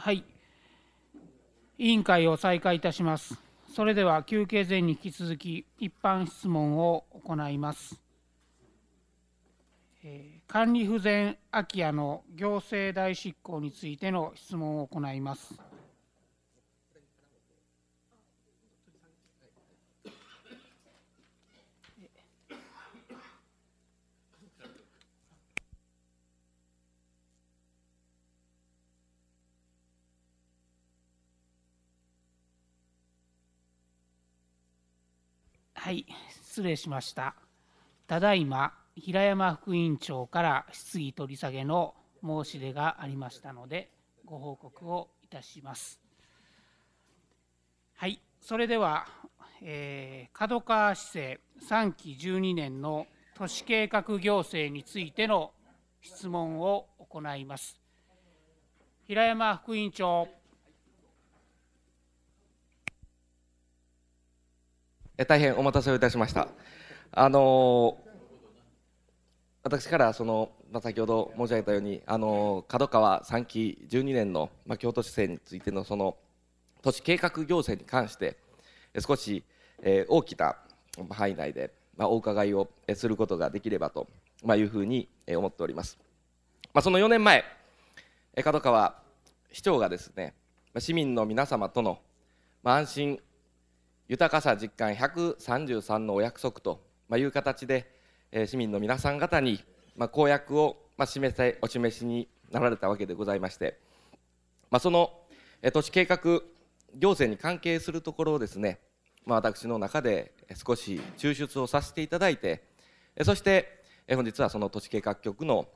はい。委員会を再開いたします。それでは休憩前に引き続き一般質問を行います。え管理不全空き家の行政代執行についての質問を行います。はい失礼しましたただいま平山副委員長から質疑取り下げの申し出がありましたのでご報告をいたしますはいそれでは、えー、角川市政3期12年の都市計画行政についての質問を行います平山副委員長大変お待たせをいたしました。あの私からその、まあ、先ほど申し上げたように、あの角川3期12年の、まあ、京都市政についてのその都市計画行政に関して少し、えー、大きな範囲内で、まあ、お伺いをすることができればと、まあ、いうふうに思っております。まあ、その4年前角川市長がですね市民の皆様との、ま安心豊かさ実感133のお約束と、まあ、いう形で、え市民の皆さん方に、まあ、公約を、まあ、示せお示しになられたわけでございまして、まあ、その、え都市計画行政に関係するところをですね、まあ、私の中で少し抽出をさせていただいてそして本日はその都市計画局の、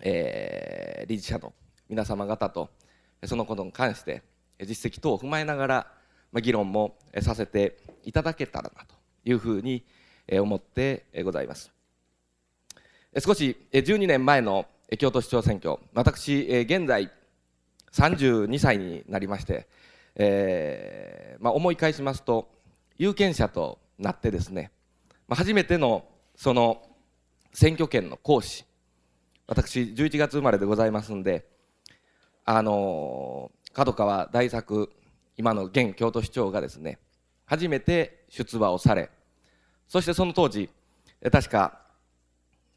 え理事者の皆様方とそのことに関して実績等を踏まえながら議論もさせていただけたらなというふうに思ってございます少し12年前の京都市長選挙私現在32歳になりまして、えー、まあ、思い返しますと有権者となってですね、まあ、初めてのその選挙権の行使私11月生まれでございますんであの角川大作今の現京都市長がですね初めて出馬をされそしてその当時確か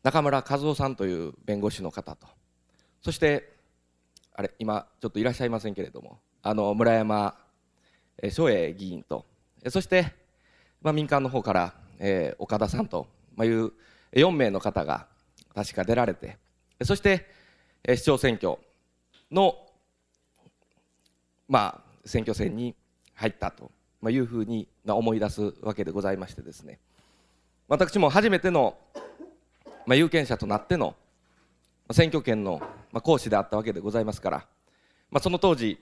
中村和夫さんという弁護士の方とそしてあれ今ちょっといらっしゃいませんけれどもあの村山翔英議員とそして、まあ、民間の方から、えー、岡田さんという4名の方が確か出られてそして市長選挙のまあ選挙戦に入ったというふうに思い出すわけでございましてですね私も初めての、まあ、有権者となっての選挙権の行使であったわけでございますから、まあ、その当時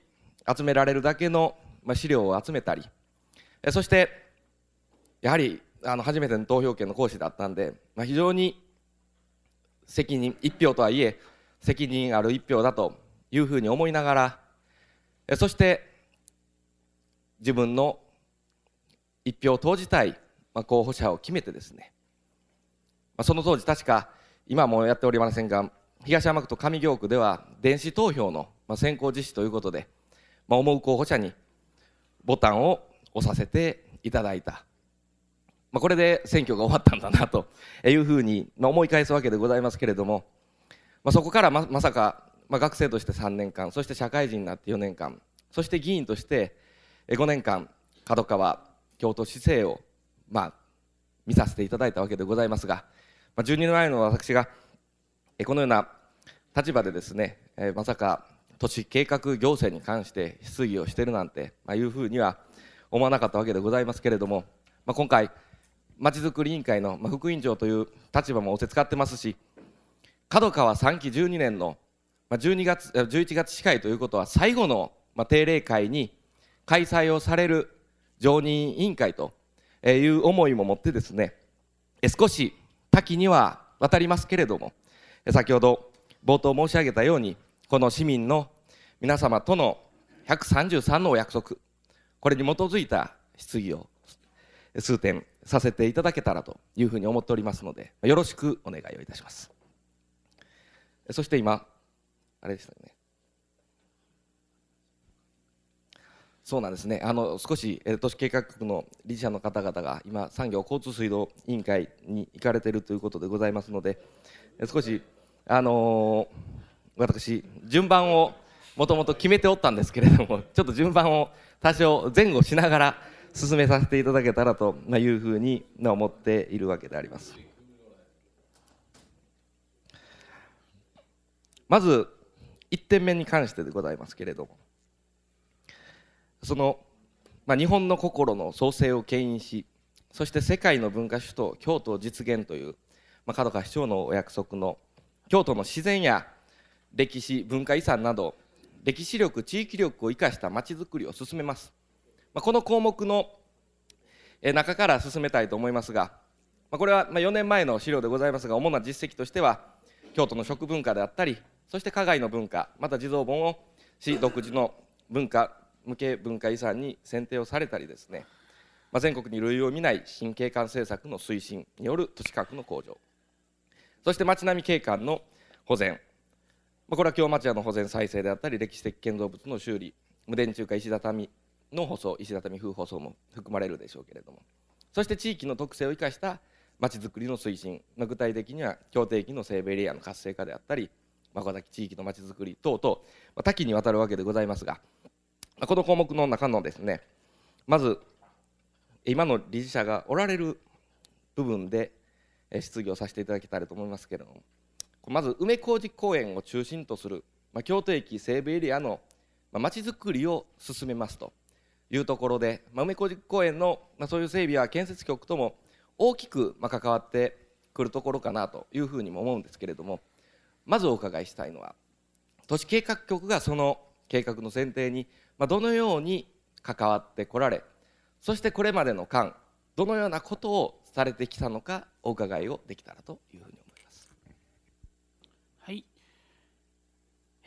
集められるだけの資料を集めたりそしてやはりあの初めての投票権の行使だったんで、まあ、非常に責任1票とはいえ責任ある1票だというふうに思いながらそして自分の一票を投じたい、まあ、候補者を決めてですね、まあ、その当時確か今もやっておりませんが東山区と上京区では電子投票の先行実施ということで、まあ、思う候補者にボタンを押させていただいた、まあ、これで選挙が終わったんだなというふうに思い返すわけでございますけれども、まあ、そこからままさか、まあ、学生として3年間そして社会人になって4年間そして議員として5年間角川京都市政を、まあ、見させていただいたわけでございますが、まあ、12年前の私がこのような立場でですねまさか都市計画行政に関して質疑をしてるなんて、まあ、いうふうには思わなかったわけでございますけれども、まあ、今回まちづくり委員会の副委員長という立場も仰せつかってますし角川3期12年の12月11月司会ということは最後の定例会に開催をされる常任委員会という思いも持ってですね、少し多岐には渡りますけれども、先ほど冒頭申し上げたように、この市民の皆様との133のお約束、これに基づいた質疑を数点させていただけたらというふうに思っておりますので、よろしくお願いをいたします。そして今、あれでしたね。そうなんですねあの少し、えー、都市計画局の理事者の方々が今、産業交通水道委員会に行かれているということでございますので、少し、あのー、私、順番をもともと決めておったんですけれども、ちょっと順番を多少前後しながら進めさせていただけたらというふうに思っているわけであります。まず1点目に関してでございますけれども。その、まあ、日本の心の創生を牽引しそして世界の文化首都京都を実現という、まあ、門川市長のお約束の京都の自然や歴史文化遺産など歴史力地域力を生かしたまちづくりを進めます、まあ、この項目の中から進めたいと思いますが、まあ、これは4年前の資料でございますが主な実績としては京都の食文化であったりそして加害の文化また地蔵盆を市独自の文化無形文化遺産に選定をされたりですね、まあ、全国に類を見ない新景観政策の推進による都市価格の向上そして町並み景観の保全、まあ、これは京町屋の保全再生であったり歴史的建造物の修理無電柱化石畳の舗装石畳風舗装も含まれるでしょうけれどもそして地域の特性を生かした町づくりの推進、具体的には協定域の西部エリアの活性化であったり、まあ、崎地域の町づくり等々、多岐にわたるわけでございますが、この項目の中のですねまず今の理事者がおられる部分で質疑をさせていただきたいと思いますけれどもまず梅小路公園を中心とする、まあ、京都駅西部エリアのまちづくりを進めますというところで、まあ、梅小路公園の、まあ、そういう整備は建設局とも大きくま関わってくるところかなというふうにも思うんですけれどもまずお伺いしたいのは都市計画局がその計画の選定にまあ、どのように関わってこられそしてこれまでの間どのようなことをされてきたのかお伺いをできたらというふうに思います。はい、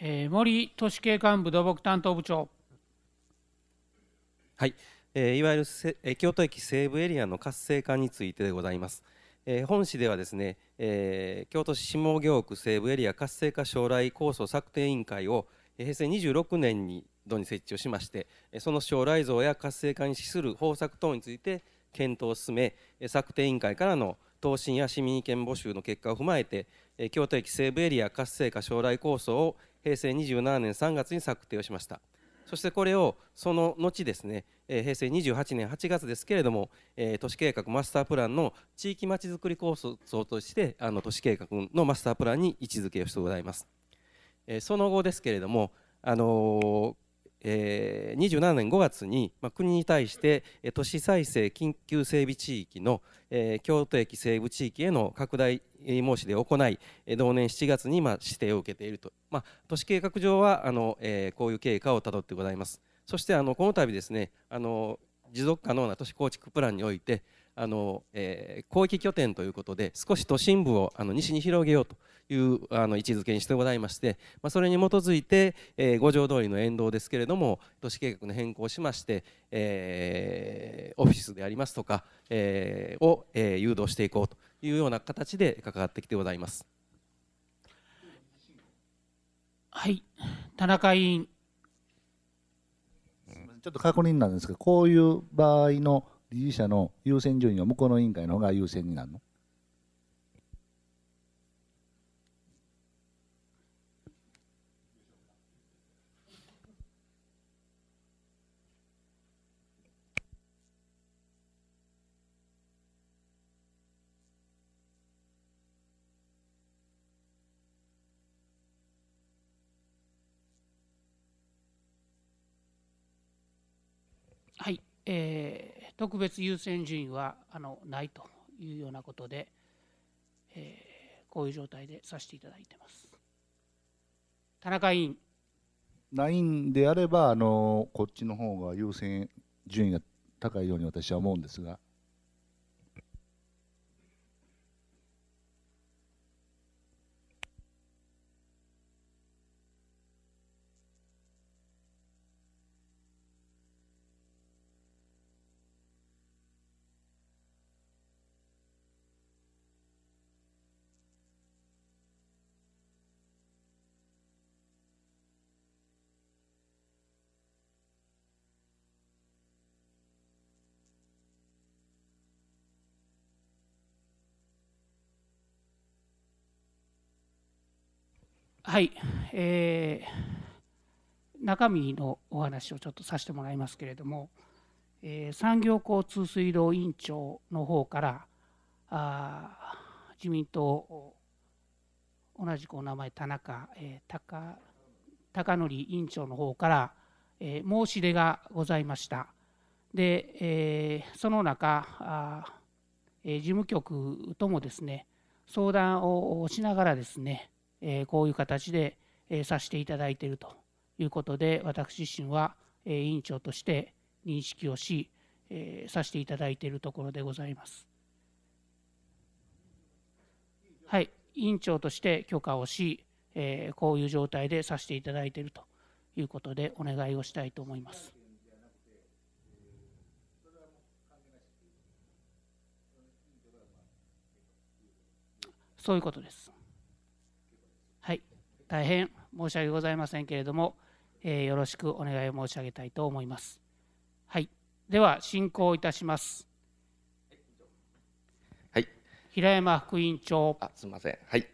えー、森都市計観部土木担当部長。はい、えー、いわゆるせ、えー、京都駅西部エリアの活性化についてでございます。えー、本市ではですね、えー、京都市下京区西部エリア活性化将来構想策定委員会を平成26年に度に設置をしましてその将来像や活性化に資する方策等について検討を進め策定委員会からの答申や市民意見募集の結果を踏まえて京都駅西部エリア活性化将来構想を平成27年3月に策定をしましたそしてこれをその後ですね平成28年8月ですけれども都市計画マスタープランの地域まちづくり構想としてあの都市計画のマスタープランに位置づけをしてございます。えその後ですけれども、あのえー、27年5月に、まあ、国に対して、えー、都市再生緊急整備地域の、えー、京都駅西部地域への拡大申し出を行い、えー、同年7月に、まあ、指定を受けていると、まあ、都市計画上はあの、えー、こういう経過をたどってございますそしてあのこの度ですねあの持続可能な都市構築プランにおいてあの、えー、広域拠点ということで少し都心部をあの西に広げようというあの位置づけにしてございまして、まあ、それに基づいて、えー、五条通りの沿道ですけれども都市計画の変更をしまして、えー、オフィスでありますとか、えー、を、えー、誘導していこうというような形で関わってきてございます。はい田中委員ちょっと確認なんですけどこういう場合の理事者の優先順位は向こうの委員会の方が優先になるのえー、特別優先順位はあのないというようなことで、えー、こういう状態でさせていただいてます。田中委員ないんであればあのこっちの方が優先順位が高いように私は思うんですが。はい、えー、中身のお話をちょっとさせてもらいますけれども、えー、産業交通水道委員長の方からあ自民党同じくお名前田中、えー、高高則委員長の方から、えー、申し出がございました。で、えー、その中あ、えー、事務局ともですね相談をしながらですねえこういう形で、えさせていただいているということで私自身は、え委員長として認識をし、えさせていただいているところでございます。はい、委員長として許可をし、えこういう状態でさせていただいているということでお願いをしたいと思います。そういうことです。大変申し訳ございませんけれども、えー、よろしくお願いを申し上げたいと思います。はい、では進行いたします。はい、平山副委員長。あ、すみません。はい、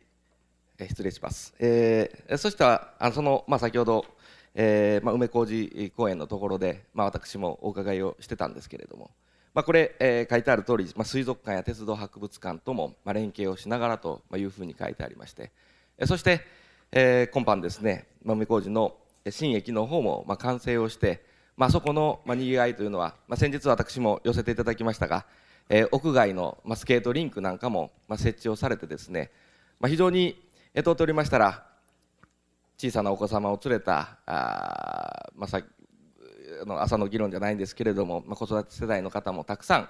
えー、失礼します。えー、そしたらあそのまあ先ほど、えー、まあ梅小路公園のところでまあ私もお伺いをしてたんですけれども。まあ、これ、えー、書いてある通り、まあ、水族館や鉄道博物館とも、まあ、連携をしながらというふうに書いてありまして、えー、そして、えー、今般ですね豆工事の新駅の方もまあ完成をして、まあそこのまあにぎわいというのは、まあ、先日私も寄せていただきましたが、えー、屋外のまあスケートリンクなんかもまあ設置をされてですね、まあ、非常に通っておりましたら小さなお子様を連れたあ、まあ、さの朝の議論じゃないんですけれども、まあ、子育て世代の方もたくさん、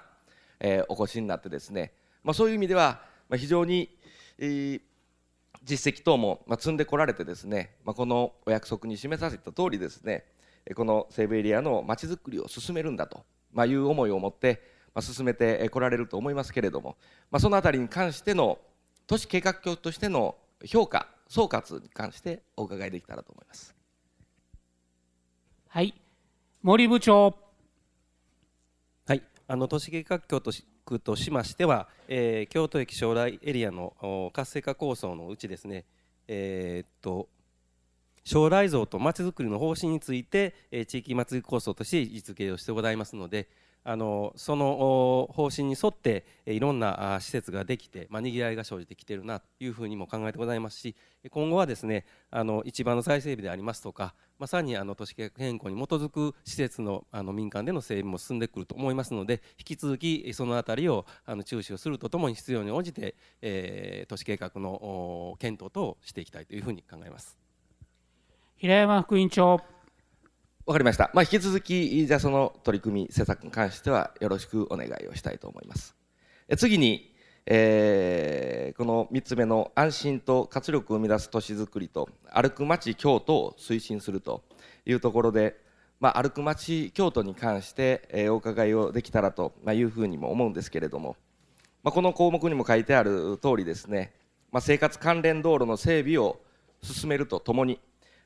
えー、お越しになってですね、まあ、そういう意味では、まあ、非常に、えー、実績等も積んでこられてですねこのお約束に示させた通りですねこの西部エリアのまちづくりを進めるんだという思いを持って進めてこられると思いますけれどもそのあたりに関しての都市計画局としての評価総括に関してお伺いできたらと思います。はい森部長はいあの都市計画局とし区としましては、えー、京都駅将来エリアの活性化構想のうちですね、えー、っと将来像とまちづくりの方針について、えー、地域まつり構想として実現をしてございますので、あのその方針に沿っていろんな施設ができて、まあ、にぎわいが生じてきてるなというふうにも考えてございますし今後はですねあの市場の再整備でありますとかまさにあの都市計画変更に基づく施設のあの民間での整備も進んでくると思いますので引き続きその辺りをあの注視をするとともに必要に応じて、えー、都市計画の検討等をしていきたいというふうに考えます。平山副委員長わかりました。まあ、引き続き、じゃあその取り組み、施策に関してはよろしくお願いをしたいと思います。次に、えー、この3つ目の安心と活力を生み出す都市づくりと、歩く街京都を推進するというところで、まあ、歩く街京都に関して、えー、お伺いをできたらというふうにも思うんですけれども、まあ、この項目にも書いてある通りですね、まあ、生活関連道路の整備を進めるとともに、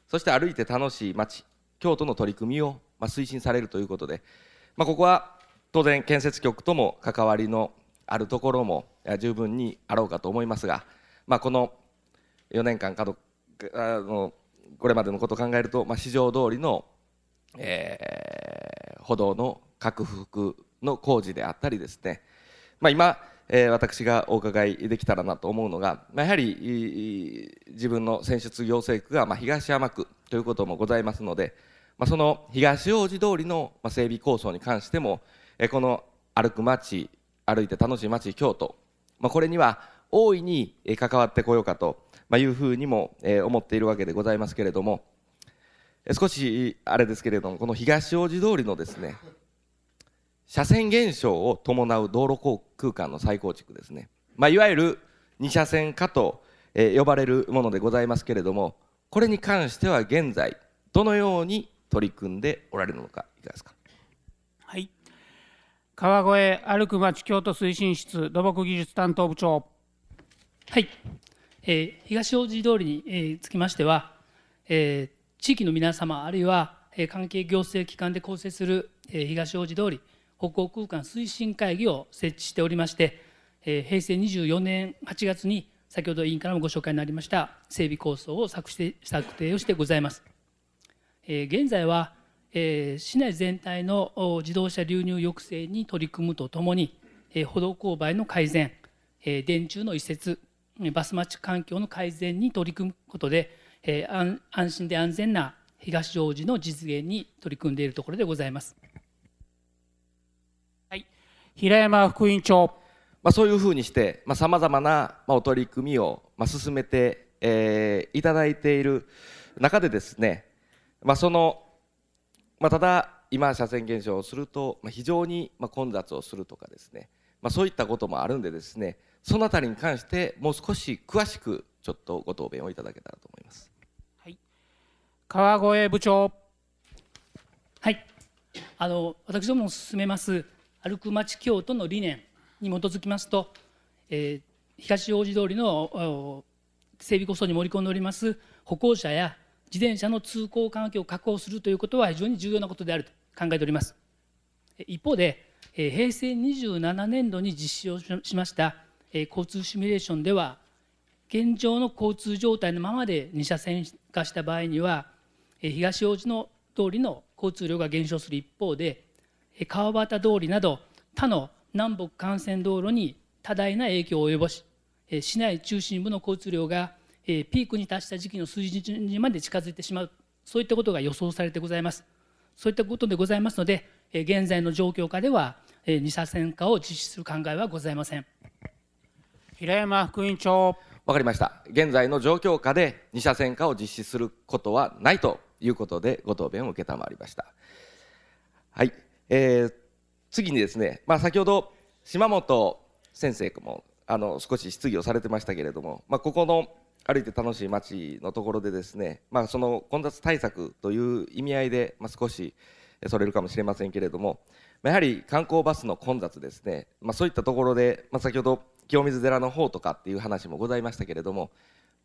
そして歩いて楽しい街、京都の取り組みを、ま推進されるということで、まここは当然建設局とも関わりのあるところも十分にあろうかと思いますが、まこの4年間あのこれまでのことを考えると、まあ、市場通りの、えー、歩道の拡幅の工事であったりですね、まあ、今、えー、私がお伺いできたらなと思うのが、まあ、やはり自分の選出行政区が、まあ、東山区ということもございますので、まあ、その東大路通りの整備構想に関しても、えこの歩く街歩いて楽しい街京都、まあ、これには大いに関わってこようかというふうにも思っているわけでございますけれども少しあれですけれどもこの東大路通りのですね車線減少を伴う道路空間の再構築ですね、まあ、いわゆる2車線化と呼ばれるものでございますけれどもこれに関しては現在どのように取り組んでおられるのかいかがですか。はい川越歩く町京都推進室土木技術担当部長はい、えー、東大路通りに、えー、つきましては、えー、地域の皆様あるいは、えー、関係行政機関で構成する、えー、東大路通り北欧空間推進会議を設置しておりまして、えー、平成24年8月に先ほど委員からもご紹介になりました整備構想を策定をしてございます現在は市内全体の自動車流入抑制に取り組むとともに歩道勾配の改善電柱の移設バス待ち環境の改善に取り組むことで安心で安全な東王子の実現に取り組んでいるところでございます。はい、平山副委員長。まあ、そういうふうにして、まあ、さまざまな、まあ、お取り組みを、まあ、進めて、えー、いただいている中でですね、まあ、その、まあ、ただ今車線減少をすると、まあ、非常に混雑をするとかですね、まあ、そういったこともあるんでですねそのあたりに関してもう少し詳しくちょっとご答弁をいただけたらと思います。はい、川越部長はいあの私ども進めます歩く町京都の理念に基づきますと、えー、東大路通りの整備構想に盛り込んでおります歩行者や自転車の通行環境を確保するということは非常に重要なことであると考えております一方で平成27年度に実施をしました交通シミュレーションでは現状の交通状態のままで2車線化した場合には東大路の通りの交通量が減少する一方で川端通りなど他の南北幹線道路に多大な影響を及ぼし市内中心部の交通量がえピークに達した時期の数字にまで近づいてしまうそういったことが予想されてございますそういったことでございますので現在の状況下では二車線化を実施する考えはございません平山副委員長わかりました現在の状況下で二車線化を実施することはないということでご答弁を承りましたはい、えー、次にですね、まあ、先ほど島本先生もあの少し質疑をされてましたけれども、まあ、ここの歩いて楽しい街のところでですね、まあ、その混雑対策という意味合いで、まあ、少しそれるかもしれませんけれどもやはり観光バスの混雑ですね、まあ、そういったところで、まあ、先ほど清水寺の方とかっていう話もございましたけれども、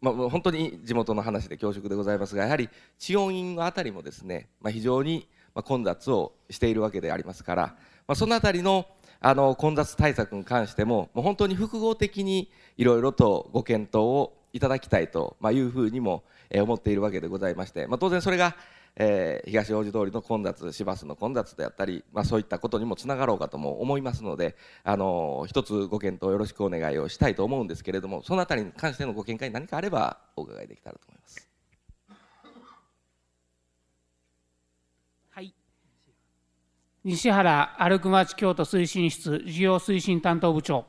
まあ、本当に地元の話で恐縮でございますがやはり知恩院の辺りもですね、まあ、非常に混雑をしているわけでありますから、まあ、その辺りのあの混雑対策に関してももう本当に複合的にいろいろとご検討をいただきたいというふうにも思っているわけでございまして、まあ、当然それが、えー、東大路通りの混雑市バスの混雑であったり、まあ、そういったことにもつながろうかとも思いますので、あのー、一つご検討よろしくお願いをしたいと思うんですけれどもそのあたりに関してのご見解何かあればお伺いできたらと思います。はい西原歩く町京都推進室事業推進担当部長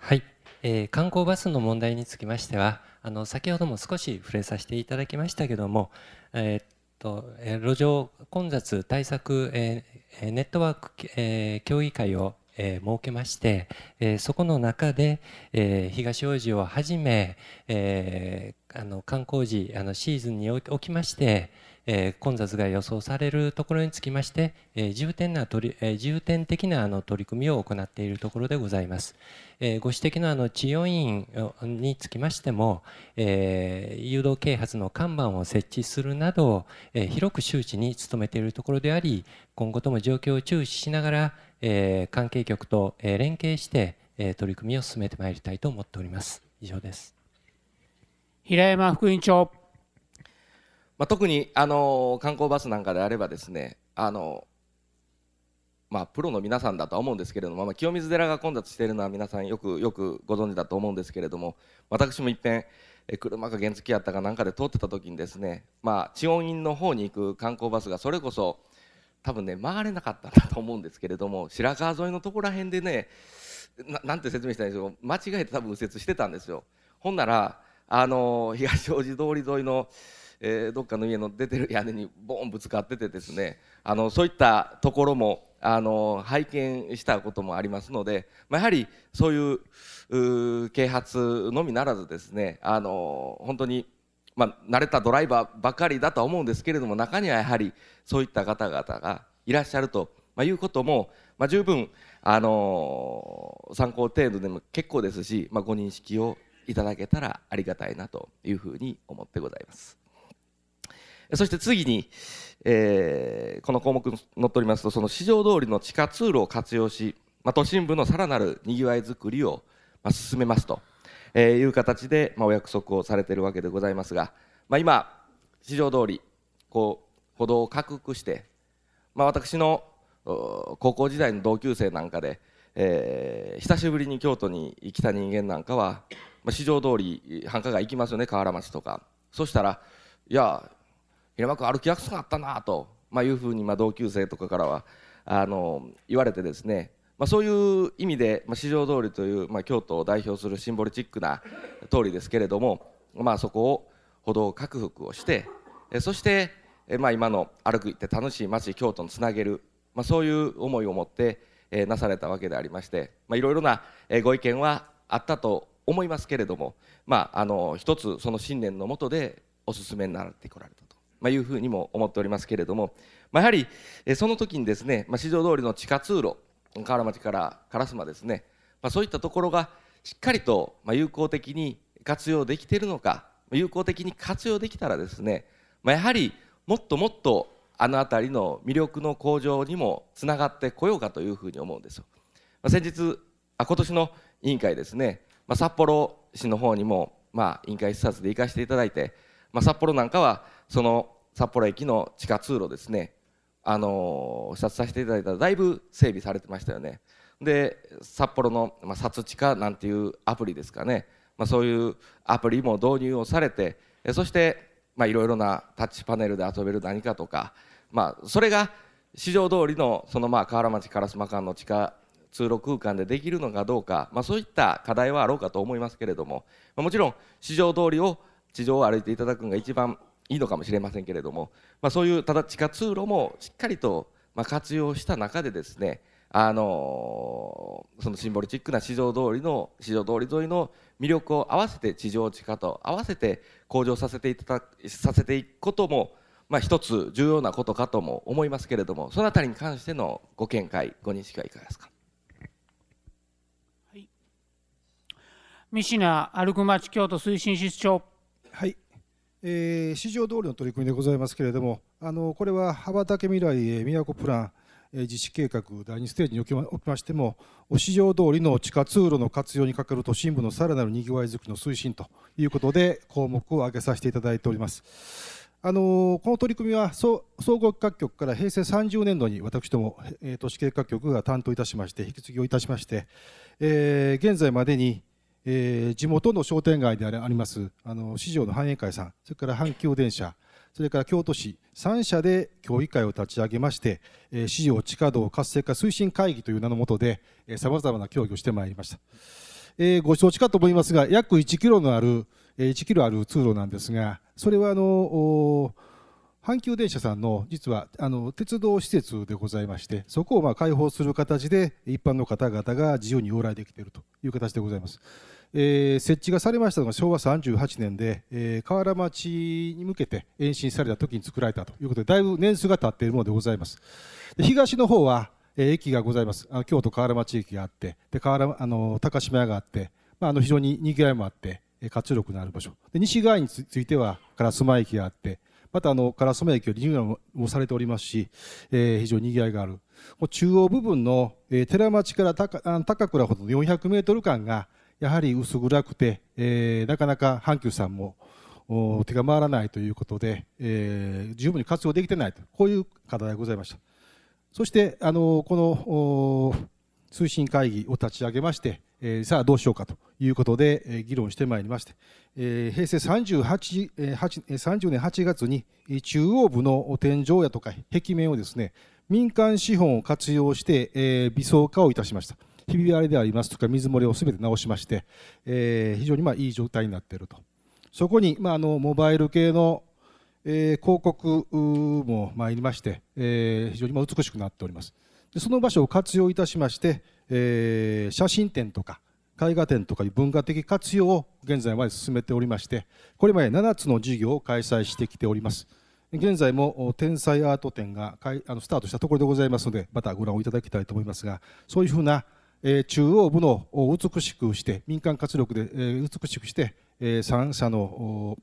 はいえー、観光バスの問題につきましてはあの先ほども少し触れさせていただきましたけども、えー、っと路上混雑対策、えネットワーク、え協議会を、え設けまして、えそこの中で、え東大路をはじめ、えあの観光時あのシーズンにおきまして、えー、混雑が予想されるところにつきまして、えー、重点な取り、えー、重点的なあの取り組みを行っているところでございます。えー、ご指摘のあの治療院につきましても、えー、誘導啓発の看板を設置するなど、えー、広く周知に努めているところであり、今後とも状況を注視しながら、えー、関係局と、え連携して、えー、取り組みを進めてまいりたいと思っております。以上です。平山副院長。まあ、特にあの観光バスなんかであればですねあのまあ、プロの皆さんだとは思うんですけれども、まあ、清水寺が混雑しているのは皆さんよくよくご存知だと思うんですけれども私もいっぺん車か原付やったかなんかで通ってた時にですね、まあ、地温院の方に行く観光バスがそれこそ多分ね回れなかったんだと思うんですけれども白川沿いのとこら辺でねなんて説明したんでしょう間違えて多分右折してたんですよ。ほんならあの東大路通り沿いのえー、どっかの家の出てる 屋根にボーンぶつかっててですねあのそういったところもあの拝見したこともありますので、まあ、やはりそういう啓発のみならずですねあの本当に、まあ、慣れたドライバーばかりだとは思うんですけれども中にはやはりそういった方々がいらっしゃると、まあ、いうことも、まあ、十分あの参考程度でも結構ですし、まあ、ご認識をいただけたらありがたいなというふうに思ってございます。そして次に、えー、この項目に載っておりますと、その市場通りの地下通路を活用し、まあ、都心部のさらなるにぎわいづくりを、まあ、進めますと、えー、いう形で、まあ、お約束をされているわけでございますが、まあ、今、市場通り、こう、歩道を拡幅して、まあ、私の高校時代の同級生なんかで、えー、久しぶりに京都に来た人間なんかは、まあ、市場通り繁華街行きますよね河原町とかそしたらいや平間君歩きやすくったなと、まあ、いうふうにまあ同級生とかからはあの言われてですね、まあ、そういう意味で、まあ、市場通りという、まあ、京都を代表するシンボルチックな通りですけれども、まあ、そこを歩道拡幅をしてそして、まあ、今の歩くって楽しい街京都につなげる、まあ、そういう思いを持って、えなされたわけでありましていろいろなご意見はあったと思いますけれども、まあ、あの一つその信念のもとでお勧めになってこられた。まあ、いうふうにも思っておりますけれども、まあ、やはり、その時にですね、まあ、市場通りの地下通路河原町から烏丸ですね、まあ、そういったところがしっかりと、有効的に活用できているのか有効的に活用できたらですね、まあ、やはりもっともっとあの辺りの魅力の向上にもつながってこようかというふうに思うんですよ。まあ、先日あ今年の委員会ですね、まあ、札幌市の方にも、まあ、委員会視察で行かせていただいて、まあ、札幌なんかはその札幌駅の地下通路ですねあの視察させていただいたらだいぶ整備されてましたよねで札幌の、まあ、札地下なんていうアプリですかね、まあ、そういうアプリも導入をされてそしていろいろなタッチパネルで遊べる何かとか、まあ、それが市場通りのそのまあ河原町烏丸間の地下通路空間でできるのかどうか、まあ、そういった課題はあろうかと思いますけれども、まあ、もちろん市場通りを地上を歩いていただくのが一番いいのかもしれませんけれども、まあ、そういうただ地下通路もしっかりと、まあ、活用した中でですねあのそのシンボルチックな市場通りの市場通り沿いの魅力を合わせて地上地下と合わせて向上させていたださせていくことも、まあ、一つ重要なことかとも思いますけれどもそのあたりに関してのご見解ご認識はいかがですか、はい、三品歩く町京都推進室長はいえー、市場通りの取り組みでございますけれども、あのこれは羽ばたけ未来やこプラン、えー、実施計画第2ステージにおきましても、市場通りの地下通路の活用にかかる都心部のさらなるにぎわいづくりの推進ということで、項目を挙げさせていただいております。あのこの取り組みは総合各局から平成30年度に私ども、えー、都市計画局が担当いたしまして引き継ぎをいたしまして、えー、現在までにえー、地元の商店街でありますあの市場の繁栄会さんそれから阪急電車それから京都市3社で協議会を立ち上げまして、えー、市場地下道活性化推進会議という名のもとでさまざまな協議をしてまいりました、えー、ご承知かと思いますが約1キロのある1キロある通路なんですがそれはあの阪急電車さんの実はあの鉄道施設でございましてそこをまあ開放する形で一般の方々が自由に往来できているという形でございます、えー、設置がされましたのが昭和38年で、えー、河原町に向けて延伸された時に作られたということでだいぶ年数が経っているものでございます東の方は、えー、駅がございますあの京都河原町駅があってで河原あの高島屋があって、まあ、あの非常ににぎわいもあって活力のある場所で西側については烏丸駅があってまたあのから染駅をリニューアルもされておりますし、えー、非常に賑わいがある中央部分の、えー、寺町から高高倉ほどの400メートル間がやはり薄暗くて、えー、なかなか阪急さんも手が回らないということで、えー、十分に活用できてないとこういう課題がございましたそしてあのこの通信会議を立ち上げましてえさあどうしようかということで、え議論してまいりまして、え平成 38, え30年8月に中央部の天井やとか壁面をですね民間資本を活用して、えー、微層化をいたしました。ひび割れでありますとか水漏れをすべて直しまして、えー、非常にまあいい状態になっていると。そこに、まあ、あのモバイル系の、えー、広告も参りまして、えー、非常にまあ美しくなっております。でその場所を活用いたしまして、えー、写真展とか絵画展とかいう文化的活用を現在まで進めておりましてこれまで7つの事業を開催してきております現在も天才アート展があのスタートしたところでございますのでまたご覧をいただきたいと思いますがそういうふうな、え中央部のを美しくして民間活力で、え美しくして、え3社の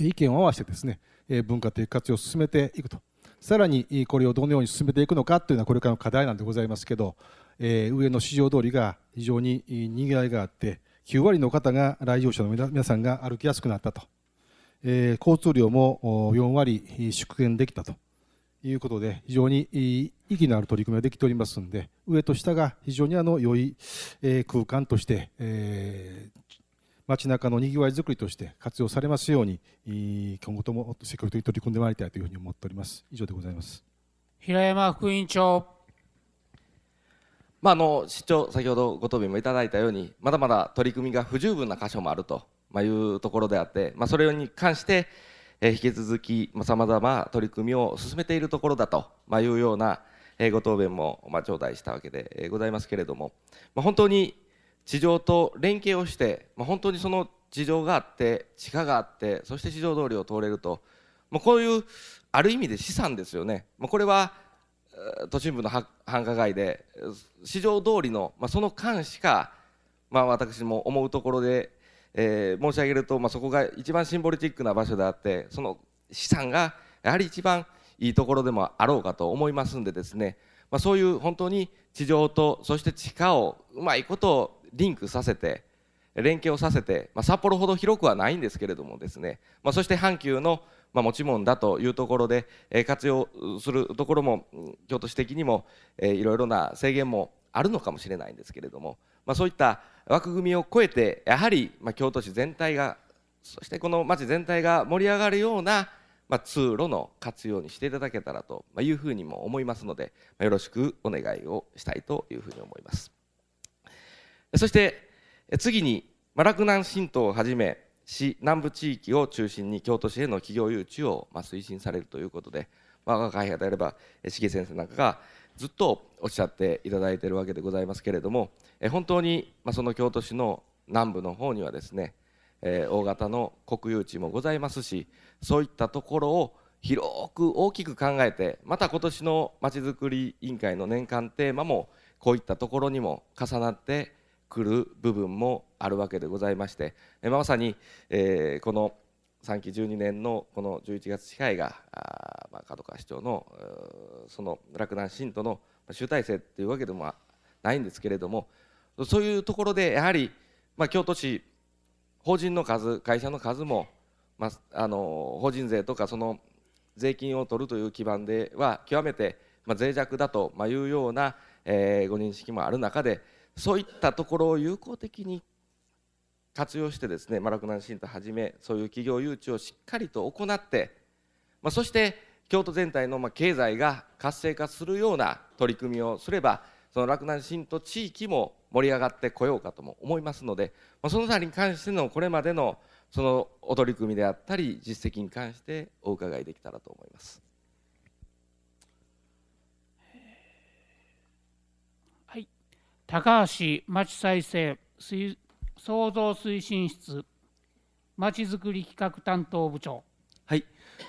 意見を合わせてですね、え文化的活用を進めていくとさらにこれをどのように進めていくのかというのはこれからの課題なんでございますけどえー、上野市場通りが非常ににぎわいがあって9割の方が来場者の皆さんが歩きやすくなったと、えー、交通量も4割縮減できたということで非常に意義のある取り組みができておりますので上と下が非常にあの良い空間として、えー、街中のにぎわいづくりとして活用されますように今後とも積極的に取り組んでまいりたいというふうに思っております以上でございます平山副委員長まあ、あの市長先ほどご答弁もいただいたようにまだまだ取り組みが不十分な箇所もあると、まあ、いうところであって、まあ、それに関して、えー、引き続きさまざ、あ、ま取り組みを進めているところだと、まあ、いうような、えー、ご答弁も、まあ、頂戴したわけでございますけれども、まあ、本当に地上と連携をして、まあ、本当にその地上があって地下があってそして地上通りを通れると、まあ、こういうある意味で資産ですよね。まあ、これは都心部の繁華街で市場通りの、まあ、その間しか、まあ、私も思うところで、えー、申し上げると、まあ、そこが一番シンボルティックな場所であってその資産がやはり一番いいところでもあろうかと思いますんでですね、まあ、そういう本当に地上とそして地下をうまいことをリンクさせて連携をさせて、まあ、札幌ほど広くはないんですけれどもですね、まあ、そして阪急のまあ、持ち物だというところで、え活用するところも京都市的にも、えいろいろな制限もあるのかもしれないんですけれども、まあ、そういった枠組みを超えてやはり、ま京都市全体がそしてこの町全体が盛り上がるような、ま通路の活用にしていただけたらというふうにも思いますので、まよろしくお願いをしたいというふうに思います。そして次に、ま洛南新島をはじめ市南部地域を中心に京都市への企業誘致をま推進されるということで、ま我が会派であれば重先生なんかがずっとおっしゃっていただいているわけでございますけれども本当にまその京都市の南部の方にはですね、え大型の国有地もございますしそういったところを広く大きく考えてまた今年のまちづくり委員会の年間テーマもこういったところにも重なってくる部分もあるわけでございましてまさに、えー、この3期12年のこの11月支会があ、まあ、川市長のその洛南信徒の集大成というわけでもないんですけれどもそういうところでやはり、まあ、京都市法人の数会社の数も、まあ、あの法人税とかその税金を取るという基盤では極めて、まあ、脆弱だというような、えー、ご認識もある中でそういったところを有効的に活用してですねマラクナンシンはじめそういう企業誘致をしっかりと行って、まあ、そして京都全体のま経済が活性化するような取り組みをすればその洛南新都地域も盛り上がってこようかとも思いますので、まあ、その辺りに関してのこれまでのそのお取り組みであったり実績に関してお伺いできたらと思います。高橋町再生創造推進室まちづくり企画担当部長はい、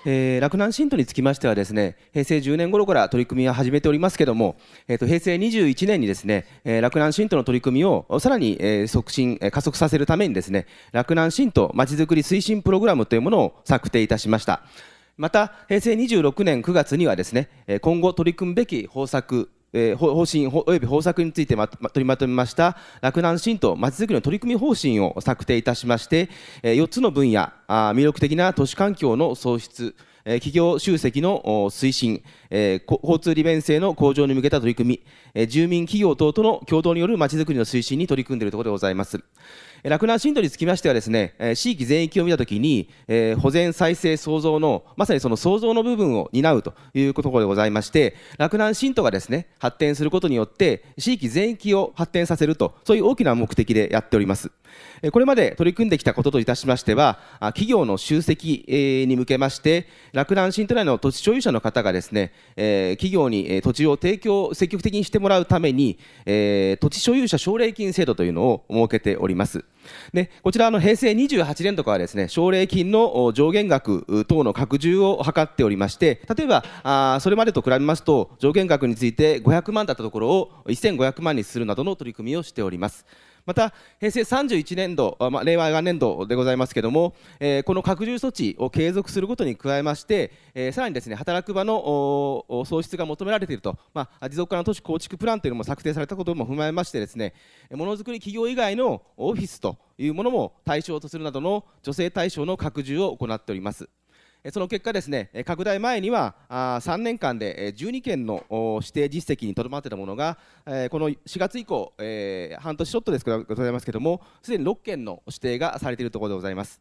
えー、洛南新都につきましてはですね平成10年頃から取り組みを始めておりますけども、えーと、平成21年にですね、えー、洛南新都の取り組みをさらに、えー、促進、えー、加速させるためにですね洛南新都まちづくり推進プログラムというものを策定いたしました。また平成26年9月にはですね今後取り組むべき方策えー、方針および方策について、ま、取りまとめました洛南新都まちづくりの取り組み方針を策定いたしまして、えー、4つの分野あ魅力的な都市環境の創出企業集積の推進、交通利便性の向上に向けた取り組み、住民企業等との共同によるまちづくりの推進に取り組んでいるところでございます。洛南新都につきましてはですね、え地域全域を見たときに、えー、保全再生創造のまさにその創造の部分を担うというところでございまして洛南新都がですね発展することによって地域全域を発展させるとそういう大きな目的でやっております、えこれまで取り組んできたことといたしましては企業の集積、えー、に向けまして洛南新都内の土地所有者の方がですね、えー、企業に土地を提供積極的にしてもらうために、えー、土地所有者奨励金制度というのを設けておりますでこちらの平成28年とかはですね奨励金の上限額等の拡充を図っておりまして例えばあそれまでと比べますと上限額について500万だったところを1500万にするなどの取り組みをしております。また平成31年度、まあ、令和元年度でございますけれども、えー、この拡充措置を継続することに加えまして、えー、さらにですね働く場の創出が求められていると、まあ、持続可能都市構築プランというのも策定されたことも踏まえましてですねものづくり企業以外のオフィスというものも対象とするなどの女性対象の拡充を行っております。その結果ですね拡大前には3年間で12件の指定実績にとどまっていたものがこの4月以降半年ちょっとですけどございますけどもすでに6件の指定がされているところでございます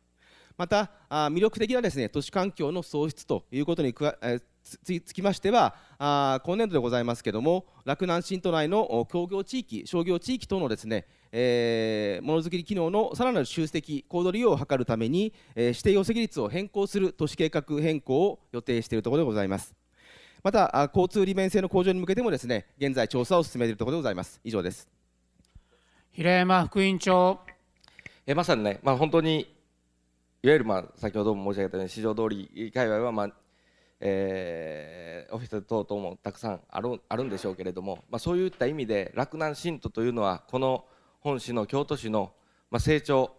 また魅力的なですね都市環境の創出ということにつきましては今年度でございますけども洛南新都内の協業地域商業地域等のですねえー、ものづくり機能のさらなる集積高度利用を図るために、えー、指定要請率を変更する都市計画変更を予定しているところでございますまた交通利便性の向上に向けてもですね現在調査を進めているところでございます以上です平山副委員長えー、まさにね、まあ、本当にいわゆるまあ先ほども申し上げたように市場通り界隈はまあえー、オフィス等々もたくさんあるあるんでしょうけれども、まあ、そういった意味で洛南新都というのはこの本市の京都市の、ま成長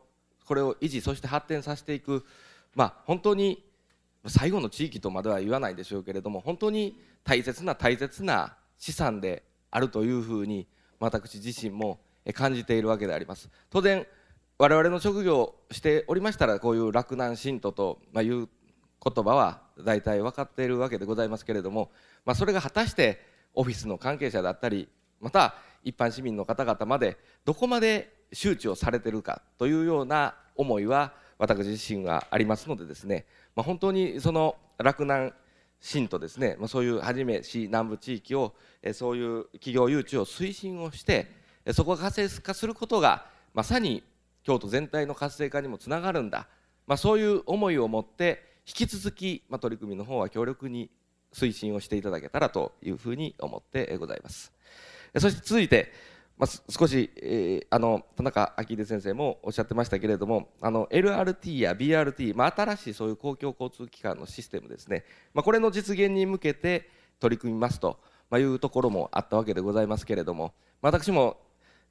これを維持そして発展させていく、まあ、本当に最後の地域とまでは言わないでしょうけれども本当に大切な大切な資産であるというふうに私自身も感じているわけであります当然我々の職業をしておりましたらこういう洛南信徒という言葉は大体分かっているわけでございますけれども、まあ、それが果たしてオフィスの関係者だったりまた一般市民の方々までどこまで周知をされているかというような思いは私自身はありますのでですね、まあ、本当にその洛南新とですね、まあ、そういうはじめ市南部地域をそういう企業誘致を推進をしてそこが活性化することがまさに京都全体の活性化にもつながるんだ、まあ、そういう思いを持って引き続き、まあ、取り組みの方は強力に推進をしていただけたらというふうに思ってございます。そして続いて、まあ、少し、えー、あの田中昭秀先生もおっしゃってましたけれどもあの LRT や BRT、まあ、新しいそういう公共交通機関のシステムですね、まあ、これの実現に向けて取り組みますと、まあ、いうところもあったわけでございますけれども、まあ、私も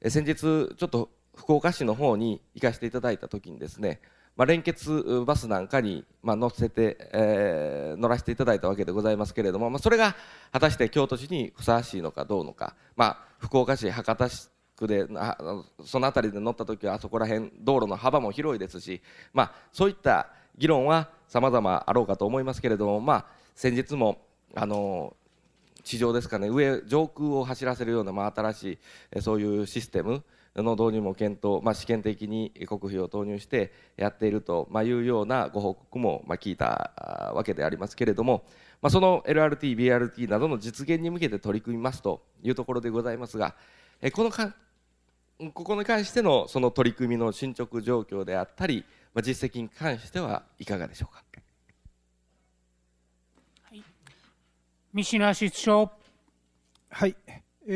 先日ちょっと福岡市の方に行かせていただいた時にですねまあ、連結バスなんかに、まあ、乗せて、えー、乗らせていただいたわけでございますけれども、まあ、それが果たして京都市にふさわしいのかどうのか、まあ、福岡市博多市区でその辺りで乗った時はあそこら辺道路の幅も広いですし、まあ、そういった議論は様々あろうかと思いますけれども、まあ、先日もあの地上ですかね上上空を走らせるような、まあ、新しいそういうシステムの導入も検討、まあ、試験的に国費を投入してやっているというようなご報告も聞いたわけでありますけれども、まあ、その LRT、BRT などの実現に向けて取り組みますというところでございますが、このかここに関してのその取り組みの進捗状況であったり、まあ、実績に関してはいかがでしょうか。はい、三品室長はい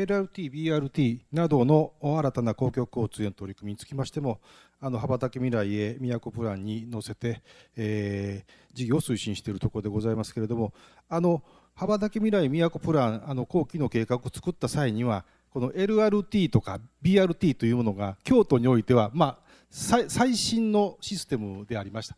LRT、BRT などの新たな公共交通への取り組みにつきましても、あの羽ばたき未来へ宮古プランに載せて、えー、事業を推進しているところでございますけれども、あの羽ばたき未来宮古プラン、あの後期の計画を作った際には、この LRT とか BRT というものが京都においては、まあ、最新のシステムでありました。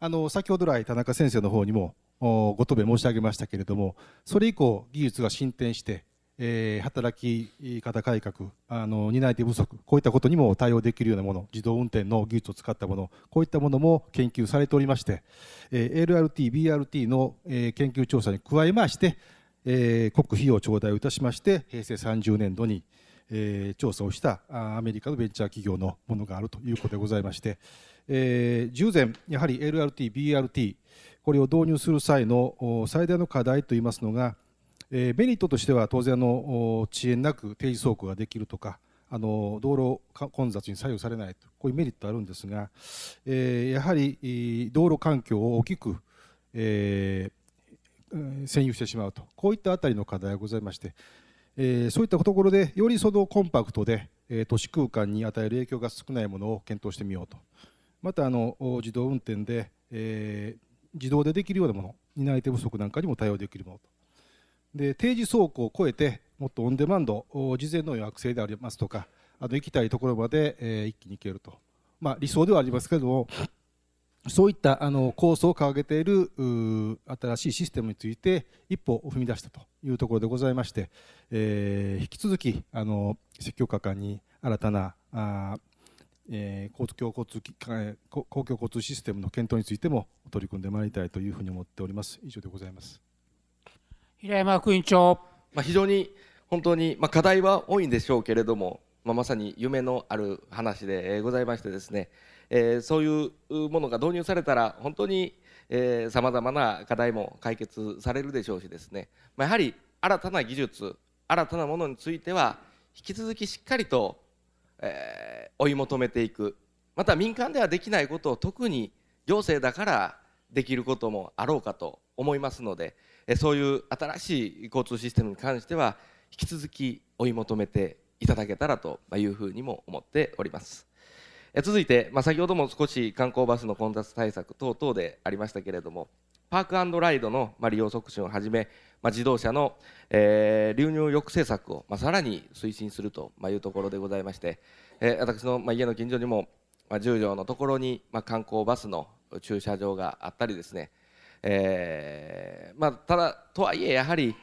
あの先ほど来田中先生の方にもご答弁申し上げましたけれどもそれ以降技術が進展してえー、働き方改革あの担い手不足こういったことにも対応できるようなもの自動運転の技術を使ったものこういったものも研究されておりまして、えー、LRTBRT の、えー、研究調査に加えまして、えー、国費を頂戴をいたしまして平成30年度に、えー、調査をしたアメリカのベンチャー企業のものがあるということでございまして、えー、従前やはり LRTBRT これを導入する際の最大の課題といいますのがえメリットとしては当然あの遅延なく定時走行ができるとかあの道路混雑に左右されないとこういうメリットあるんですが、えやはり道路環境を大きく、え占有してしまうとこういったあたりの課題がございまして、えそういったところでよりそのコンパクトで、え都市空間に与える影響が少ないものを検討してみようとまたあの自動運転で、え自動でできるようなもの担い手不足なんかにも対応できるものとで定時走行を超えてもっとオンデマンド事前の予約制でありますとかあの行きたいところまで、え一気に行けると、まあ、理想ではありますけれどもそういったあの構想を掲げている新しいシステムについて一歩を踏み出したというところでございまして、えー、引き続きあの積極果敢に新たなあ、えー、公共交通公共交通システムの検討についても取り組んでまいりたいというふうに思っております。以上でございます。平山副員長、まあ、非常に本当に、まあ、課題は多いんでしょうけれども、まあ、まさに夢のある話でございましてですね、えー、そういうものが導入されたら本当にさまざまな課題も解決されるでしょうしですね、まあ、やはり新たな技術新たなものについては引き続きしっかりと、えー、追い求めていくまた民間ではできないことを特に行政だからできることもあろうかと思いますのでそういう新しい交通システムに関しては引き続き追い求めていただけたらというふうにも思っております続いて、まあ、先ほども少し観光バスの混雑対策等々でありましたけれどもパークライドの利用促進をはじめ、まあ、自動車の、えー、流入抑制策を、まあ、さらに推進するというところでございまして、えー、私の、まあ、家の近所にも、まあ、10畳のところに、まあ、観光バスの駐車場があったりですねえー、まあ、ただとはいえやはり、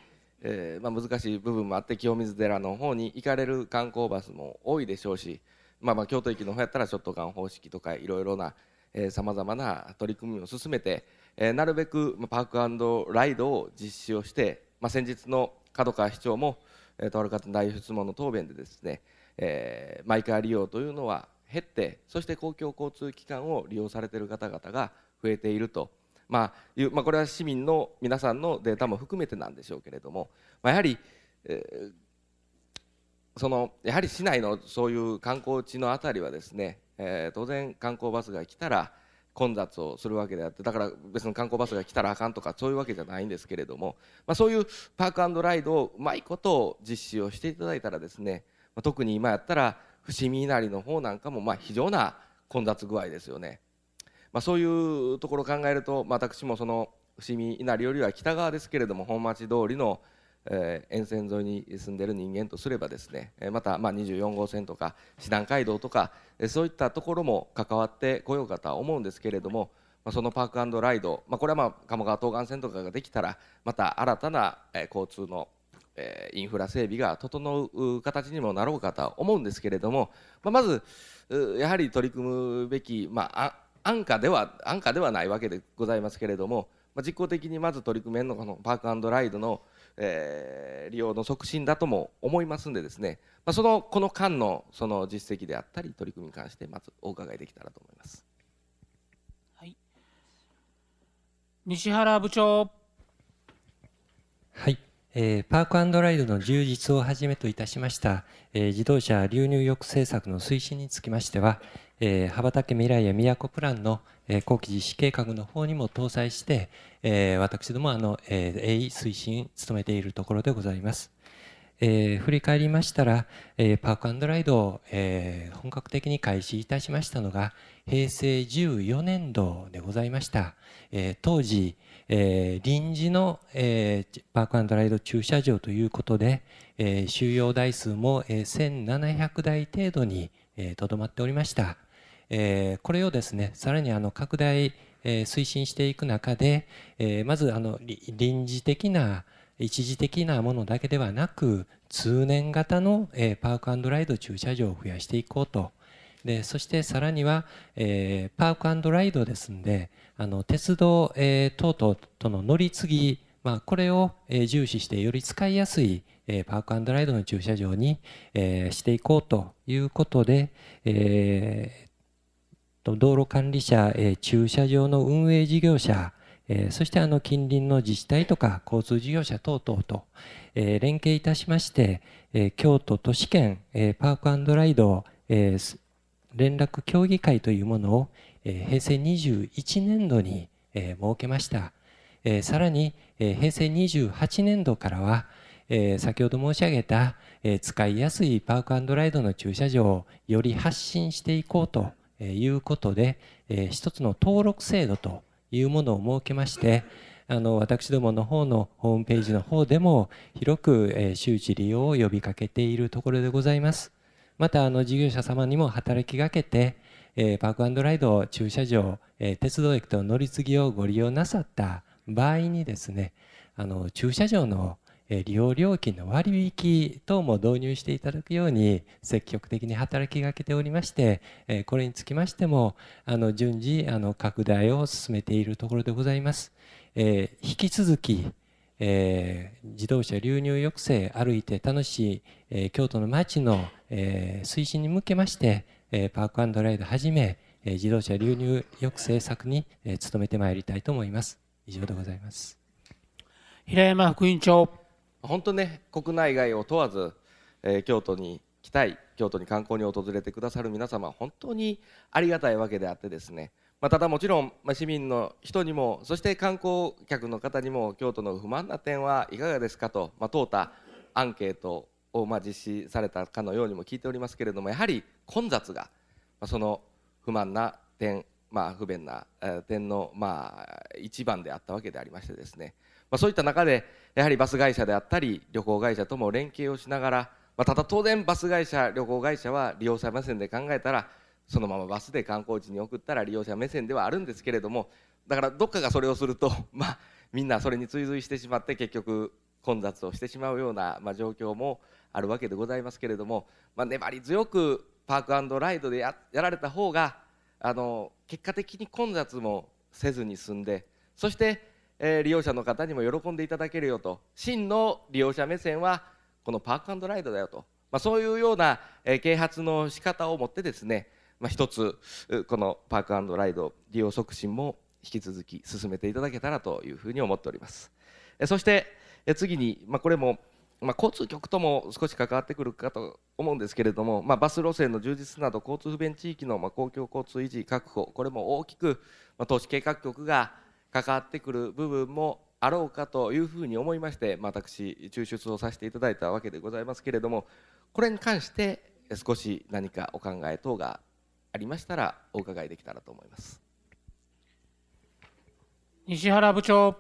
えーまあ、難しい部分もあって清水寺の方に行かれる観光バスも多いでしょうし、まあ、まあ京都駅の方やったらショットガン方式とかいろいろなさまざまな取り組みを進めて、えー、なるべくパークライドを実施をして、まあ、先日の角川市長も、えー、とある方の代表質問の答弁でですね、えー、マイカー利用というのは減ってそして公共交通機関を利用されている方々が増えていると。まあいうまあ、これは市民の皆さんのデータも含めてなんでしょうけれども、まあ、やはり、えー、そのやはり市内のそういう観光地の辺りはですね、えー、当然観光バスが来たら混雑をするわけであってだから別に観光バスが来たらあかんとかそういうわけじゃないんですけれども、まあ、そういうパークライドをうまいことを実施をしていただいたらですね、まあ、特に今やったら伏見稲荷の方なんかもまあ非常な混雑具合ですよね。まあ、そういうところを考えると、まあ、私もその伏見稲荷よりは北側ですけれども本町通りの、えー、沿線沿いに住んでる人間とすればですねまた、まあ、24号線とか師団街道とかそういったところも関わってこようかとは思うんですけれども、まあ、そのパークライド、まあ、これはまあ鴨川東岸線とかができたらまた新たな、えー、交通のえインフラ整備が整う形にもなろうかとは思うんですけれども、まあ、まずやはり取り組むべき、まあ、安価では安価ではないわけでございますけれども、まあ、実効的にまず取り組めるのがこのパークライドの、えー、利用の促進だとも思いますんでですね、まあ、そのこの間のその実績であったり取り組みに関してまずお伺いできたらと思います。はい、西原部長。はい。えー、パークライドの充実をはじめといたしました、えー、自動車流入抑制策の推進につきましては、えー、羽ばたけ未来や都プランの、えー、後期実施計画の方にも搭載して、えー、私どもあの、えー、鋭意推進努めているところでございます。えー、振り返りましたら、えー、パークライドを、えー、本格的に開始いたしましたのが平成14年度でございました、えー、当時、えー、臨時の、えー、パークライド駐車場ということで、えー、収容台数も、えー、1700台程度にとど、えー、まっておりましたえー、これをですねさらにあの拡大、えー、推進していく中で、えー、まずあの臨時的な一時的なものだけではなく通年型の、えー、パークライド駐車場を増やしていこうとでそしてさらには、えー、パークライドですんであの鉄道、えー、等々との乗り継ぎ、まあ、これを、えー、重視してより使いやすいえパークライドの駐車場に、えしていこうということで、え道路管理者、えー、駐車場の運営事業者、えー、そしてあの近隣の自治体とか交通事業者等々と、えー、連携いたしまして、えー、京都都市圏、えー、パークライド、えー、連絡協議会というものを、えー、平成21年度に、えー、設けました、えー、さらに、えー、平成28年度からは、えー、先ほど申し上げた、えー、使いやすいパークライドの駐車場をより発信していこうと、いうことで、えー、一つの登録制度というものを設けましてあの私どもの方のホームページの方でも広く、えー、周知利用を呼びかけているところでございます。またあの事業者様にも働きかけて、えー、パークライド駐車場、えー、鉄道駅と乗り継ぎをご利用なさった場合にですねあの駐車場の利用料金の割引等も導入していただくように積極的に働きかけておりましてこれにつきましてもあの順次あの拡大を進めているところでございます。えー、引き続きえー、自動車流入抑制歩いて楽しい、えー、京都の街の、えー、推進に向けまして、えパークライドはじめ、え自動車流入抑制策に、え努めてまいりたいと思います以上でございます平山副院長本当ね国内外を問わず、えー、京都に来たい京都に観光に訪れてくださる皆様本当にありがたいわけであってですね、まあ、ただもちろん、まあ、市民の人にもそして観光客の方にも京都の不満な点はいかがですかと、まあ、問うたアンケートをま実施されたかのようにも聞いておりますけれどもやはり混雑が、まその不満な点、まあ、不便な点のまあ一番であったわけでありましてですね、まそういった中でやはりバス会社であったり旅行会社とも連携をしながら、まあ、ただ当然バス会社旅行会社は利用者目線で考えたらそのままバスで観光地に送ったら利用者目線ではあるんですけれどもだからどっかがそれをすると、まあ、みんなそれに追随してしまって結局混雑をしてしまうような、まあ、状況もあるわけでございますけれども、まあ、粘り強くパークライドでやられた方があの結果的に混雑もせずに済んでそしてえー、利用者の方にも喜んでいただけるよと真の利用者目線はこのパークライドだよと、まあ、そういうような、えー、啓発の仕方をもってですね、まあ、一つこのパークライド利用促進も引き続き進めていただけたらというふうに思っております。えそして、え次に、まあ、これもまあ、交通局とも少し関わってくるかと思うんですけれども、まあ、バス路線の充実など交通不便地域のまあ公共交通維持確保これも大きく、まあ、都市計画局が関わってくる部分もあろうかというふうに思いまして私抽出をさせていただいたわけでございますけれどもこれに関して少し何かお考え等がありましたらお伺いできたらと思います。西原部長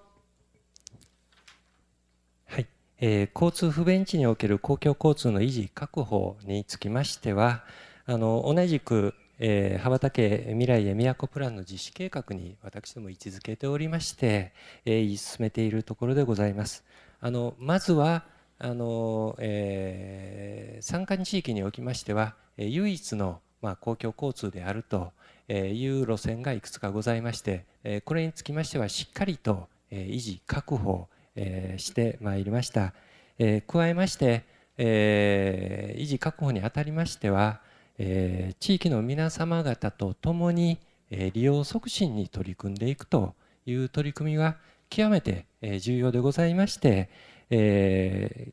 えー、交通不便地における公共交通の維持確保につきましてはあの同じくえー、羽ばたけ未来へ都プランの実施計画に私ども位置づけておりまして、えー、進めているところでございます。あのまずはあの、えー、山間地域におきましては、え唯一の、まあ、公共交通であるとえいう路線がいくつかございまして、えこれにつきましてはしっかりと、え維持確保、えしてまいりました。え加えまして、え維持確保にあたりましては、えー、地域の皆様方と共に、えー、利用促進に取り組んでいくという取り組みは極めて、えー、重要でございまして、え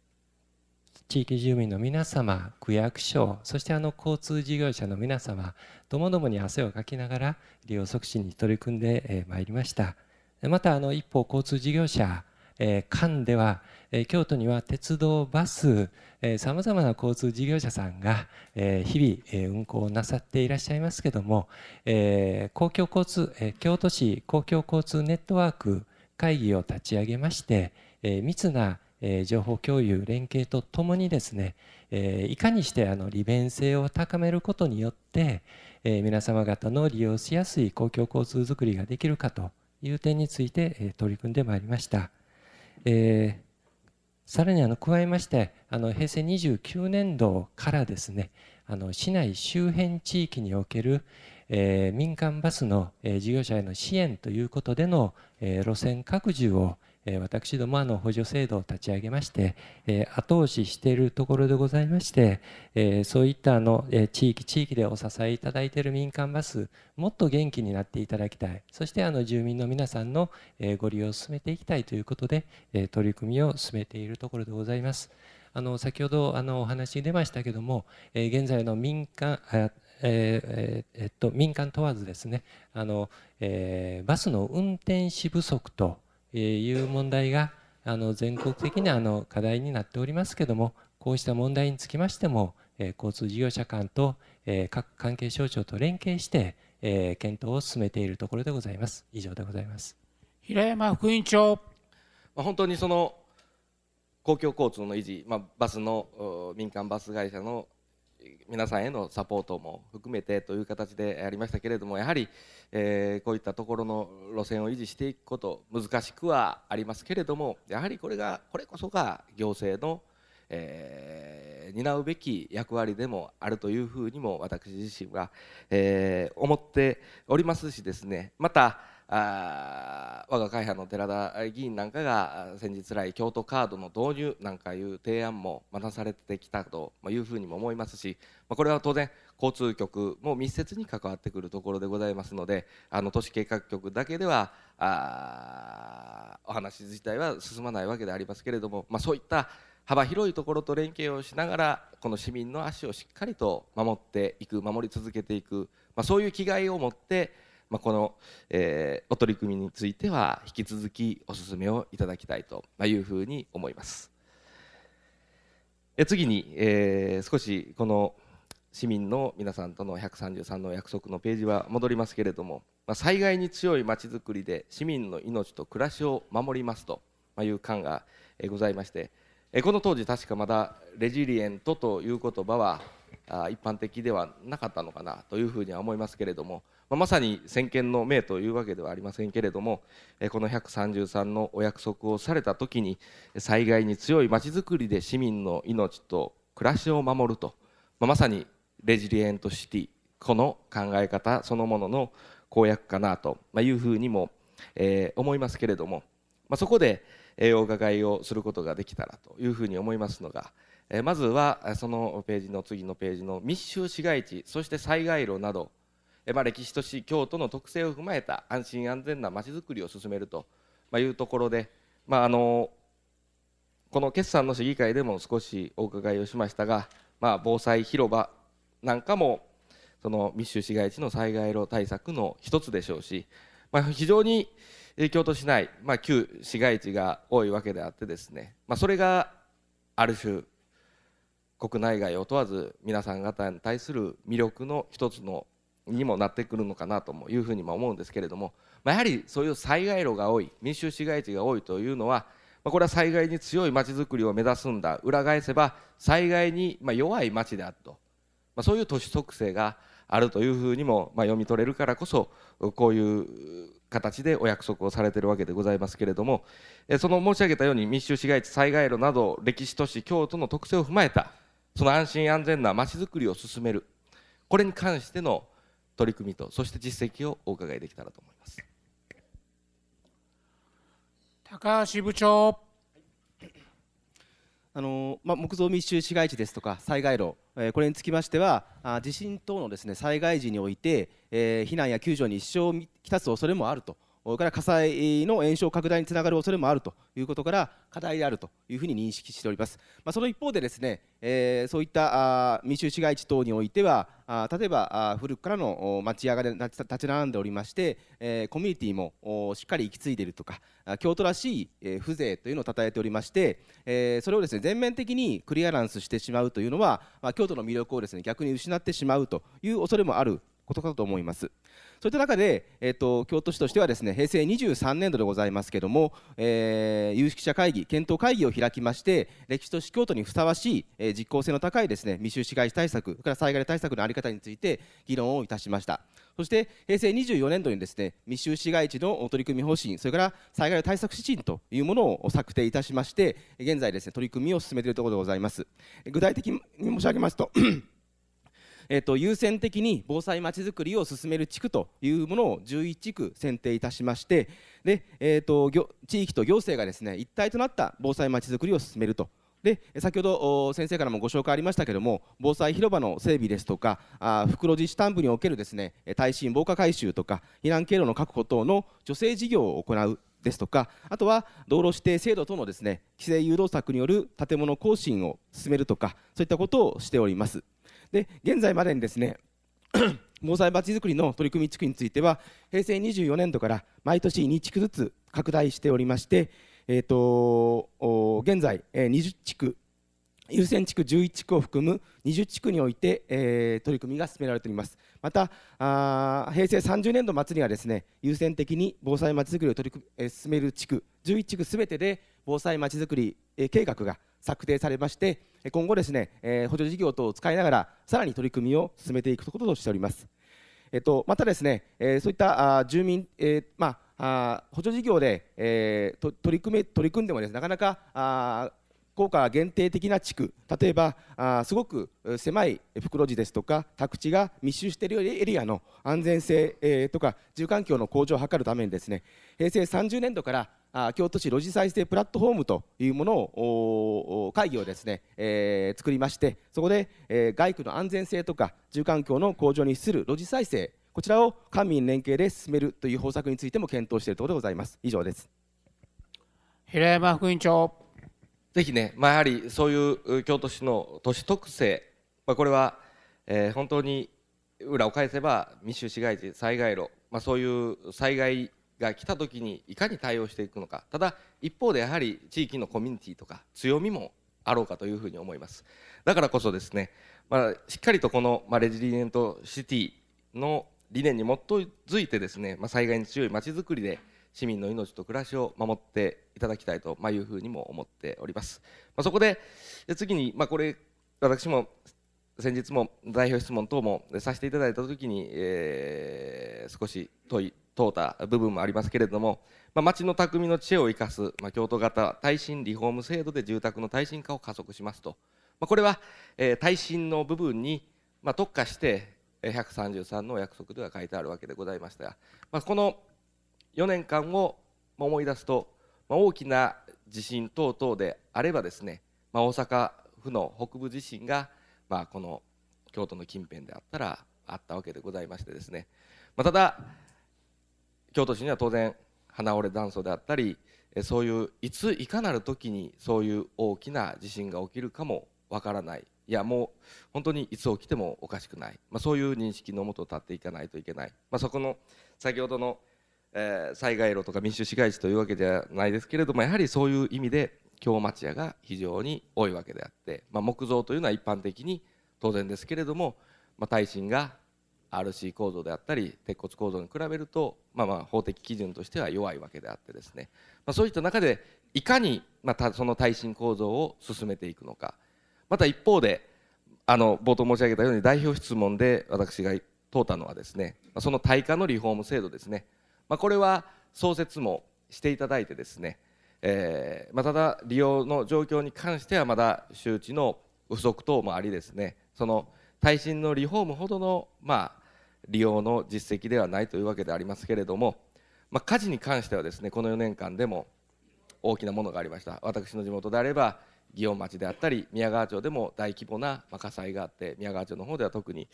地域住民の皆様区役所そしてあの交通事業者の皆様ともどもに汗をかきながら利用促進に取り組んでまいりましたまたあの一方交通事業者間ではえ京都には鉄道、バス、さまざまな交通事業者さんが、え日々、え運行をなさっていらっしゃいますけども、え公共交通、え京都市公共交通ネットワーク会議を立ち上げまして、え密なえ情報共有連携とともにですね、えいかにしてあの利便性を高めることによって、え皆様方の利用しやすい公共交通づくりができるかという点について、え取り組んでまいりました、えさらにあの加えましてあの平成29年度からですねあの市内周辺地域における、えー、民間バスの、えー、事業者への支援ということでの、えー、路線拡充を、私どもあの補助制度を立ち上げまして、後押ししているところでございまして、そういったあの地域地域でお支えいただいている民間バス、もっと元気になっていただきたい、そしてあの住民の皆さんのご利用を進めていきたいということで、取り組みを進めているところでございます。あの先ほどあのお話に出ましたけども、え現在の民間ええっと民間問わずですねあの、えバスの運転士不足とえー、いう問題があの全国的にあの課題になっておりますけどもこうした問題につきましてもえ交通事業者間とえ各関係省庁と連携してえ検討を進めているところでございます以上でございます平山副院長ま本当にその公共交通の維持、まあ、バスの民間バス会社の皆さんへのサポートも含めてという形でありましたけれどもやはり、えー、こういったところの路線を維持していくこと難しくはありますけれどもやはりこれがこれこそが行政の、えー、担うべき役割でもあるというふうにも私自身は、えー、思っておりますしですねまたあ我が会派の寺田議員なんかが先日来京都カードの導入なんかいう提案もまたされてきたというふうにも思いますし、まあ、これは当然交通局も密接に関わってくるところでございますのであの都市計画局だけではあお話自体は進まないわけでありますけれども、まあ、そういった幅広いところと連携をしながらこの市民の足をしっかりと守っていく守り続けていく、まあ、そういう気概を持ってまあ、この、えー、お取り組みについては引き続きお勧めをいただきたいというふうに思います。え次に、えー、少しこの市民の皆さんとの133の約束のページは戻りますけれども、まあ、災害に強いまちづくりで市民の命と暮らしを守りますという感がございましてこの当時確かまだレジリエントという言葉は一般的ではなかったのかなというふうには思いますけれども、まあ、まさに先見の明というわけではありませんけれどもこの133のお約束をされた時に災害に強いまちづくりで市民の命と暮らしを守ると、まあ、まさにレジリエントシティこの考え方そのものの公約かなというふうにも、えー、思いますけれども、まあ、そこで、えー、お伺いをすることができたらというふうに思いますのが、えまずはそのページの次のページの密集市街地そして災害路など、えまあ、歴史都市京都の特性を踏まえた安心安全なまちづくりを進めるというところで、まあ、あのこの決算の市議会でも少しお伺いをしましたが、まあ、防災広場なんかもその密集市街地の災害路対策の一つでしょうし、まあ、非常に京都市内、まあ、旧市街地が多いわけであってですね、まあ、それがある種国内外を問わず皆さん方に対する魅力の一つのにもなってくるのかなというふうにも思うんですけれども、まあ、やはりそういう災害路が多い民衆市街地が多いというのは、まあ、これは災害に強いまちづくりを目指すんだ裏返せば災害にまあ弱い町であると、まあ、そういう都市特性があるというふうにもまあ読み取れるからこそこういう形でお約束をされてるわけでございますけれどもその申し上げたように密集市街地災害路など歴史都市京都の特性を踏まえたその安心安全なまちづくりを進めるこれに関しての取り組みとそして実績をお伺いできたらと思います高橋部長あのまあ、木造密集市街地ですとか災害路、えー、これにつきましてはあ地震等のです、ね、災害時において、えー、避難や救助に支障をきたす恐れもあるとから火災の延焼拡大につながる恐れもあるということから課題であるというふうに認識しております、まあ、その一方でですね、えー、そういったあ密集市街地等においてはあ例えばあ古くからの町屋が立ち並んでおりまして、えー、コミュニティもしっかり行き継いでいるとか京都らしい、え風情というのをたたえておりまして、えー、それをですね全面的にクリアランスしてしまうというのは、まあ、京都の魅力をですね逆に失ってしまうという恐れもあることかと思います。そういった中で、えーと、京都市としてはですね平成23年度でございますけれども、えー、有識者会議検討会議を開きまして歴史と市京都にふさわしい、えー、実効性の高いですね未就市街地対策それから災害対策の在り方について議論をいたしましたそして平成24年度にですね密集市街地の取り組み方針それから災害対策指針というものを策定いたしまして現在ですね取り組みを進めているところでございます具体的に申し上げますとえーと、優先的に防災まちづくりを進める地区というものを11地区選定いたしましてで、えーと、地域と行政がですね一体となった防災まちづくりを進めるとで先ほど先生からもご紹介ありましたけども防災広場の整備ですとかあ袋地スタンプにおけるですね耐震防火改修とか避難経路の確保等の助成事業を行うですとかあとは道路指定制度等のですね規制誘導策による建物更新を進めるとかそういったことをしております。で現在までにですね 防災まちづくりの取り組み地区については平成24年度から毎年2地区ずつ拡大しておりまして、えーと、と現在、えー、20地区優先地区11地区を含む20地区において、えー、取り組みが進められておりますまたあ平成30年度末にはですね優先的に防災まちづくりを取り組、えー、進める地区11地区すべてで防災まちづくり、えー、計画が策定されまして今後ですね、えー、補助事業等を使いながらさらに取り組みを進めていくこととしております。えっと、またですね、えー、そういったあ住民、えー、まあ、あ補助事業で、えー、と取り組め取り組んでもです、ね、なかなかあ効果限定的な地区例えばあすごく狭い袋地ですとか宅地が密集しているエリアの安全性、えー、とか住環境の向上を図るためにですね平成30年度から京都市路地再生プラットフォームというものを会議をですね、えー、作りましてそこで、えー、外区の安全性とか住環境の向上に資する路地再生こちらを官民連携で進めるという方策についても検討しているところでございます以上です平山副委員長ぜひね、まあ、やはりそういう京都市の都市特性、まあ、これは、えー、本当に裏を返せば密集市街地災害路、まあ、そういう災害が来た時にいかに対応していくのかただ一方でやはり地域のコミュニティとか強みもあろうかというふうに思いますだからこそですね、まあ、しっかりとこの、まあ、レジリエントシティの理念に基づいてですね、まあ、災害に強いまちづくりで市民の命と暮らしを守っていただきたいというふうにも思っております、まあ、そこで次に、まあ、これ私も先日も代表質問等もさせていただいたときに、えー、少し問い問うた部分もありますけれども、まあ、町の匠の知恵を生かす、まあ、京都型耐震リフォーム制度で住宅の耐震化を加速しますと、まあ、これは、えー、耐震の部分に、まあ、特化して133のお約束では書いてあるわけでございましたが、まあ、この4年間を思い出すと、まあ、大きな地震等々であればですね、まあ、大阪府の北部地震が、まあ、この京都の近辺であったらあったわけでございましてですね、まあ、ただ京都市には当然花折れ断層であったりそういういついかなる時にそういう大きな地震が起きるかもわからないいやもう本当にいつ起きてもおかしくない、まあ、そういう認識のもと立っていかないといけない、まあ、そこの先ほどの、えー、災害路とか民主市街地というわけではないですけれどもやはりそういう意味で京町屋が非常に多いわけであって、まあ、木造というのは一般的に当然ですけれども、まあ、耐震が RC 構造であったり鉄骨構造に比べると、まあ、まあ法的基準としては弱いわけであってですね、まあ、そういった中でいかにまたその耐震構造を進めていくのかまた一方であの冒頭申し上げたように代表質問で私が問うたのはですねその対価のリフォーム制度ですね、まあ、これは創設もしていただいてですね、えまあ、ただ利用の状況に関してはまだ周知の不足等もありですねその耐震のリフォームほどの、まあ、利用の実績ではないというわけでありますけれども、まあ、火事に関してはですねこの4年間でも大きなものがありました私の地元であれば祇園町であったり宮川町でも大規模な火災があって宮川町の方では特に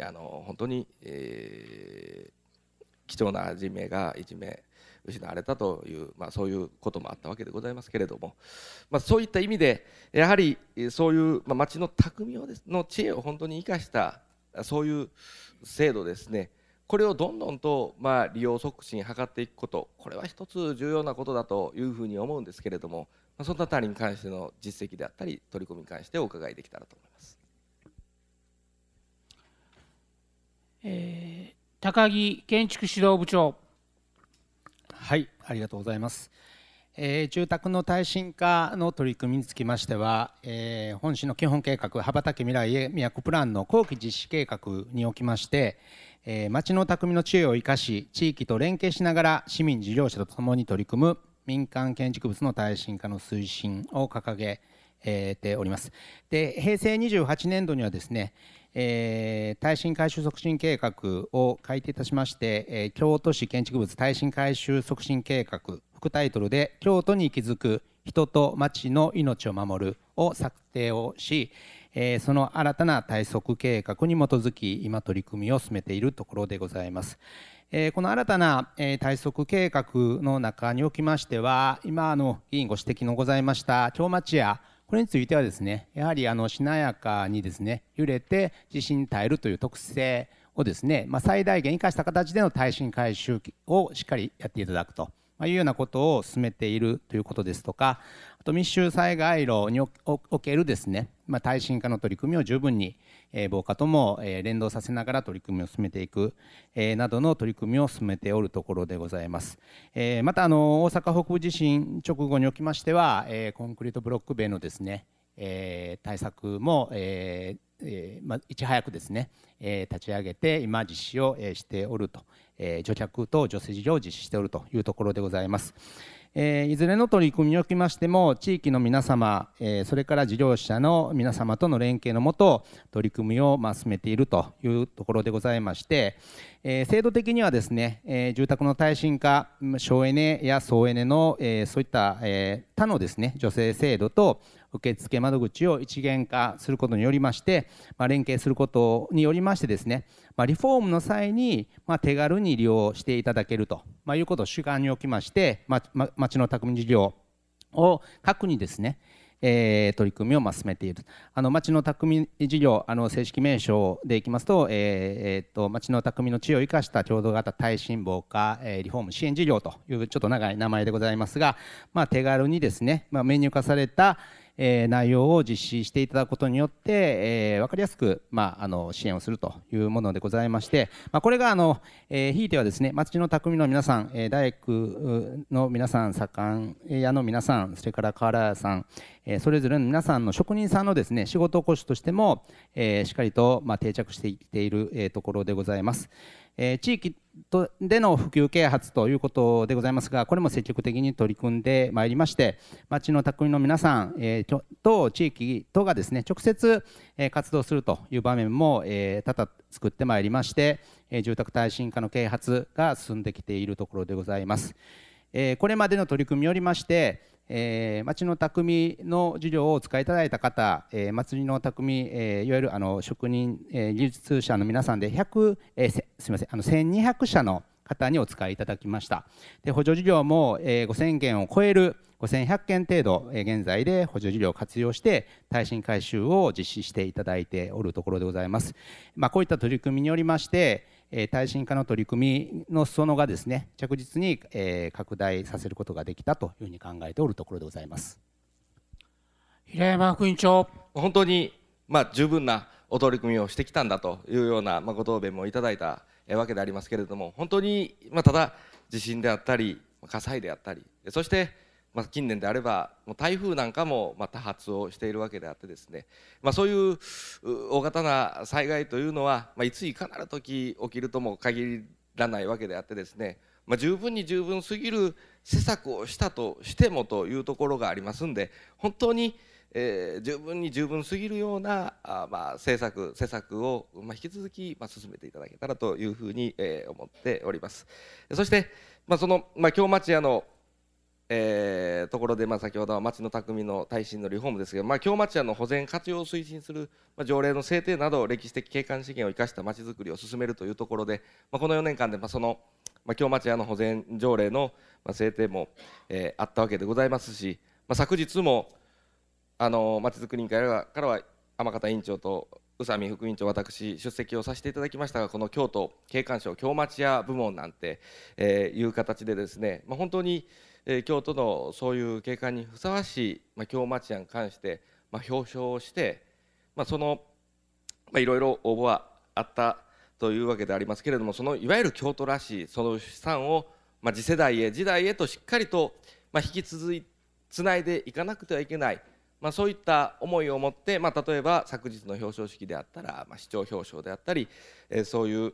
あの本当に、えー、貴重な人命がいじめ失われたという、まあ、そういうこともあったわけでございますけれども、まあ、そういった意味でやはりそういう、まあ、町の匠をですの知恵を本当に生かしたそういう制度ですねこれをどんどんとま利用促進図っていくことこれは一つ重要なことだというふうに思うんですけれどもそのあたりに関しての実績であったり取り組みに関してお伺いできたらと思います。えー、高木建築指導部長はいありがとうございますえー、住宅の耐震化の取り組みにつきましては、えー、本市の基本計画羽ばたき未来へ都プランの後期実施計画におきまして、えー、町の匠の知恵を生かし地域と連携しながら市民事業者とともに取り組む民間建築物の耐震化の推進を掲げておりますで平成28年度にはですねえー、耐震改修促進計画を改定いたしまして、えー、京都市建築物耐震改修促進計画副タイトルで「京都に息づく人と町の命を守る」を策定をし、えー、その新たな対策計画に基づき今取り組みを進めているところでございます。えー、この新たな、えー、対策計画の中におきましては今あの議員ご指摘のございました京町屋これについてはですねやはりあのしなやかにですね揺れて地震に耐えるという特性をですね、まあ、最大限生かした形での耐震改修をしっかりやっていただくと。いうようなことを進めているということですとかあと密集災害路におけるですね、まあ、耐震化の取り組みを十分に防火とも、連動させながら取り組みを進めていく、などの取り組みを進めておるところでございます、またあの大阪北部地震直後におきましては、コンクリートブロック塀のですね、対策も、いち早くですね、立ち上げて今実施を、しておると、除却と除雪事業を実施しておるというところでございます。えー、いずれの取り組みにおきましても地域の皆様、えー、それから事業者の皆様との連携のもと取り組みをまあ進めているというところでございまして、えー、制度的にはですね、えー、住宅の耐震化省エネや総エネの、えー、そういった、えー、他のですね助成制度と受付窓口を一元化することによりまして、まあ、連携することによりましてですね、まあ、リフォームの際に、まあ、手軽に利用していただけると、まいうことを主眼に置きまして、まま、町の匠事業を各にですねえー、取り組みを進めているあの町の匠事業あの正式名称でいきますと,、えー、えー、と町の匠の知恵を生かした共同型耐震防火、えー、リフォーム支援事業というちょっと長い名前でございますが、まあ、手軽にですね、まあ、メニュー化された、えー、内容を実施していただくことによって、えー、分かりやすく、まあ、あの支援をするというものでございまして、まあ、これがあの、えー、ひいてはですね町の匠の皆さん、えー、大工の皆さん左官屋の皆さんそれから河原屋さん、えー、それぞれの皆さんの職人さんのですね仕事講師としても、えー、しっかりと、まあ、定着していっている、えー、ところでございます。えー、地域とでの普及啓発ということでございますが、これも積極的に取り組んでまいりまして、町の匠の皆さん、えー、と地域とがですね直接、え活動するという場面も、え多々作ってまいりまして、え住宅耐震化の啓発が進んできているところでございます。えこれまでの取り組みによりまして、えー、町の匠の授業をお使いいただいた方、えー、祭りの匠、えー、いわゆるあの職人、えー、技術者の皆さんで100、えー、すみませんあの1200社の方にお使いいただきましたで補助事業も、えー、5000件を超える5100件程度、えー、現在で補助事業を活用して耐震改修を実施していただいておるところでございます、まあ、こういった取り組みによりましてえ耐震化の取り組みの裾野がですね着実に、え拡大させることができたというふうに考えておるところでございます平山副委員長本当に、まあ、十分なお取り組みをしてきたんだというような、まご答弁もいただいたわけでありますけれども本当に、まただ地震であったり火災であったりそしてまあ、近年であればもう台風なんかもま多発をしているわけであってですね、まあ、そういう大型な災害というのは、まあ、いついかなる時起きるとも限らないわけであってですね、ま十分に十分すぎる施策をしたとしてもというところがありますんで本当に、えー、十分に十分すぎるようなあ、ま政策施策を、ま引き続き、ま進めていただけたらというふうに、え思っております。そして、まそのま京町屋のえー、ところで、まあ、先ほどは町の匠の耐震のリフォームですけど、まあ、京町屋の保全活用を推進する、まあ、条例の制定など歴史的景観資源を生かした町づくりを進めるというところで、まあ、この4年間で、まあ、その、まあ、京町屋の保全条例の、まあ、制定も、えー、あったわけでございますし、まあ、昨日もあの町づくり委員会からは天方委員長と宇佐美副委員長私出席をさせていただきましたがこの京都景観賞京町屋部門なんて、えー、いう形でですね、まあ、本当に、え京都のそういう景観にふさわしい、まあ、京町屋に関して、まあ、表彰をして、まあ、その、まあ、いろいろ応募はあったというわけでありますけれどもそのいわゆる京都らしいその資産を、まあ、次世代へ時代へとしっかりと、まあ、引き続いつないでいかなくてはいけない、まあ、そういった思いを持って、まあ、例えば昨日の表彰式であったら、まあ、市長表彰であったり、えー、そういう。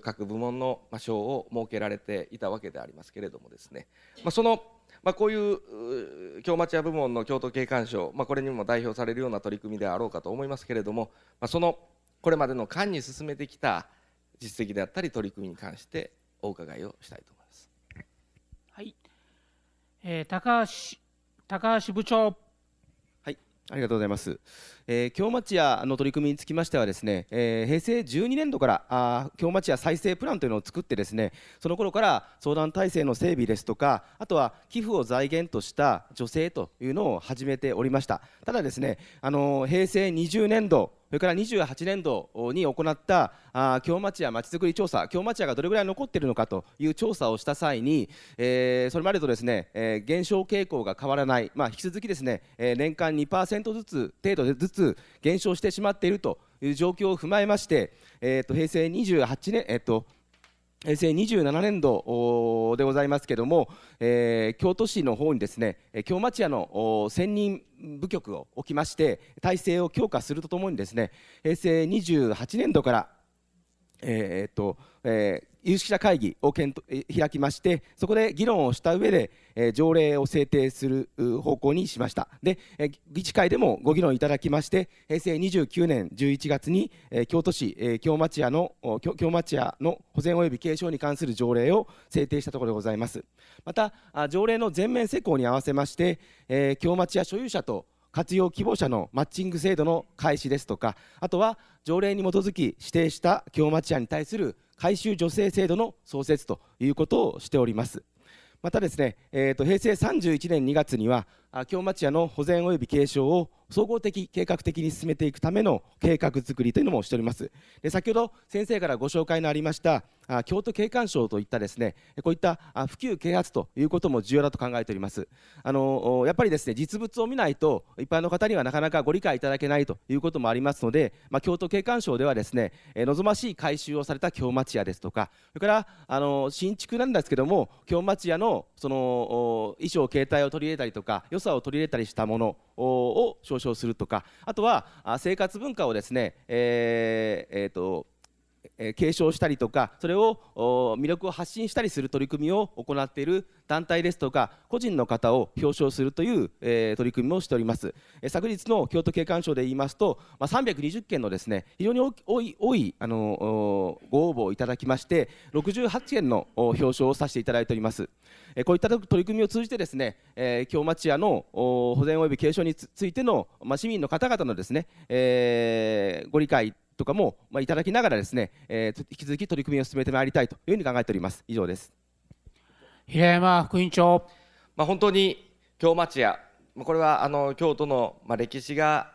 各部門の賞を設けられていたわけでありますけれどもですね、まあ、そのまあ、こういう京町屋部門の京都景観賞、まあ、これにも代表されるような取り組みであろうかと思いますけれども、まあ、そのこれまでの間に進めてきた実績であったり取り組みに関してお伺いをしたいと思います。はい、えー、高橋高橋部長ありがとうございます、えー、京町屋の取り組みにつきましてはですね、えー、平成12年度からあ京町屋再生プランというのを作ってですねその頃から相談体制の整備ですとかあとは寄付を財源とした助成というのを始めておりましたただですね、あのー、平成20年度それから28年度に行ったあ京町屋まちづくり調査京町屋がどれぐらい残っているのかという調査をした際に、えー、それまでとですね、えー、減少傾向が変わらない、まあ、引き続きですね、えー、年間2%ずつ程度ずつ減少してしまっているという状況を踏まえまして、えー、と平成28年、えー、と平成27年度でございますけれども、えー、京都市の方にですね京町屋の専任部局を置きまして体制を強化するとともにですね平成28年度から、えー、っとえー、有識者会議を検討開きましてそこで議論をした上で、え条例を制定する方向にしましたで、え議事会でもご議論いただきまして平成29年11月に、え京都市、え京町屋の京京町屋の保全及び継承に関する条例を制定したところでございますまた条例の全面施行に合わせまして、え京町屋所有者と活用希望者のマッチング制度の開始ですとかあとは条例に基づき指定した京町屋に対する改修助成制度の創設ということをしております。またですね、えーと、と平成31年2月には京町屋の保全及び継承を総合的、計画的に進めていくための計画づくりというのもしております。で先ほど先生からご紹介のありました京都景観賞といったですねこういった普及啓発ということも重要だと考えております。あのやっぱりですね実物を見ないと一般の方にはなかなかご理解いただけないということもありますので、まあ、京都景観賞ではですね望ましい改修をされた京町屋ですとかそれからあの新築なんですけども京町屋のその衣装形態を取り入れたりとか予さを取り入れたりしたものを少々するとかあとは生活文化をですね、えーえーと継承したりとかそれを魅力を発信したりする取り組みを行っている団体ですとか個人の方を表彰するという、え取り組みをしております昨日の京都景観賞で言いますと、ま320件のですね非常に多い多いあのご応募をいただきまして68件の表彰をさせていただいておりますこういった取り組みを通じてですね、え京町屋の保全及び継承についての、ま市民の方々のですね、えご理解とかも、まあ、いただきながらですね、えー、引き続き取り組みを進めてまいりたいというふうに考えております以上です平山副委員長、まあ、本当に京町屋これはあの京都の、まあ、歴史が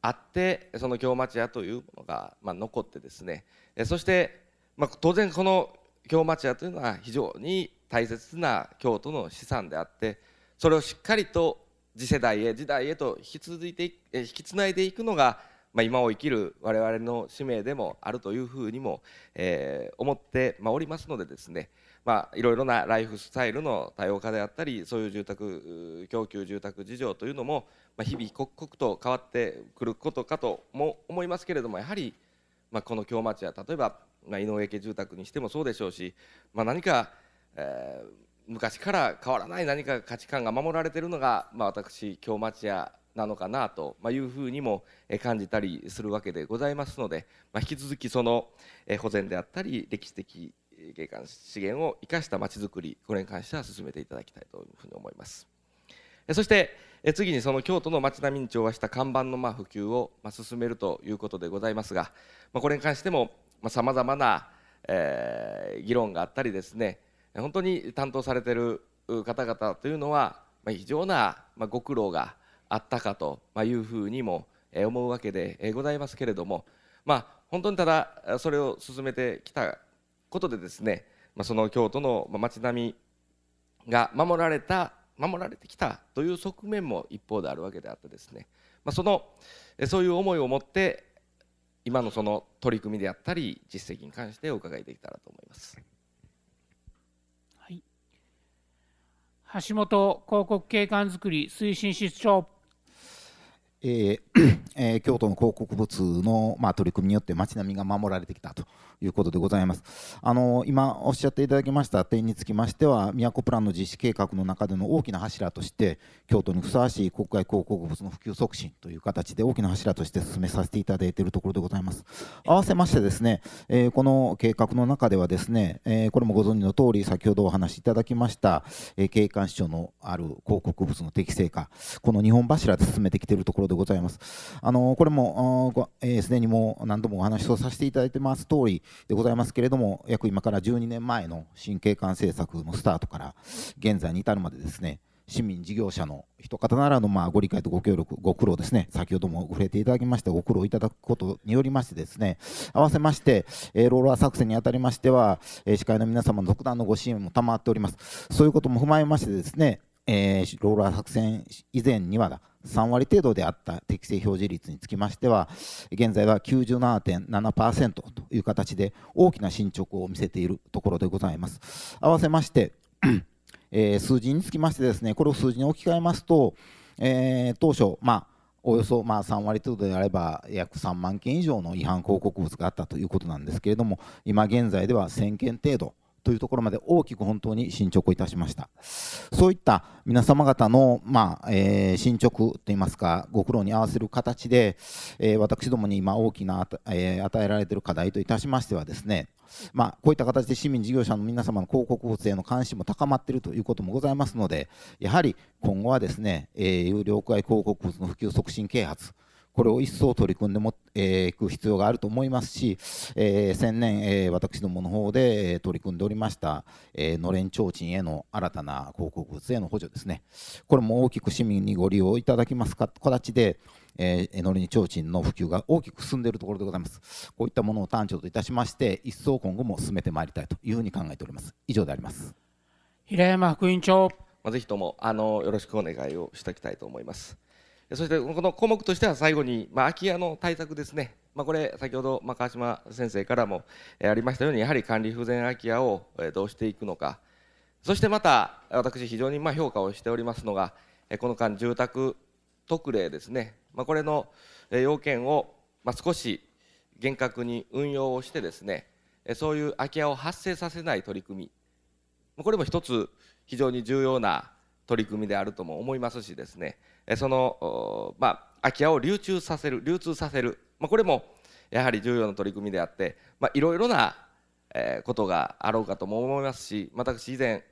あってその京町屋というものが、まあ、残ってですねえそして、まあ、当然この京町屋というのは非常に大切な京都の資産であってそれをしっかりと次世代へ時代へと引き続いて引きつないでいくのがまあ、今を生きる我々の使命でもあるというふうにも、えー、思って、まあ、おりますのでですね、まいろいろなライフスタイルの多様化であったりそういう住宅供給住宅事情というのも、まあ、日々刻々と変わってくることかとも思いますけれどもやはり、まあ、この京町は例えば、まあ、井上家住宅にしてもそうでしょうし、まあ、何か、えー、昔から変わらない何か価値観が守られているのが、まあ、私京町屋なのかなというふうにも感じたりするわけでございますので、まあ、引き続きその保全であったり歴史的景観資源を生かしたまちづくりこれに関しては進めていただきたいというふうに思います。そして次にその京都の町並みに調和した看板のま普及を進めるということでございますがこれに関してもさまざまな議論があったりですね本当に担当されてる方々というのは非常なご苦労があったかというふうにも思うわけでございますけれどもまあ本当にただそれを進めてきたことでですねその京都の町並みが守られた守られてきたという側面も一方であるわけであってですねそのそういう思いを持って今のその取り組みであったり実績に関してお伺いできたらと思います。はい、橋本広告景観づくり推進室長えー えー、京都の広告物の、まあ、取り組みによって街並みが守られてきたということでございます。あの今おっしゃっていただきました点につきましては、都プランの実施計画の中での大きな柱として、京都にふさわしい国外広告物の普及促進という形で大きな柱として進めさせていただいているところでございます。合わせましてですね、えー、この計画の中ではですね、えー、これもご存知の通り、先ほどお話しいただきました、えー、景観市長のある広告物の適正化、この2本柱で進めてきているところでございます。あのこれもすで、えー、にもう何度もお話をさせていただいてます通り、でございますけれども約今から12年前の新景観政策のスタートから現在に至るまでですね市民事業者の人方ならのまあご理解とご協力、ご苦労ですね、先ほども触れていただきましたご苦労いただくことによりましてですね、合わせまして、えー、ローラー作戦にあたりましては、えー、司会の皆様の独断のご支援も賜っております。そういうことも踏まえましてですね、えー、ローラー作戦以前には3割程度であった適正表示率につきましては現在は97.7%という形で大きな進捗を見せているところでございます。合わせましてえー、数字につきましてですねこれを数字に置き換えますと、えー、当初、まあ、およそまあ3割程度であれば約3万件以上の違反広告物があったということなんですけれども今現在では1000件程度というところまで大きく本当に進捗をいたしましたそういった皆様方の、まあ、えー、進捗といいますかご苦労に合わせる形で、えー、私どもに今大きな、えー、与えられている課題といたしましてはですねまあ、こういった形で市民事業者の皆様の広告物への関心も高まっているということもございますのでやはり今後はですね、え有料屋外広告物の普及促進啓発これを一層取り組んでも、えいく必要があると思いますし、え先年、え私どもの方で、え取り組んでおりました、えのれん提灯への新たな広告物への補助ですね、これも大きく市民にご利用いただきますか形で、えー、のれん提灯の普及が大きく進んでいるところでございます。こういったものを端緒といたしまして、一層今後も進めてまいりたいというふうに考えております。以上であります。平山副委員長。まぜひともあのよろしくお願いをしていきたいと思います。そしてこの項目としては最後に、まあ、空き家の対策ですね、まあ、これ先ほど、ま川島先生からもありましたようにやはり管理不全空き家をどうしていくのかそしてまた私非常にま評価をしておりますのがこの間住宅特例ですね、まあ、これの要件を少し厳格に運用をしてですねそういう空き家を発生させない取り組みこれも一つ非常に重要な取り組みであるとも思いますしですねその、まあ、空き家を流通させる流通させる、まあ、これもやはり重要な取り組みであって、まあ、いろいろなことがあろうかとも思いますし私以前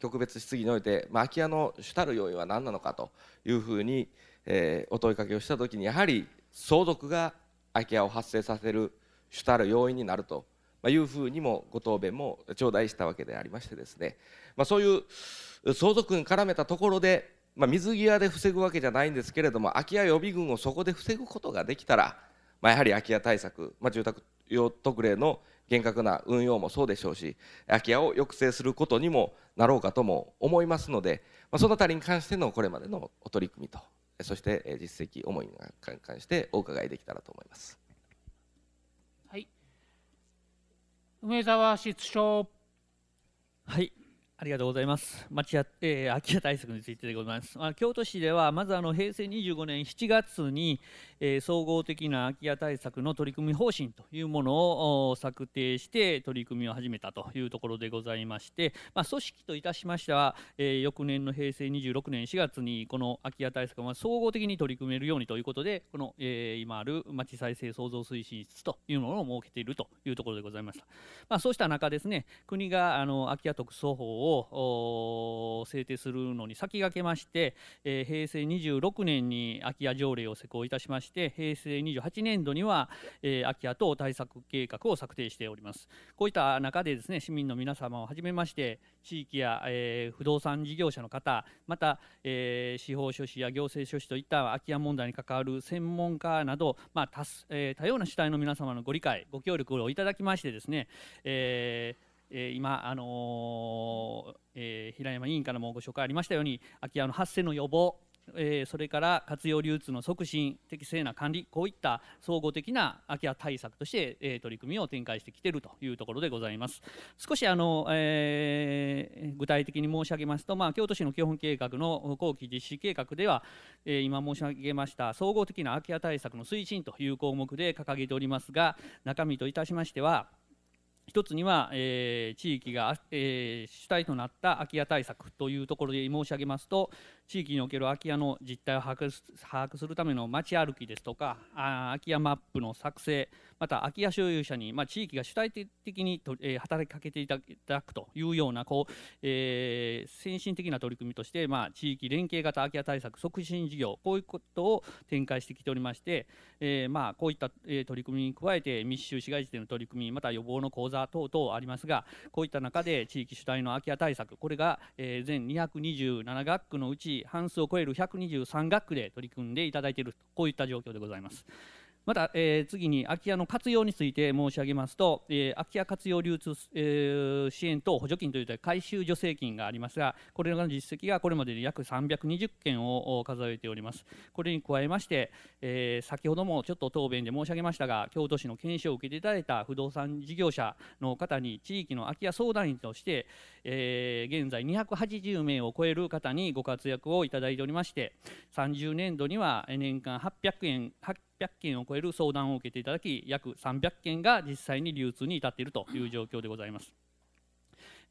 特別質疑において、まあ、空き家の主たる要因は何なのかというふうに、えー、お問いかけをしたときにやはり相続が空き家を発生させる主たる要因になるというふうにもご答弁も頂戴したわけでありましてですね、まあ、そういう相続に絡めたところでまあ、水際で防ぐわけじゃないんですけれども空き家予備軍をそこで防ぐことができたら、まあ、やはり空き家対策、まあ、住宅用特例の厳格な運用もそうでしょうし空き家を抑制することにもなろうかとも思いますので、まあ、その辺りに関してのこれまでのお取り組みとそして実績思いに関してお伺いできたらと思います。はい、梅沢室長はい、ありがとうございます。町屋、えー、空き家対策についてでございます。まあ、京都市では、まずあの平成25年7月に、えー、総合的な空き家対策の取り組み方針というものを策定して取り組みを始めたというところでございまして、まあ、組織といたしましては、えー、翌年の平成26年4月にこの空き家対策を総合的に取り組めるようにということで、この、えー、今ある町再生創造推進室というものを設けているというところでございました。まあ、そうした中ですね、国があの空き家特措法をを制定するのに先駆けまして、えー、平成26年に空き家条例を施行いたしまして平成28年度には、えー、空き家等対策計画を策定しておりますこういった中でですね市民の皆様をはじめまして地域や、えー、不動産事業者の方また、え司法書士や行政書士といった空き家問題に関わる専門家など、まあ多え多様な主体の皆様のご理解ご協力をいただきましてですね、えーえー、今、あのえー、平山委員からもご紹介ありましたように空き家の発生の予防えー、それから活用流通の促進適正な管理こういった総合的な空き家対策として、えー、取り組みを展開してきているというところでございます少しあの、えー、具体的に申し上げますと、まあ、京都市の基本計画の後期実施計画では、えー、今申し上げました総合的な空き家対策の推進という項目で掲げておりますが中身といたしましては一つには、えー、地域が、えー、主体となった空き家対策というところで申し上げますと地域における空き家の実態を把握するための街歩きですとかあ空き家マップの作成また空き家所有者に、まあ、地域が主体的にと、えー、働きかけていただくというようなこう、えー、先進的な取り組みとして、まあ、地域連携型空き家対策促進事業こういうことを展開してきておりまして、えー、まあ、こういった、え取り組みに加えて密集市街地での取り組みまた予防の講座等々ありますがこういった中で地域主体の空き家対策これが、え全227学区のうち半数を超える123学区で取り組んでいただいているこういった状況でございます。また、えー、次に空き家の活用について申し上げますと、えー、空き家活用流通、えー、支援等補助金という回収助成金がありますが、これらの実績がこれまでで約320件を数えております。これに加えまして、えー、先ほどもちょっと答弁で申し上げましたが、京都市の検証を受けていただいた不動産事業者の方に、地域の空き家相談員として、えー、現在280名を超える方にご活躍をいただいておりまして、30年度には年間800円、8件を超える相談を受けていただき約300件が実際に流通に至っているという状況でございます。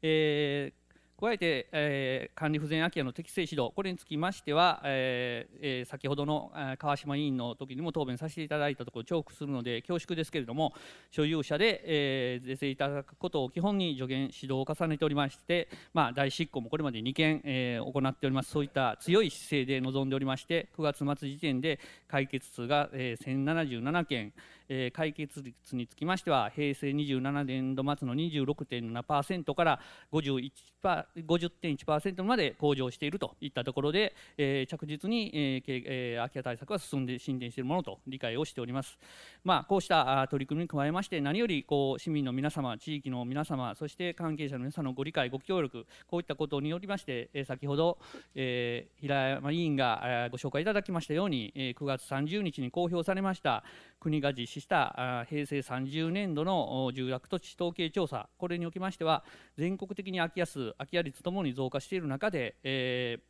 えー加えて、えー、管理不全空き家の適正指導、これにつきましては、えーえー、先ほどの川島委員の時にも答弁させていただいたところ、重複するので恐縮ですけれども、所有者で、えー、是正いただくことを基本に助言、指導を重ねておりまして、まあ、代執行もこれまで2件、えー、行っております、そういった強い姿勢で臨んでおりまして、9月末時点で解決数が、えー、1077件、えー、解決率につきましては平成27年度末の26.7%から50.1%まで向上しているといったところで、えー、着実に、えーえ空き家対策は進んで進展しているものと理解をしております。まあ、こうした取り組みに加えまして何よりこう市民の皆様地域の皆様そして関係者の皆さんのご理解ご協力こういったことによりまして、え先ほど、えー、平山委員が、ご紹介いただきましたように、え9月30日に公表されました国が実施した平成30年度の住宅土地統計調査これにおきましては全国的に空き家数空き家率ともに増加している中で、えー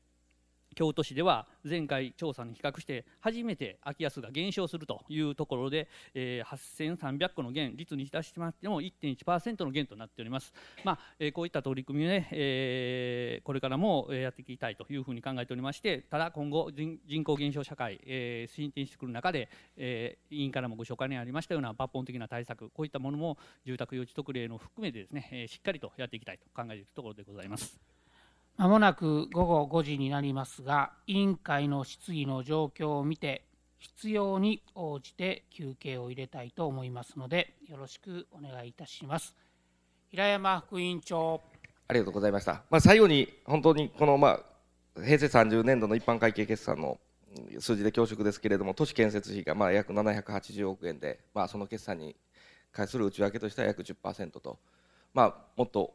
京都市では前回調査に比較して初めて空き家数が減少するというところで、えー、8300戸の減率にいたしましても1.1%の減となっております、まあえー、こういった取り組みをね、えー、これからもやっていきたいというふうに考えておりましてただ今後人口減少社会、えー、進展してくる中で、えー、委員からもご紹介にありましたような抜本的な対策こういったものも住宅用地特例の含めてですね、えー、しっかりとやっていきたいと考えているところでございます。まもなく午後5時になりますが、委員会の質疑の状況を見て、必要に応じて休憩を入れたいと思いますので、よろしくお願いいたします。平山副委員長。ありがとうございました。まあ、最後に、本当にこの、まあ、平成30年度の一般会計決算の数字で恐縮ですけれども、都市建設費がまあ約780億円で、まあ、その決算に関する内訳としては約10%と、まあ、もっと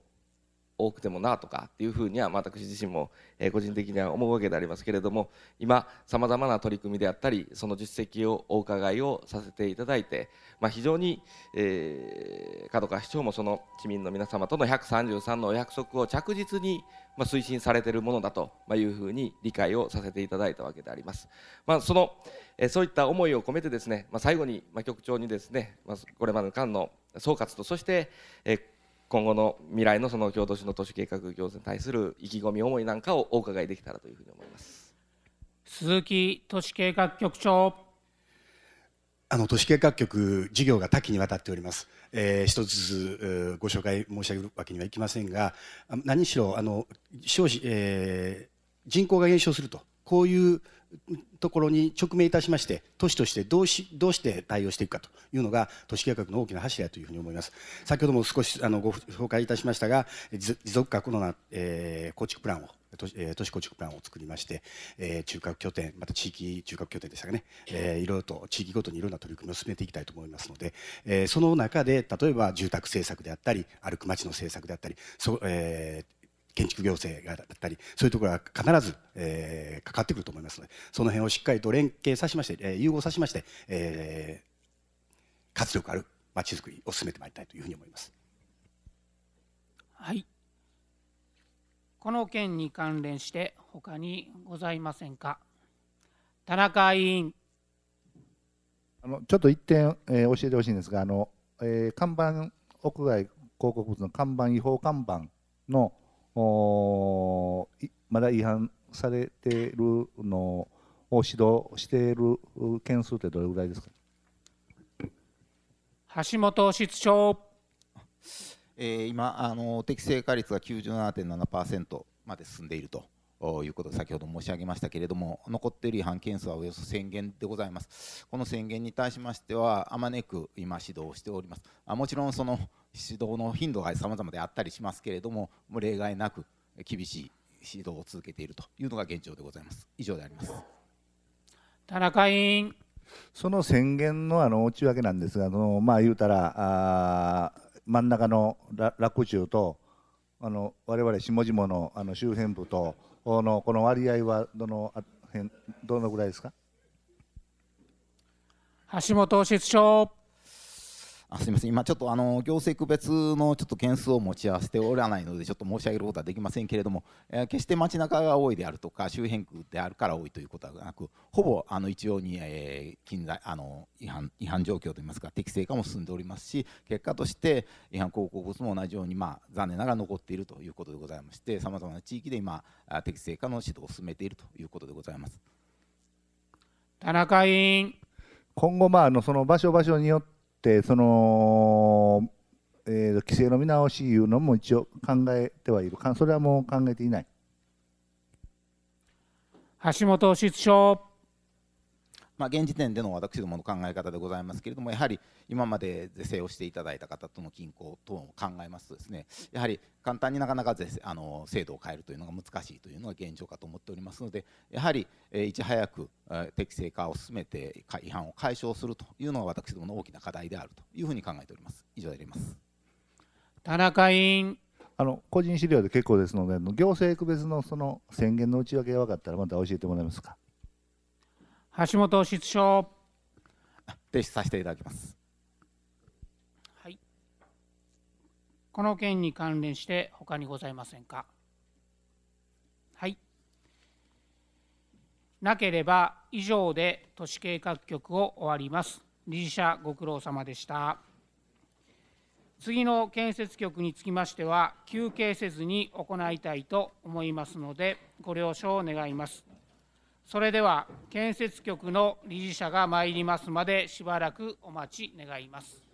多くてもなとかっていうふうには私自身も個人的には思うわけでありますけれども今さまざまな取り組みであったりその実績をお伺いをさせていただいて、まあ、非常に、えー、角川市長もその市民の皆様との133のお約束を着実に、推進されているものだというふうに理解をさせていただいたわけであります。まあ、そのそういった思いを込めてですね、まあ、最後に、局長にですね、まあ、これまでの間の総括とそして、えー今後の未来のその京都市の都市計画行政に対する意気込み思いなんかをお伺いできたらというふうに思います鈴木都市計画局長あの都市計画局事業が多岐にわたっております、えー、一つずつご紹介申し上げるわけにはいきませんが何しろあの少子、えー、人口が減少するとこういうところに直面いたしまして都市としてどうしどうして対応していくかというのが都市計画の大きな柱というふうに思います先ほども少しあのご紹介いたしましたが持続可能な、えー、構築プランを都市構築プランを作りまして、えー、中核拠点また地域中核拠点でしたかね、えー、いろいろと地域ごとにいろんな取り組みを進めていきたいと思いますので、えー、その中で例えば住宅政策であったり歩く街の政策であったりそ、えー建築行政がだったりそういうところが必ず、えー、かかってくると思いますのでその辺をしっかりと連携さしまして、えー、融合さしまして、えー、活力あるまちづくりを進めてまいりたいというふうに思います。はいこの件に関連して他にございませんか田中委員あのちょっと1点、えー、教えてほしいんですがあの、えー、看板屋外広告物の看板違法看板のまだ違反されているのを指導している件数ってどれぐらいですか橋本室長、えー、今あの、適正化率が97.7%まで進んでいるということ先ほど申し上げましたけれども残っている違反件数はおよそ1000件でございますこの宣言に対しましてはあまねく今指導しておりますあもちろんその指導の頻度が様々であったりしますけれども例外なく厳しい指導を続けているというのが現状でございます以上であります田中委員その宣言のあの内訳なんですがあのまあ言うたら真ん中の洛中とあの我々下々のあの周辺部とのこの割合はどの辺どのぐらいですか橋本室長あすみません今ちょっとあの行政区別のちょっと件数を持ち合わせておらないのでちょっと申し上げることはできませんけれども、えー、決して街中が多いであるとか周辺区であるから多いということはなくほぼあの一様に、えー、近代あの違反違反状況といいますか適正化も進んでおりますし結果として違反広告物も同じように、まあ、残念ながら残っているということでございましてさまざまな地域で今適正化の指導を進めているということでございます。田中委員今後、まあ、あのその場所場所によってってその、えー、規制の見直しいうのも一応考えてはいるそれはもう考えていない橋本室長まあ、現時点での私どもの考え方でございますけれどもやはり今まで是正をしていただいた方との均衡等を考えますとですねやはり簡単になかなかあの制度を変えるというのが難しいというのが現状かと思っておりますのでやはりいち早く適正化を進めて違反を解消するというのが私どもの大きな課題であるというふうに考えております。以上であります田中委員あの個人資料で結構ですので行政区別のその宣言の内訳が分かったらまた教えてもらえますか。橋本室長提出させていただきます、はい、この件に関連して他にございませんかはいなければ以上で都市計画局を終わります理事者ご苦労様でした次の建設局につきましては休憩せずに行いたいと思いますのでご了承願いますそれでは建設局の理事者が参りますまでしばらくお待ち願います。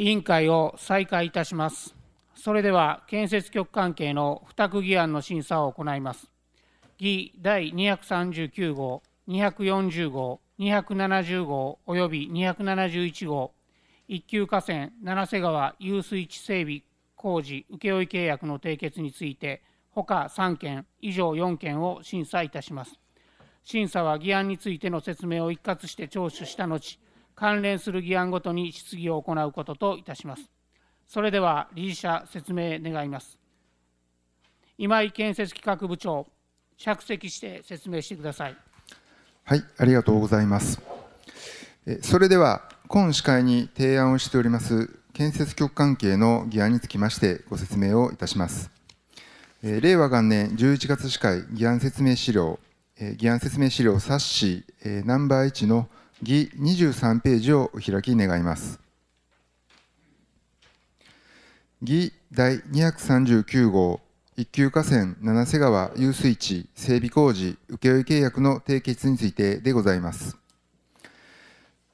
委員会を再開いたします。それでは建設局関係の付託議案の審査を行います。議第239号、240号、270号及び271号、一級河川七瀬川遊水地整備工事請負契約の締結について、ほか3件以上4件を審査いたします。審査は議案についての説明を一括して聴取した後、関連する議案ごとに質疑を行うことといたします。それでは理事者説明願います。今井建設企画部長、着席して説明してください。はい、ありがとうございます。それでは、今司会に提案をしております建設局関係の議案につきましてご説明をいたします。令和元年11月司会議案説明資料、議案説明資料冊子ナンバー1の儀23ページをお開き願います。儀第239号一級河川七瀬川遊水地整備工事請負契約の締結についてでございます。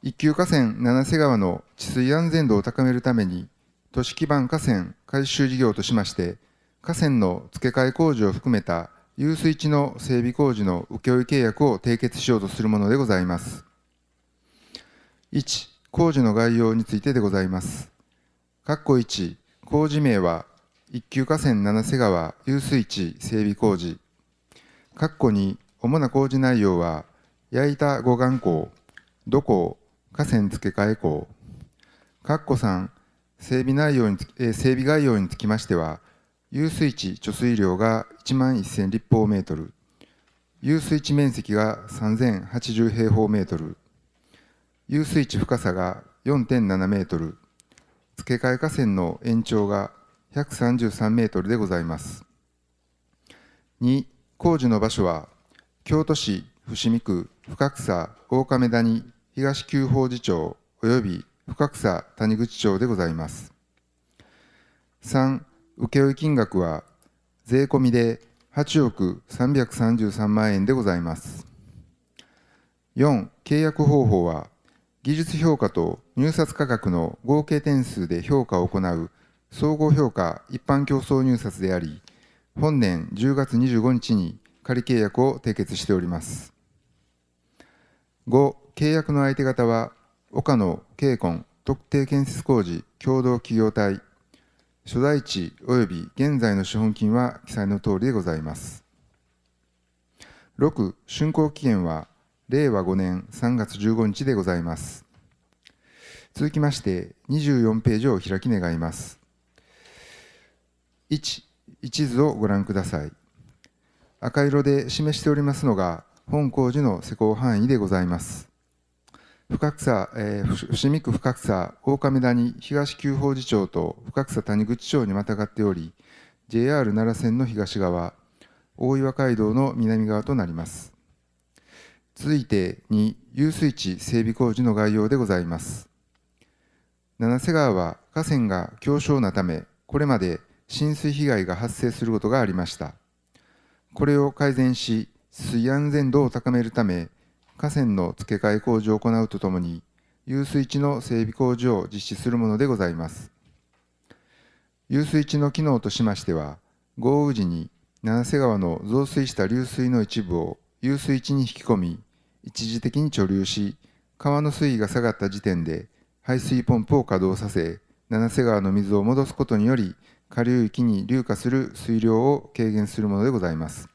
一級河川七瀬川の治水安全度を高めるために、都市基盤河川改修事業としまして、河川の付け替え工事を含めた遊水地の整備工事の請負契約を締結しようとするものでございます。1、工事の概要についてでございます。括弧1、工事名は、一級河川七瀬川遊水地整備工事。括弧2、主な工事内容は、矢板護岸港、土港、河川付け替え港。括弧3、整備内容につ、えー、整備概要につきましては、遊水地貯水量が1万1000立方メートル、遊水地面積が3080平方メートル、遊水地深さが4.7メートル、付け替え河川の延長が133メートルでございます。2、工事の場所は、京都市伏見区深草大亀谷東旧法寺町及び深草谷口町でございます。3、請負金額は、税込みで8億333万円でございます。4、契約方法は、技術評価と入札価格の合計点数で評価を行う総合評価一般競争入札であり、本年10月25日に仮契約を締結しております。5、契約の相手方は、岡野、慶根、特定建設工事共同企業体、所在地及び現在の資本金は記載の通りでございます。6、竣工期限は令和5年3月15日でございます。続きまして、24ページを開き願います。1、一図をご覧ください。赤色で示しておりますのが、本工事の施工範囲でございます。深草、えー、伏見区深草大亀谷東急法寺町と深草谷口町にまたがっており JR 奈良線の東側大岩街道の南側となります続いて2、遊水地整備工事の概要でございます。七瀬川は河川が強小なため、これまで浸水被害が発生することがありました。これを改善し、水安全度を高めるため、河川の付け替え工事を行うとともに、遊水地の整備工事を実施するものでございます。遊水地の機能としましては、豪雨時に七瀬川の増水した流水の一部を遊水地に引き込み、一時的に貯留し、川の水位が下がった時点で排水ポンプを稼働させ、七瀬川の水を戻すことにより、下流域に流下する水量を軽減するものでございます。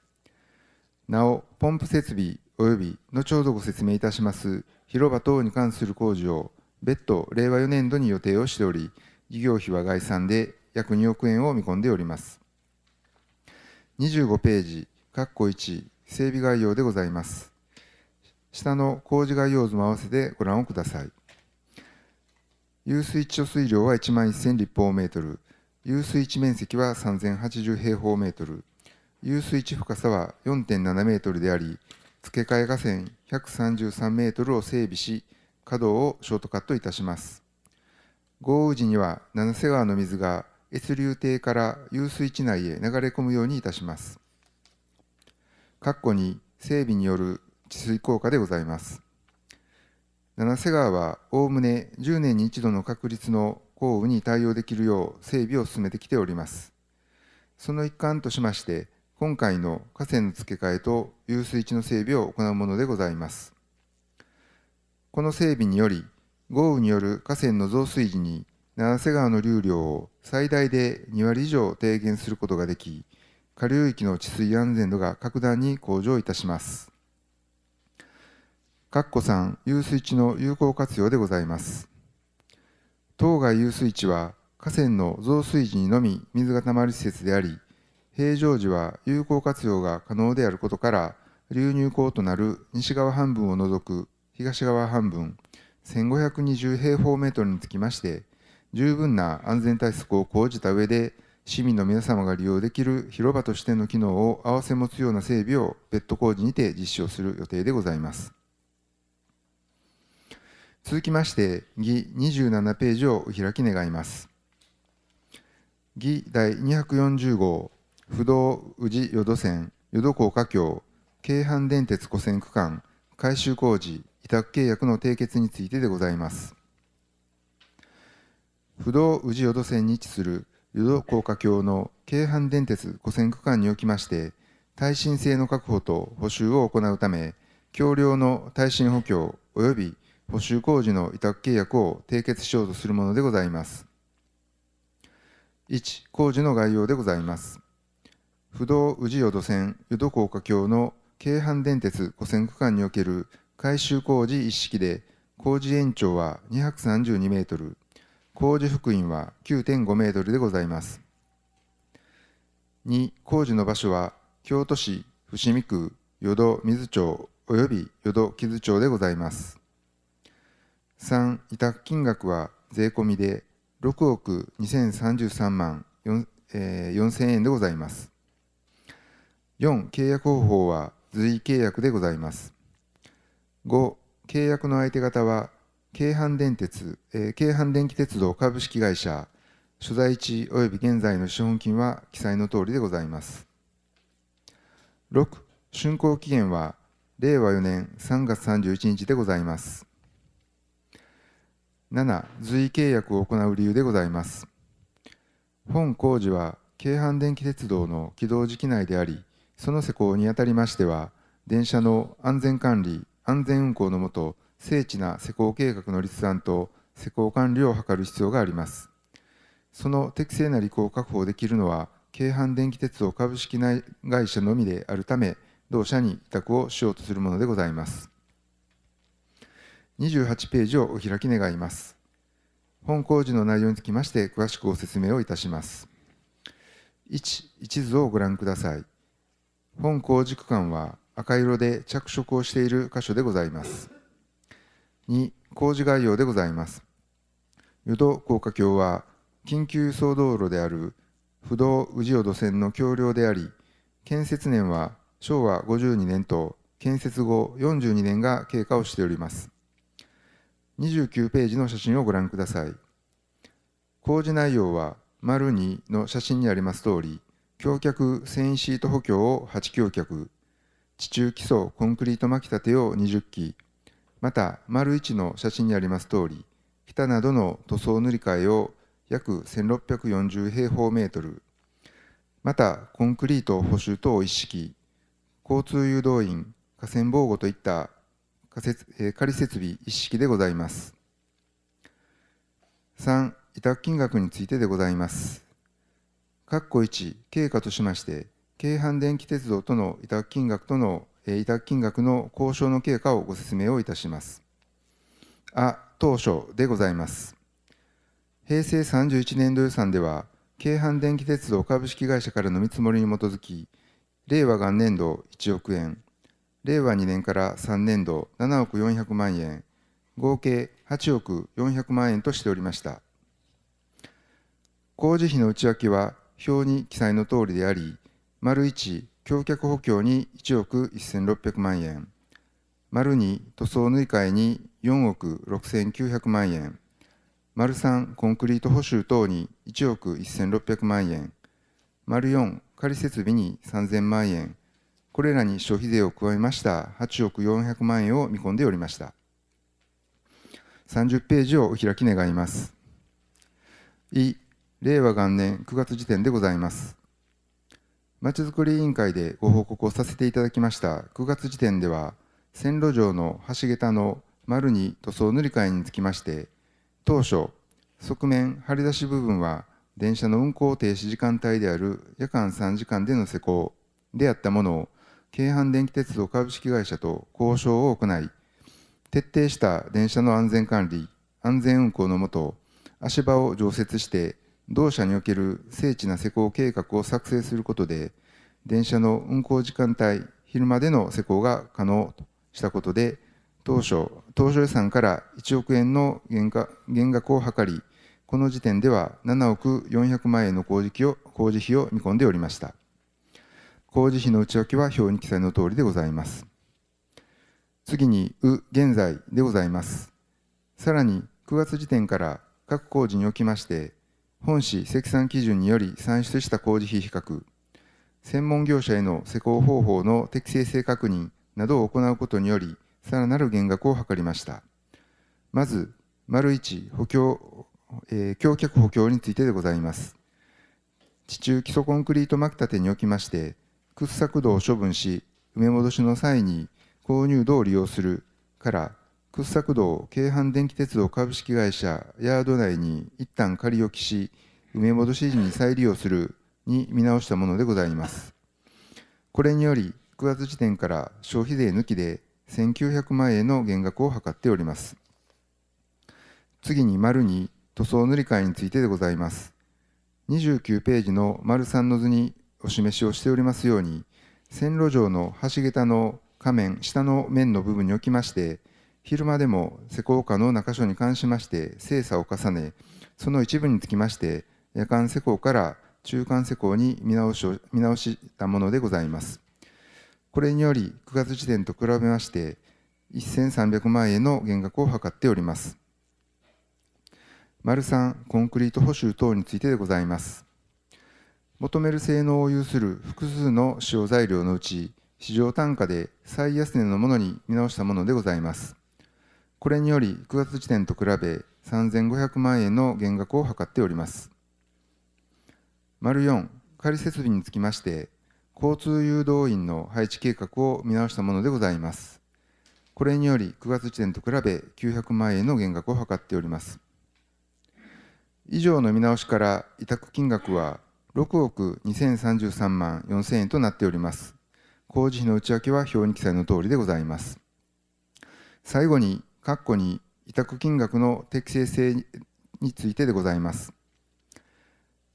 なお、ポンプ設備及び後ほどご説明いたします広場等に関する工事を別途令和4年度に予定をしており、事業費は概算で約2億円を見込んでおります。25ページ、括弧1、整備概要でございます。下の工事概要図も合わせてご覧をください。湧水貯水量は1万1000立方メートル、湧水地面積は3080平方メートル、湧水地深さは4.7メートルであり、付け替え河川133メートルを整備し、稼働をショートカットいたします。豪雨時には七瀬川の水が越流堤から遊水地内へ流れ込むようにいたします。括弧に整備による治水効果でございます。七瀬川はおおむね10年に1度の確率の降雨に対応できるよう整備を進めてきております。その一環としまして、今回の河川の付け替えと遊水地の整備を行うものでございます。この整備により、豪雨による河川の増水時に七瀬川の流量を最大で2割以上低減することができ、下流域の治水安全度が格段に向上いたします。かっこ3、遊水地の有効活用でございます。当該遊水地は、河川の増水時にのみ水がたまる施設であり、平常時は有効活用が可能であることから、流入口となる西側半分を除く東側半分、1520平方メートルにつきまして、十分な安全対策を講じた上で、市民の皆様が利用できる広場としての機能を併せ持つような整備を別途工事にて実施をする予定でございます。続きまして、議27ページをお開き願います。議第240号、不動宇治淀線、淀高架橋、京阪電鉄湖線区間、改修工事、委託契約の締結についてでございます。不動宇治淀線に位置する淀高架橋の京阪電鉄湖線区間におきまして、耐震性の確保と補修を行うため、橋梁の耐震補強及び補修工事の委託契約を締結しようとするものでございます。1、工事の概要でございます。不動氏淀線、淀高架橋の京阪電鉄5線区間における改修工事一式で、工事延長は232メートル、工事幅員は9.5メートルでございます。2、工事の場所は京都市伏見区淀水町及び淀木津町でございます。三、委託金額は税込みで6億2033万4、千0 0 0円でございます四、契約方法は随意契約でございます五、契約の相手方は京阪電鉄、えー、京阪電気鉄道株式会社所在地及び現在の資本金は記載の通りでございます六、竣工期限は令和4年3月31日でございます7随意契約を行う理由でございます本工事は京阪電気鉄道の軌道時期内でありその施工にあたりましては電車の安全管理安全運行のもと精緻な施工計画の立案と施工管理を図る必要がありますその適正な履行を確保できるのは京阪電気鉄道株式会社のみであるため同社に委託をしようとするものでございます28ページをお開き願います。本工事の内容につきまして詳しくご説明をいたします。1、一図をご覧ください。本工事区間は赤色で着色をしている箇所でございます。2、工事概要でございます。湯戸高架橋は緊急輸送道路である不動氏淀線の橋梁であり、建設年は昭和52年と建設後42年が経過をしております。29ページの写真をご覧ください工事内容は丸2の写真にあります通り橋脚繊維シート補強を8橋脚地中基礎コンクリート巻き立てを20基また丸1の写真にあります通り北などの塗装塗り替えを約1640平方メートルまたコンクリート補修等一式交通誘導員河川防護といった仮設備一式でございます。3、委託金額についてでございます。括弧1、経過としまして、京阪電気鉄道との委託金額との委託金額の交渉の経過をご説明をいたします。あ、当初でございます。平成31年度予算では、京阪電気鉄道株式会社からの見積もりに基づき、令和元年度1億円、令和2年から3年度7億400万円、合計8億400万円としておりました。工事費の内訳は表に記載の通りであり、丸1、橋脚補強に1億1600万円、丸2、塗装縫い替えに4億6900万円、丸3、コンクリート補修等に1億1600万円、丸4、仮設備に3000万円、これらに消費税を加えました8億400万円を見込んでおりました。30ページをお開き願います。い、令和元年9月時点でございます。まちづくり委員会でご報告をさせていただきました9月時点では、線路上の橋桁の丸に塗装塗り替えにつきまして、当初、側面張り出し部分は電車の運行停止時間帯である夜間3時間での施工であったものを京阪電気鉄道株式会社と交渉を行い、徹底した電車の安全管理、安全運行のもと、足場を常設して、同社における精緻な施工計画を作成することで、電車の運行時間帯、昼までの施工が可能としたことで、当初、当初予算から1億円の減額を図り、この時点では7億400万円の工事費を工事費を見込んでおりました。工事費の内訳は表に記載の通りでございます。次に、う、現在でございます。さらに、9月時点から各工事におきまして、本市積算基準により算出した工事費比較、専門業者への施工方法の適正性確認などを行うことにより、さらなる減額を図りました。まず、丸1、補強、えー、橋脚補強についてでございます。地中基礎コンクリート巻き立てにおきまして、掘削土を処分し埋め戻しの際に購入土を利用するから掘削土を京阪電気鉄道株式会社ヤード内に一旦仮置きし埋め戻し時に再利用するに見直したものでございますこれにより9月時点から消費税抜きで1900万円の減額を図っております次に丸に塗装塗り替えについてでございます29ページの丸3の図にお示しをしておりますように、線路上の橋桁の下面、下の面の部分におきまして、昼間でも施工可能な箇所に関しまして精査を重ね、その一部につきまして、夜間施工から中間施工に見直しを見直したものでございます。これにより、9月時点と比べまして、1300万円の減額を図っております。丸3、コンクリート補修等についてでございます。求める性能を有する複数の使用材料のうち、市場単価で最安値のものに見直したものでございます。これにより、9月時点と比べ3500万円の減額を図っております。丸4、仮設備につきまして、交通誘導員の配置計画を見直したものでございます。これにより、9月時点と比べ900万円の減額を図っております。以上の見直しから委託金額は6億2033万4000円となっております。工事費の内訳は表に記載の通りでございます。最後に、括弧に委託金額の適正性についてでございます。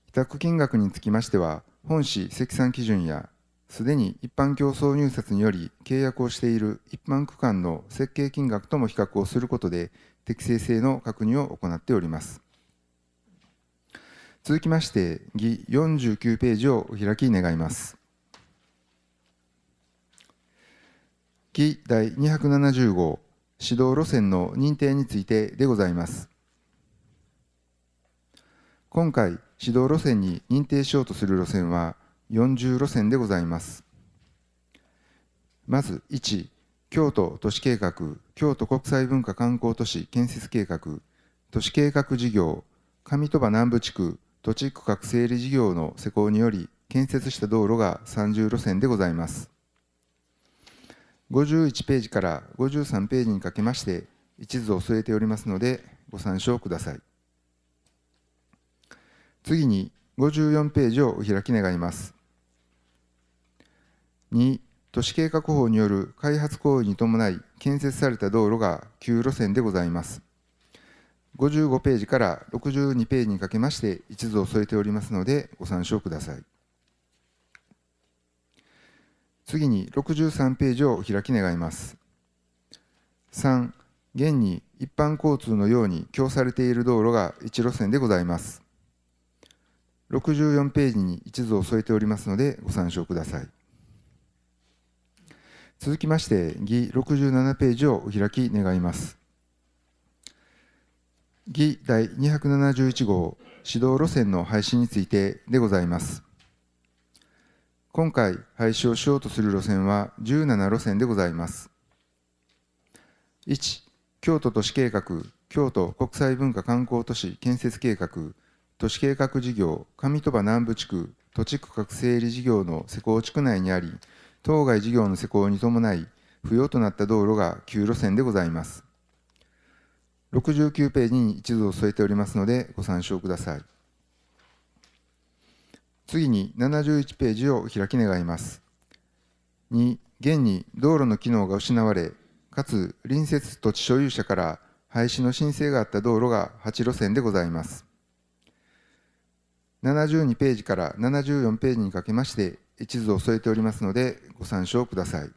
委託金額につきましては、本市積算基準や、すでに一般競争入札により契約をしている一般区間の設計金額とも比較をすることで、適正性の確認を行っております。続きまして議49ページをお開き願います議第270号指導路線の認定についてでございます今回指導路線に認定しようとする路線は40路線でございますまず1京都都市計画京都国際文化観光都市建設計画都市計画事業上鳥羽南部地区土地区画整理事業の施行により建設した道路が30路線でございます。51ページから53ページにかけまして一図を添えておりますのでご参照ください。次に54ページをお開き願います。2、都市計画法による開発行為に伴い建設された道路が9路線でございます。55ページから62ページにかけまして一図を添えておりますのでご参照ください次に63ページを開き願います3現に一般交通のように供されている道路が一路線でございます64ページに一図を添えておりますのでご参照ください続きまして、議67ページをお開き願います。議第271号指導路線の廃止についてでございます。今回廃止をしようとする路線は17路線でございます。1、京都都市計画、京都国際文化観光都市建設計画、都市計画事業、上鳥羽南部地区、土地区画整理事業の施工地区内にあり、当該事業の施工に伴い、不要となった道路が9路線でございます。69ページに一度添えておりますのでご参照ください。次に71ページを開き願います。2、現に道路の機能が失われ、かつ隣接土地所有者から廃止の申請があった道路が8路線でございます。72ページから74ページにかけまして一図を添えておりますのでご参照ください。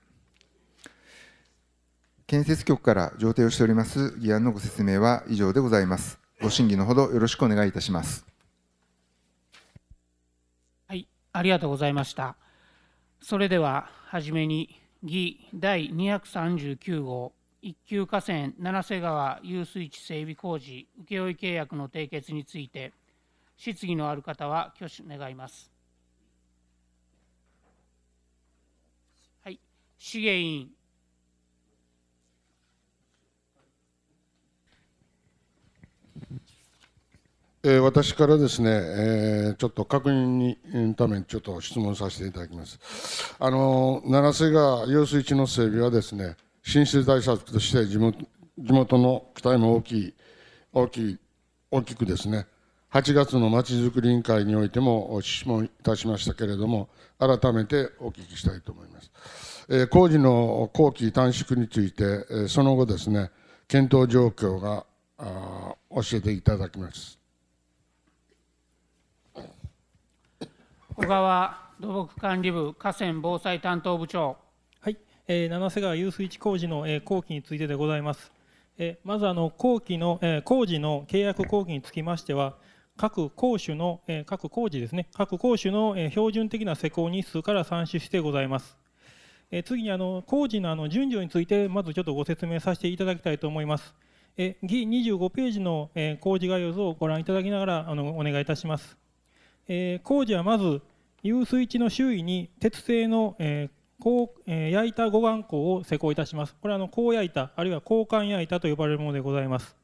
建設局から上呈をしております議案のご説明は以上でございます。ご審議のほどよろしくお願いいたします。はい、ありがとうございました。それでは、はじめに、議第239号、一級河川七瀬川遊水地整備工事請負契約の締結について、質疑のある方は挙手願います。はい、資源委員。えー、私からですね、えー、ちょっと確認に、ためにちょっと質問させていただきます。あの長瀬川用水地の整備はですね、浸水対策として地元地元の期待も大きい、大きい、大きくですね、8月のまちづくり委員会においても質問いたしましたけれども、改めてお聞きしたいと思います。えー、工事の工期短縮について、えその後ですね、検討状況が教えていただきます。小川土木管理部河川防災担当部長。はい、えー、七瀬川遊水地工事の、えー、工期についてでございます。えー、まずあの工期の、えー、工事の契約工期につきましては、各工種の、えー、各工事ですね、各工種の、えー、標準的な施工日数から算出してございます。えー、次にあの工事のあの順序についてまずちょっとご説明させていただきたいと思います。えー、議25ページの、え工事概要図をご覧いただきながらあのお願いいたします。えー、工事はまず遊水地の周囲に鉄製の、えーこうえー、焼いた護岸工を施工いたします。これはあの高焼いたあるいは交換焼いたと呼ばれるものでございます。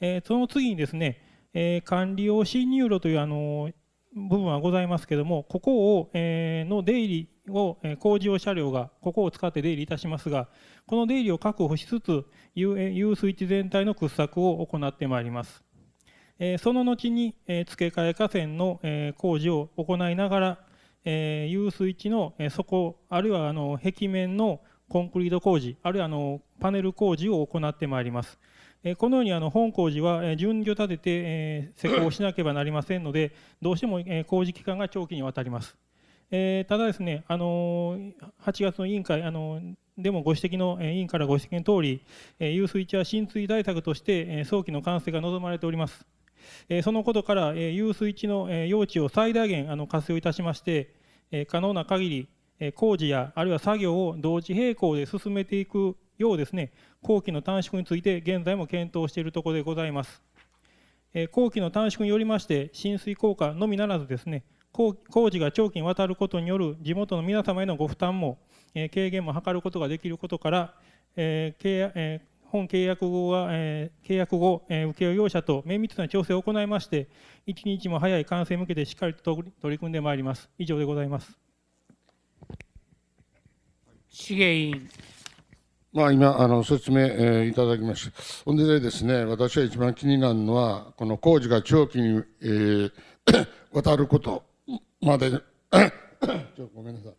えー、その次にですね、えー、管理用侵入路というあの部分はございますけどもここを、えー、の出入りを、え工事用車両がここを使って出入りいたしますがこの出入りを確保しつつ遊水地全体の掘削を行ってまいります。その後に、付け替え河川の、工事を行いながら、遊水地の、底あるいはあの壁面のコンクリート工事あるいはあのパネル工事を行ってまいります。このようにあの本工事は順序立てて施工しなければなりませんので、どうしても工事期間が長期にわたります。ただですね、あの8月の委員会あのでもご指摘の委員からご指摘のとおり、遊水地は浸水対策として早期の完成が望まれております。えそのことから、え遊水地の、え用地を最大限あの活用いたしまして、え可能な限り、え工事やあるいは作業を同時並行で進めていくようですね工期の短縮について現在も検討しているところでございます、え工期の短縮によりまして浸水効果のみならずですね工事が長期にわたることによる地元の皆様へのご負担も、え軽減も図ることができることから、え本契約後は、えー、契約後、えー、請負業者と綿密な調整を行いまして、一日も早い完成に向けてしっかりと取り組んでまいります。以上でございます。重委員。まあ、今あの説明、えー、いただきました。ほんでですね、私は一番気になるのは、この工事が長期に、えー、渡 ることまで、ごめんなさい。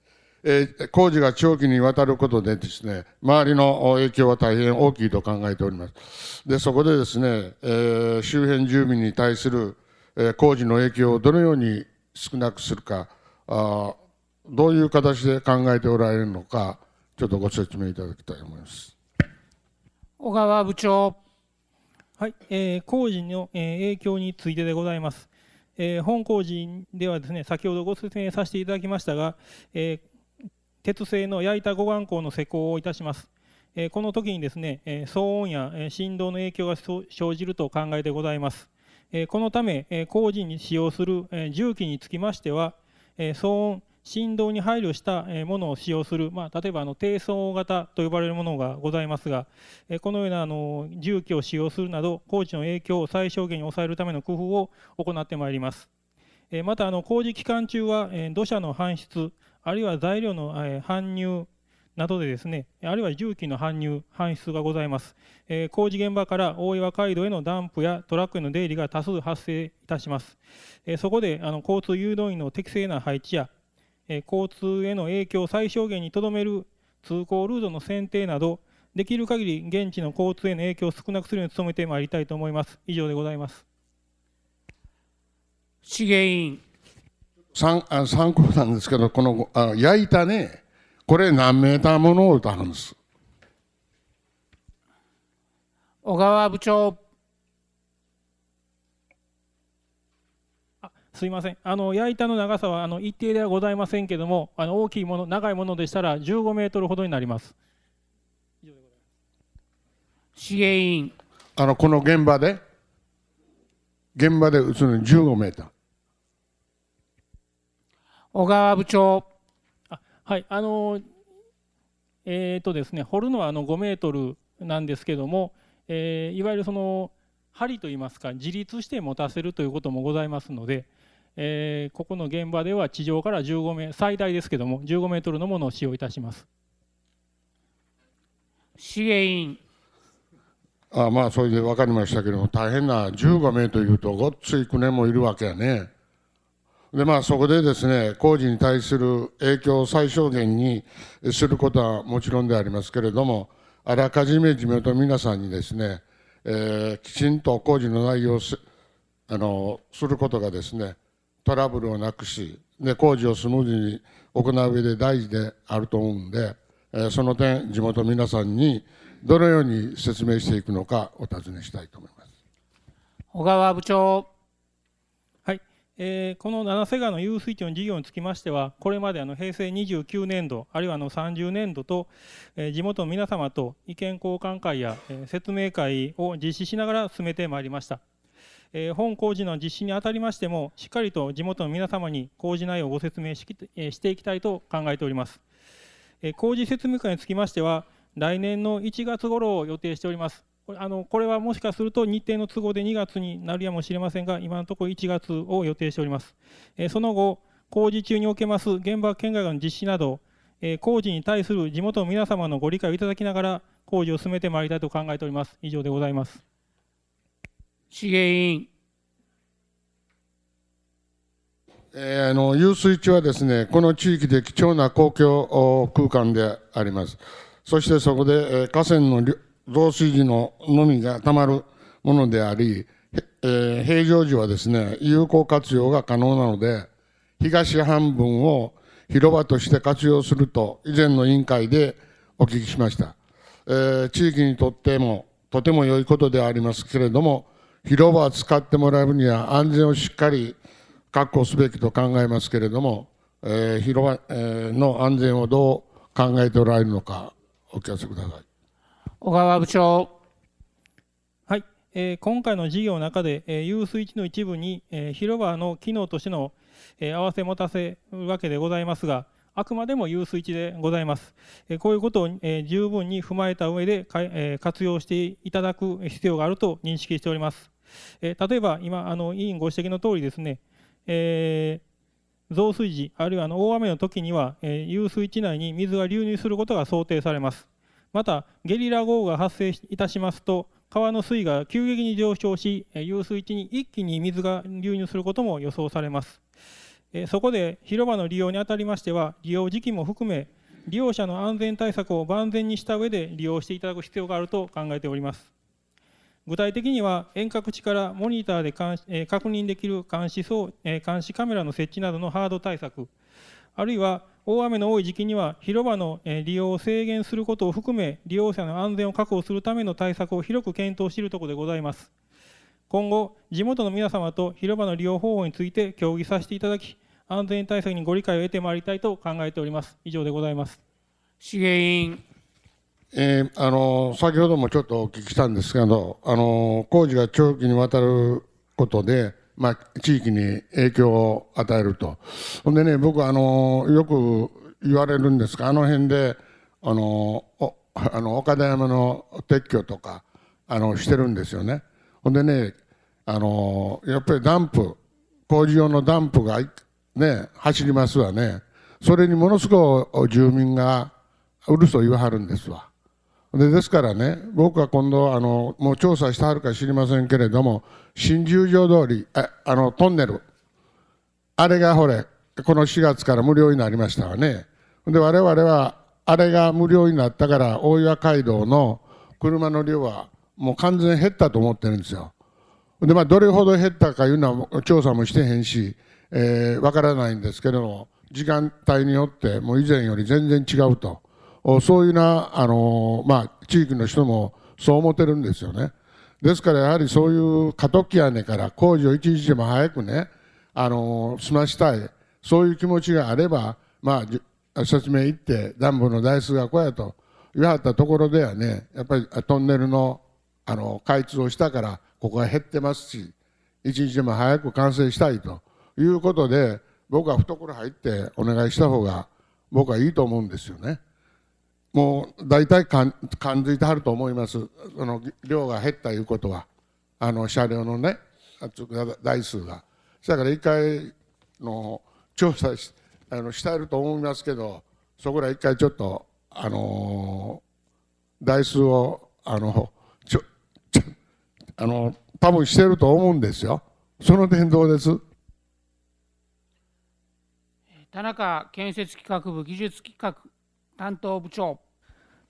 え工事が長期にわたることでですね、周りの影響は大変大きいと考えております。で、そこでですね、えー、周辺住民に対する、え工事の影響をどのように少なくするか、あどういう形で考えておられるのか、ちょっとご説明いただきたいと思います。小川部長。はい、えー、工事の、え影響についてでございます。えー、本工事ではですね、先ほどご説明させていただきましたが、えー、鉄製の焼いた護岸工の施工をいたします。えこの時にですね、え騒音や振動の影響が生じると考えてございます。えこのため、え工事に使用する、え重機につきましては、え騒音、振動に配慮したものを使用する、まあ、例えばあの低騒音型と呼ばれるものがございますが、えこのようなあの重機を使用するなど、工事の影響を最小限に抑えるための工夫を行ってまいります。えまたあの工事期間中はえ土砂の搬出あるいは材料の、え搬入などでですね、あるいは重機の搬入、搬出がございます。え工事現場から大岩街道へのダンプやトラックへの出入りが多数発生いたします。えそこであの交通誘導員の適正な配置や、え交通への影響を最小限にとどめる通行ルートの選定など、できる限り現地の交通への影響を少なくするように努めてまいりたいと思います。以上でございます。資源委員参あ参考なんですけど、このあ焼いたね、これ何メーターものを歌うんです。小川部長。すいませんあの焼いたの長さはあの一定ではございませんけれどもあの大きいもの長いものでしたら15メートルほどになります支援員あのこの現場で現場で打つのに15メーター小川部長。あはい、あのえーとですね、掘るのはあの5メートルなんですけども、えー、いわゆるその針といいますか自立して持たせるということもございますので、えー、ここの現場では地上から15メ最大ですけども15メートルのものを使用いたします。資源員あまあそれで分かりましたけども大変な15名というとごっつい9年もいるわけやねでまあ、そこでですね工事に対する影響を最小限にすることはもちろんでありますけれども、あらかじめ地元の皆さんにですね、えー、きちんと工事の内容をあのすることがですねトラブルをなくしで工事をスムーズに行う上で大事であると思うんで、えー、その点地元の皆さんにどのように説明していくのかお尋ねしたいと思います小川部長えー、この七瀬川の遊水地の事業につきましては、これまであの平成29年度、あるいはあの30年度と、えー、地元の皆様と意見交換会や、えー、説明会を実施しながら進めてまいりました。えー、本工事の実施にあたりましても、しっかりと地元の皆様に工事内容をご説明し,、えー、していきたいと考えております。えー、工事説明会につきましては、来年の1月頃を予定しております。これあのこれはもしかすると日程の都合で2月になるやもしれませんが、今のところ1月を予定しております。えその後、工事中におけます現場見学の実施など、え工事に対する地元の皆様のご理解をいただきながら、工事を進めてまいりたいと考えております。以上でございます。市委員。えー、あの遊水地はですね、この地域で貴重な公共空間であります。そしてそこで、え河川の増水時ののみがたまるものであり、えー、平常時はですね、有効活用が可能なので、東半分を広場として活用すると、以前の委員会でお聞きしました。えー、地域にとっても、とても良いことでありますけれども、広場を使ってもらうには安全をしっかり確保すべきと考えますけれども、えー、広場、えー、の安全をどう考えておられるのか、お聞かせください。小川部長。はい、えー、今回の事業の中で、えー、遊水地の一部に、えー、広場の機能としての、えー、合わせ持たせるわけでございますが、あくまでも遊水地でございます。えこういうことを、え十分に踏まえた上でか、え活用していただく必要があると認識しております。え例えば今あの、委員ご指摘の通りですね、え増水時、あるいはあの大雨の時には、えー、遊水地内に水が流入することが想定されます。またゲリラ豪雨が発生いたしますと川の水位が急激に上昇し遊水地に一気に水が流入することも予想されますそこで広場の利用にあたりましては利用時期も含め利用者の安全対策を万全にした上で利用していただく必要があると考えております具体的には遠隔地からモニターで監視確認できる監視監視カメラの設置などのハード対策あるいは大雨の多い時期には広場の利用を制限することを含め利用者の安全を確保するための対策を広く検討しているところでございます今後地元の皆様と広場の利用方法について協議させていただき安全対策にご理解を得てまいりたいと考えております以上でございます茂委員えー、あの先ほどもちょっとお聞きしたんですけどあの工事が長期にわたることでまあ、地域に影響を与えると。ほんでね、僕あの、よく言われるんですが、あの辺で、あの、おあの岡田山の撤去とか、あの、してるんですよね。ほんでね、あの、やっぱりダンプ、工事用のダンプが、ね、走りますわね。それにものすごい住民がうるそ言わはるんですわ。でですからね、僕は今度あの、もう調査してはるか知りませんけれども、新十条通り、ああのトンネル、あれがほれ、この4月から無料になりましたわね。で、我々は、あれが無料になったから、大岩街道の車の量はもう完全減ったと思ってるんですよ。で、まあ、どれほど減ったかいうのは調査もしてへんし、えー、わからないんですけども、時間帯によって、もう以前より全然違うと。そういうな、あのまあ、地域の人もそう思ってるんですよね。ですからやはりそういう過渡期屋根から工事を一日でも早くね、あの済ましたい、そういう気持ちがあれば、まあ、説明行って、暖房の台数がこうやと言わはったところではね、やっぱりトンネルのあの開通をしたから、ここが減ってますし、一日でも早く完成したいということで、僕は懐入ってお願いした方が、僕はいいと思うんですよね。もう大体感感づいてはると思います、その量が減ったいうことは、あの車両のね、台数が。だから一回の調査しあのしたいると思いますけど、そこら一回ちょっと、あのー、台数を、あのちょちょあの多分してると思うんですよ、その点どです。田中建設企画部技術企画担当部長。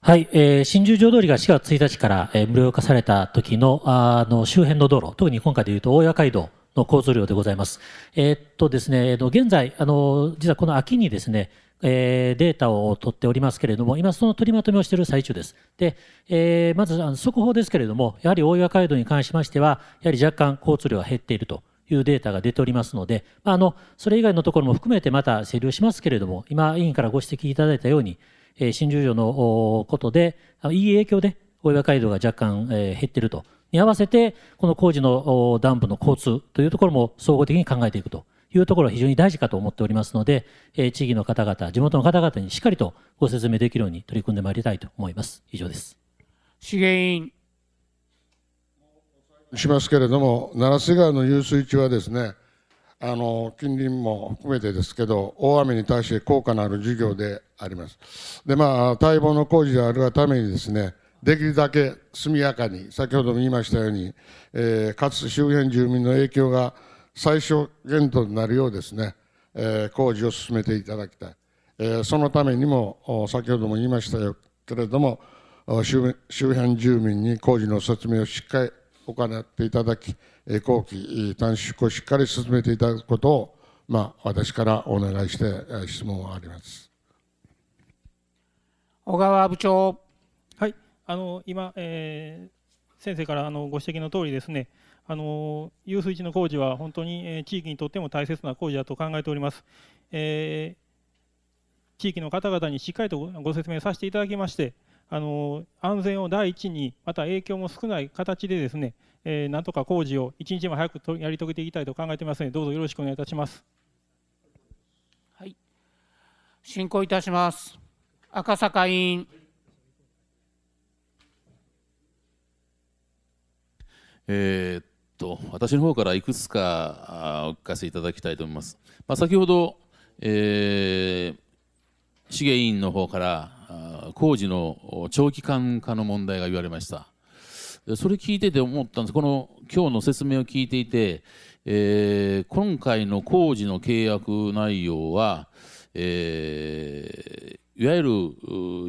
はい、えー、新十条通りが4月1日から、えー、無料化された時のあの周辺の道路、特に今回でいうと大谷街道の交通量でございます。えー、っとですね、現在、あの実はこの秋にですね、えー、データを取っておりますけれども、今、その取りまとめをしている最中です。で、えー、まずあの速報ですけれども、やはり大岩街道に関しましては、やはり若干交通量が減っているというデータが出ておりますので、あのそれ以外のところも含めてまた整理をしますけれども、今、委員からご指摘いただいたように、え新十条のことで、いい影響で、大岩街道が若干、え減っていると。に合わせて、この工事のダンプの交通というところも総合的に考えていくというところは非常に大事かと思っておりますので、え地域の方々、地元の方々にしっかりとご説明できるように取り組んでまいりたいと思います。以上です。資源委員。しますけれども、奈良瀬川の遊水地はですね、あの近隣も含めてですけど大雨に対して効果のある事業でありますでまあ待望の工事であるがためにですねできるだけ速やかに先ほども言いましたように、えー、かつ周辺住民の影響が最小限度になるようですね、えー、工事を進めていただきたい、えー、そのためにも先ほども言いましたよけれども周辺住民に工事の説明をしっかり行っていただき後期短縮をしっかり進めていただくことを、まあ、私からお願いして質問をあります小川部長。はい、あの今、えー、先生からあのご指摘の通りですね、あの遊水地の工事は本当に、えー、地域にとっても大切な工事だと考えております。えー、地域の方々にしっかりとご説明させていただきまして、あの安全を第一に、また影響も少ない形でですね、えー、なんとか工事を一日も早くとやり遂げていきたいと考えてますので、どうぞよろしくお願いいたします。はい、進行いたします。赤坂委員。えー、っと私の方からいくつかお聞かせいただきたいと思います。まあ、先ほど、えー、重委員の方から工事の長期間化の問題が言われました。それ聞いてて思ったんですこの今日の説明を聞いていて、えー、今回の工事の契約内容は、えー、いわゆる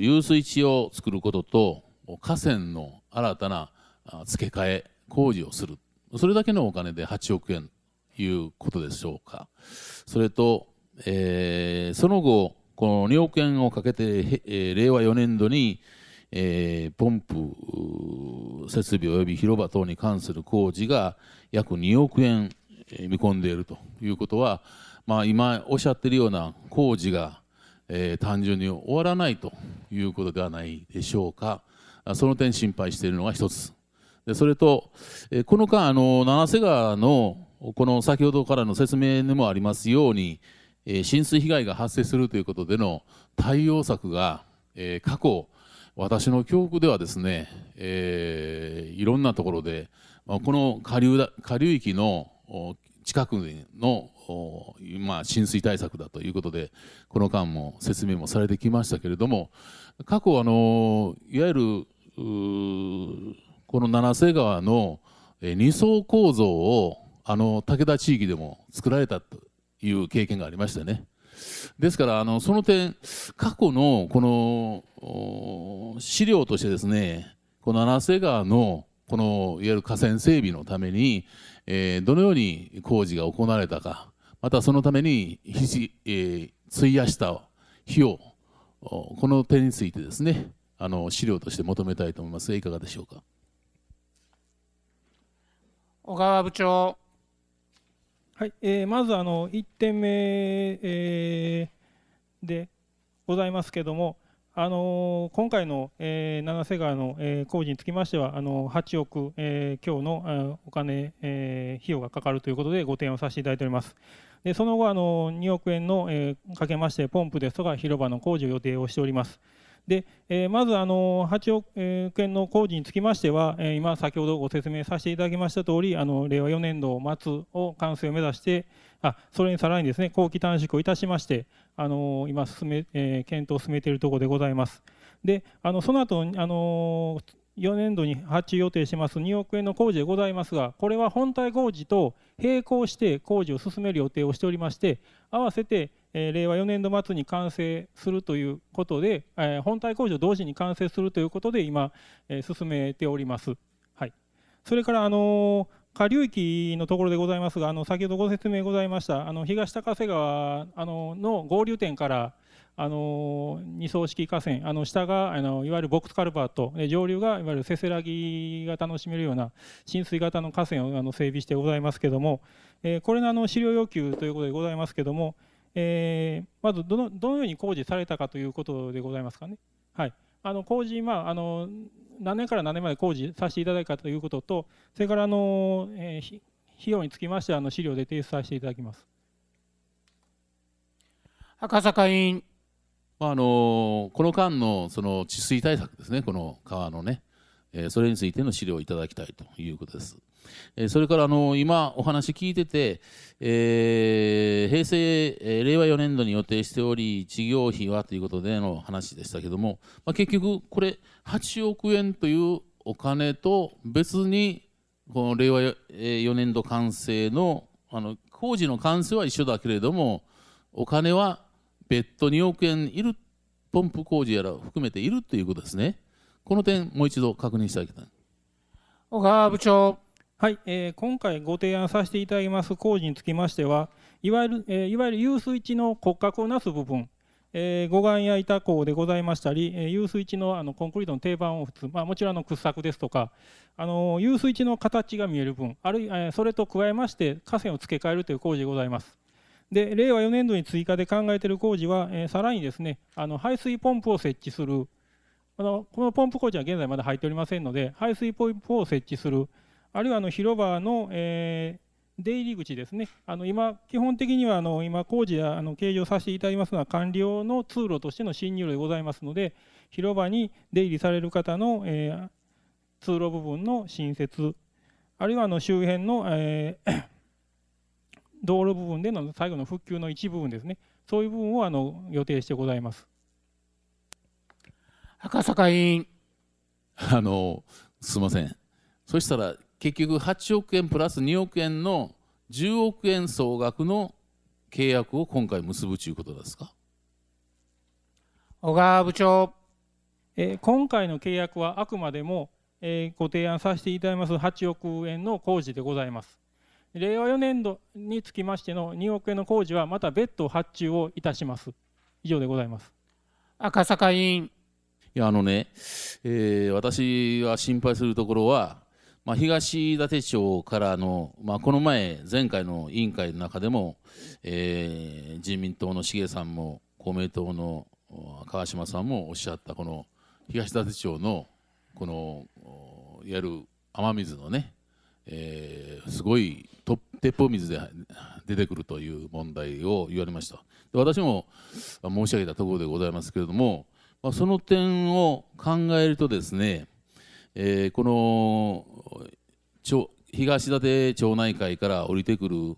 遊水地を作ることと河川の新たな付け替え工事をするそれだけのお金で8億円ということでしょうかそれと、えー、その後この2億円をかけて、えー、令和4年度に、えー、ポンプ設備及び広場等に関する工事が約2億円見込んでいるということは、まあ、今おっしゃっているような工事が、えー、単純に終わらないということではないでしょうかその点心配しているのが1つでそれと、えー、この間あの七瀬川のこの先ほどからの説明にもありますように、えー、浸水被害が発生するということでの対応策が、え過去私の教憶ではですね、えー、いろんなところで、まあ、この下流だ下流域の近くの、まあ、浸水対策だということでこの間も説明もされてきましたけれども過去あのいわゆるこの七瀬川の二層構造をあの武田地域でも作られたという経験がありましてねですからあのその点過去のこの資料としてですねこの七瀬川のこのいわゆる河川整備のために、えー、どのように工事が行われたかまたそのために、えー、費やした費用この点についてですねあの資料として求めたいと思いますがいかがでしょうか小川部長はい、えー、まずあの1点目、えー、でございますけれども、あの今回の、えー、七瀬川の、えー、工事につきましては、あの8億、えー、日のお金、えー、費用がかかるということでご提案をさせていただいております。でその後あの、2億円の、えー、かけまして、ポンプですとか広場の工事を予定をしております。で、えまずあの8億円の工事につきましては、え今、先ほどご説明させていただきました通り、あの令和4年度末を完成を目指して、あそれにさらにですね、工期短縮をいたしまして、あの今進め、え検討を進めているところでございます。で、あのその後あの4年度に発注予定してます2億円の工事でございますが、これは本体工事と並行して工事を進める予定をしておりまして、合わせてえー、令和4年度末に完成するということで、えー、本体工場同時に完成するということで今、えー、進めております。はい、それから、あの下流域のところでございますがあの先ほどご説明ございましたあの東高瀬川あのの合流点からあの二層式河川あの下があのいわゆるボックスカルバート上流がいわゆるせせらぎが楽しめるような浸水型の河川をあの整備してございますけども、えー、これのあの資料要求ということでございますけども、えー、まずどのどのように工事されたかということでございますかね。はい、あの工事、まあ、あの何年から何年まで工事させていただいたということと、それからあの、えー、費用につきましてあの資料で提出させていただきます赤坂委員、まあ、あのこの間のその治水対策ですね、この川のね、えー、それについての資料をいただきたいということです。えー、それからあの今お話聞いてて、えー、平成、えー、令和4年度に予定しており事業費はということでの話でしたけども、まあ、結局これ8億円というお金と別にこの令和4年度完成のあの工事の完成は一緒だけれどもお金は別途2億円いるポンプ工事やら含めているということですね。この点もう一度確認していたたい。小川部長。はい、えー、今回ご提案させていただきます工事につきましては、いわゆる、えー、いわゆる遊水地の骨格をなす部分、えー、護岸や板工でございましたり、えー、遊水地のあのコンクリートの定番を普通、まあ、もちろんの掘削ですとか、あの遊水地の形が見える分、あるいはそれと加えまして河川を付け替えるという工事でございます。で令和4年度に追加で考えている工事は、えー、さらにですねあの排水ポンプを設置するあのこのポンプ工事は現在まだ入っておりませんので排水ポンプを設置するあるいはあの広場の、えー、出入り口ですね、あの今、基本的にはあの今、工事やあの計上させていただきますのは、管理の通路としての進入路でございますので、広場に出入りされる方の、えー、通路部分の新設、あるいはあの周辺の、えー、道路部分での最後の復旧の一部分ですね、そういう部分をあの予定してございます。赤坂委員あのすみません、そしたら結局8億円プラス2億円の10億円総額の契約を今回結ぶということですか小川部長、えー、今回の契約はあくまでも、えー、ご提案させていただきます8億円の工事でございます令和4年度につきましての2億円の工事はまた別途発注をいたします以上でございます赤坂委員いやあのね、えー、私は心配するところはまあ、東館町からの、まあ、この前前回の委員会の中でも、えー、自民党の重さんも公明党の川島さんもおっしゃったこの東館町のこのやる雨水のね、えー、すごい鉄砲水で出てくるという問題を言われましたで私も申し上げたところでございますけれども、まあ、その点を考えるとですねえー、この東館町内会から降りてくるいわ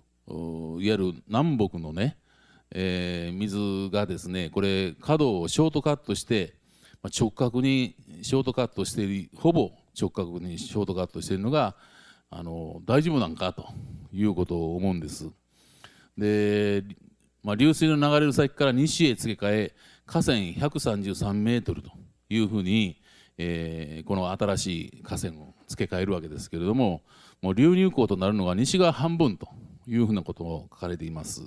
ゆる南北のね、えー、水がですねこれ角をショートカットして、まあ、直角にショートカットしているほぼ直角にショートカットしているのがあの大丈夫なんかということを思うんです。で、まあ、流水の流れる先から西へ付け替え河川133メートルというふうにえー、この新しい河川を付け替えるわけですけれどももう流入港となるのが西側半分というふうなことを書かれています、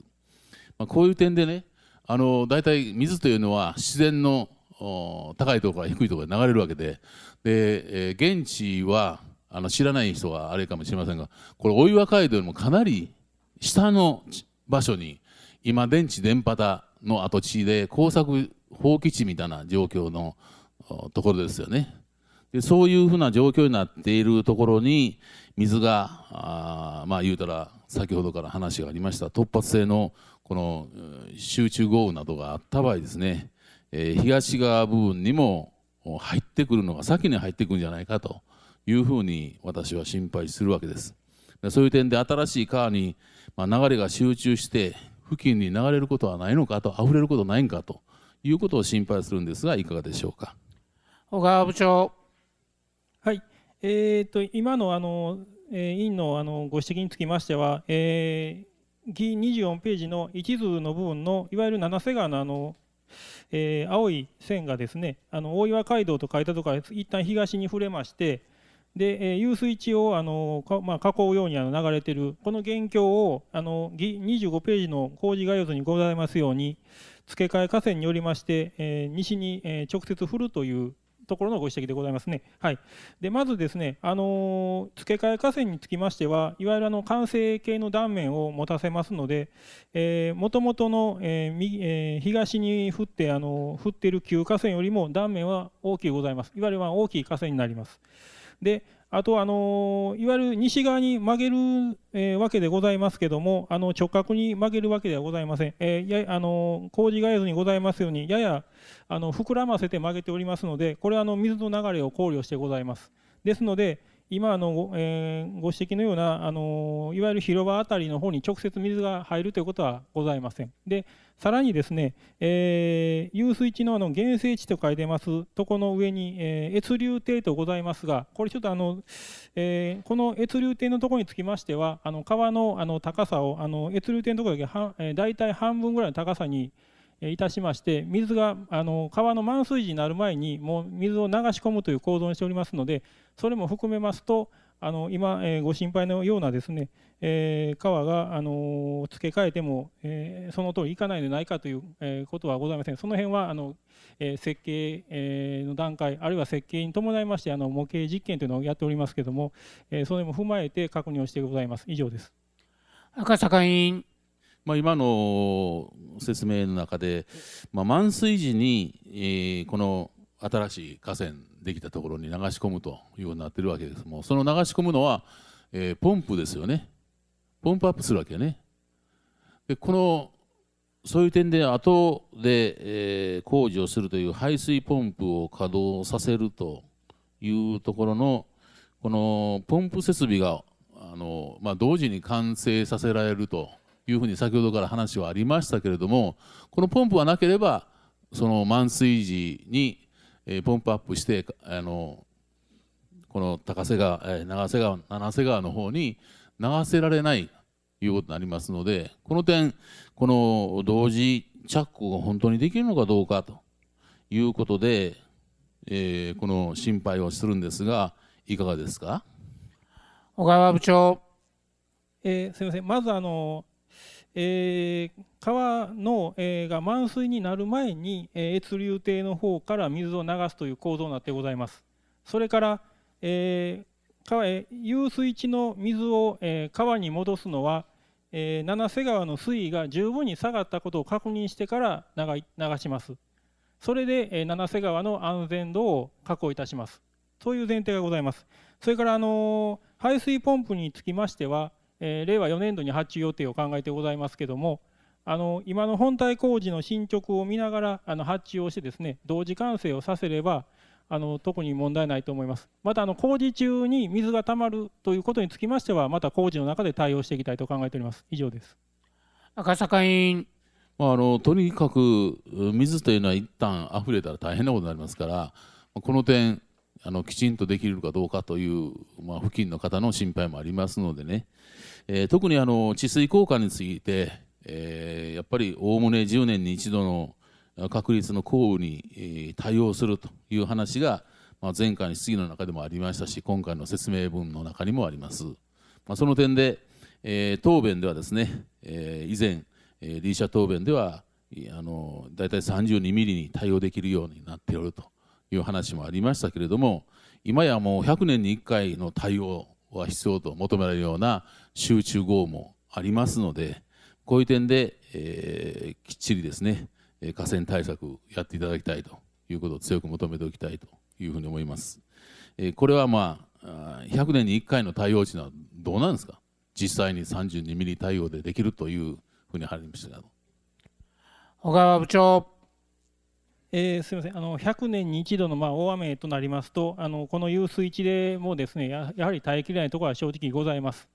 まあ、こういう点でねあの大体水というのは自然の高いところから低いところへ流れるわけでで、えー、現地はあの知らない人はあれかもしれませんがこれ大岩街道よりもかなり下の場所に今電池電波田の跡地で耕作放棄地みたいな状況のところですよね。でそういうふうな状況になっているところに水があまあ言うたら先ほどから話がありました突発性のこの集中豪雨などがあった場合ですね、えー、東側部分にも入ってくるのが先に入ってくるんじゃないかというふうに私は心配するわけです。そういう点で新しい川に、まあ、流れが集中して付近に流れることはないのかと溢れることないんかということを心配するんですがいかがでしょうか。小川部長。はい、えーと、今のあの、え委員のあのご指摘につきましては、えー、議24ページの一図の部分のいわゆる七瀬川のあのえー、青い線がですねあの大岩街道と書いたところから一旦東に触れましてで、え遊水地をあのか、まあ、囲うようにあの流れてるこの現況をあの25ページの工事概要図にございますように付け替え河川によりまして、えー、西に、え直接降るというところのご指摘でございますね。はい、でまずですね、あの付け替え河川につきましては、いわゆるあの完成形の断面を持たせますので、もともとの、えーえー、東に降ってあの降っている旧河川よりも断面は大きいございます。いわゆる大きい河川になります。であと、あのいわゆる西側に曲げる、えー、わけでございますけども、あの直角に曲げるわけではございません。えー、やあの工事イドにございますように、ややあの膨らませて曲げておりますので、これはあの水の流れを考慮してございます。ですので、今あの、えー、ご指摘のようなあのいわゆる広場辺りの方に直接水が入るということはございません。でさらにですね、えー、遊水地のあの原生地と書いてますとこの上に、えー、越流堤とございますがこれちょっとあの、えー、この越流堤のところにつきましてはあの川のあの高さをあの越流堤のところだけは、え大体半分ぐらいの高さにいたしまして水があの川の満水時になる前にもう水を流し込むという構造にしておりますのでそれも含めますとあの今、えー、ご心配のようなですね、えー、川が、あの付け替えても、えー、その通りいかないのではないかという、えことはございません。その辺はあの、え設計、えの段階あるいは設計に伴いましてあの模型実験というのをやっておりますけれども、えそれも踏まえて確認をしてございます。以上です。赤坂委員まあ、今の説明の中で、まあ、満水時に、えー、この新しい河川できたところに流し込むというようになってるわけですもその流し込むのは、えー、ポンプですよねポンプアップするわけねでこのそういう点で後で、えー、工事をするという排水ポンプを稼働させるというところのこのポンプ設備があの、まあ、同時に完成させられると。いうふうに先ほどから話はありましたけれどもこのポンプがなければその満水時に、えポンプアップしてあのこの高瀬川、え長瀬川七瀬川の方に流せられないいうことになりますのでこの点この同時着工が本当にできるのかどうかということで、えー、この心配をするんですがいかがですか小川部長、えー、すみませんまずあのえー、川の、えー、が満水になる前に、えー、越流堤の方から水を流すという構造になってございます。それから、えー、川遊水地の水を、え川に戻すのは、え七瀬川の水位が十分に下がったことを確認してから流します。それで、え七瀬川の安全度を確保いたします。そういう前提がございます。それから、あの排水ポンプにつきましては、えー、令和4年度に発注予定を考えてございますけどもあの今の本体工事の進捗を見ながらあの発注をしてですね同時完成をさせればあの特に問題ないと思います。またあの工事中に水がたまるということにつきましては、また工事の中で対応していきたいと考えております。以上です。赤坂委員。まああのとにかく水というのは一旦溢れたら大変なことになりますから、この点あのきちんとできるかどうかという、まあ、付近の方の心配もありますのでね、えー、特にあの治水効果について、えー、やっぱりおおむね10年に1度の確率の降雨に対応するという話が、まあ、前回の質疑の中でもありましたし今回の説明文の中にもあります、まあ、その点で、えー、答弁ではですね、え以前、えー、リーシャ答弁ではあの大体32ミリに対応できるようになっておるという話もありましたけれども今やもう100年に1回の対応は必要と求められるような集中豪雨もありますのでこういう点で、えー、きっちりですね河川対策やっていただきたいということを強く求めておきたいというふうに思います。えー、これはまあ100年に1回の対応値はどうなんですか実際に32ミリ対応でできるというふうに話りました小川部長。えー、すみませんあの100年に一度のまあ大雨となりますとあのこの遊水地でもですねやはり耐えきれないところは正直ございます。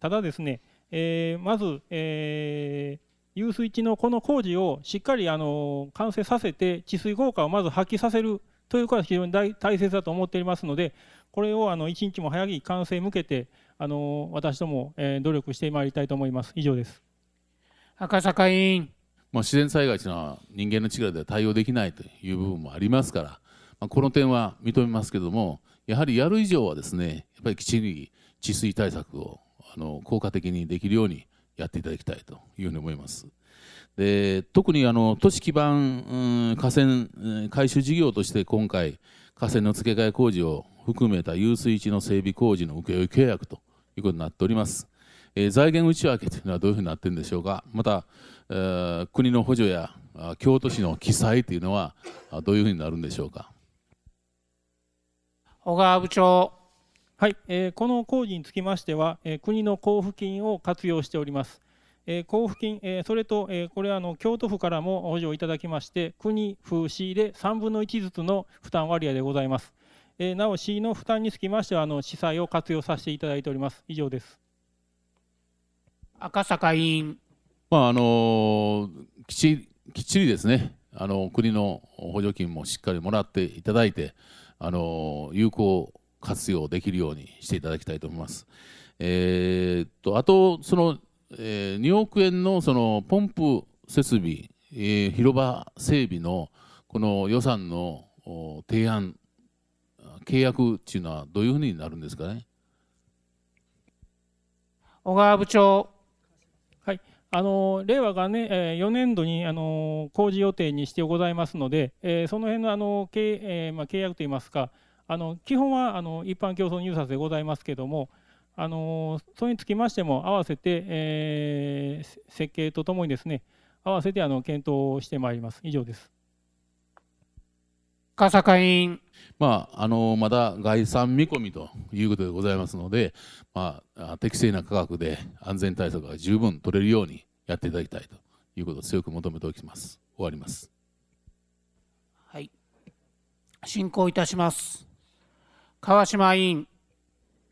ただですね、えー、まず、えー遊水地のこの工事をしっかりあの完成させて治水効果をまず発揮させるということが非常に大切だと思っておりますのでこれをあの一日も早い完成に向けてあの私ども、えー、努力してまいりたいと思います以上です赤坂委員まあ、自然災害というのは人間の力では対応できないという部分もありますから、まあ、この点は認めますけどもやはりやる以上はですねやっぱりきちんと治水対策をあの効果的にできるようにやっていただきたいというふうに思います。で特にあの都市基盤、うん、河川改修事業として今回河川の付け替え工事を含めた遊水地の整備工事の請負契約ということになっております。えー、財源内訳というのはどういうふうになっているんでしょうか。また国の補助や京都市の記載というのはどういうふうになるんでしょうか小川部長はい、えー、この工事につきましては、えー、国の交付金を活用しております、えー、交付金、えー、それと、えー、これはあの京都府からも補助をいただきまして国、府、市で3分の1ずつの負担割合でございます、えー、なお市の負担につきましてはあの司祭を活用させていただいております以上です赤坂委員まああのきちきっちりですねあの国の補助金もしっかりもらっていただいてあの有効活用できるようにしていただきたいと思います。えー、っとあとその、えー、2億円のそのポンプ設備、えー、広場整備のこの予算の提案契約というのはどういうふうになるんですかね。小川部長あの令和がね、えー、4年度にあの工事予定にしてございますので、えー、その辺のあの契,、えーまあ、契約といいますか、あの基本はあの一般競争入札でございますけども、あのそれにつきましても、合わせて、えー、設計とともにですね、合わせてあの検討してまいります。以上です。川坂委員。まあ、あのまだ概算見込みということでございますので、まあ、適正な価格で安全対策が十分取れるようにやっていただきたいということを強く求めておきます。終わります。はい。進行いたします。川島委員。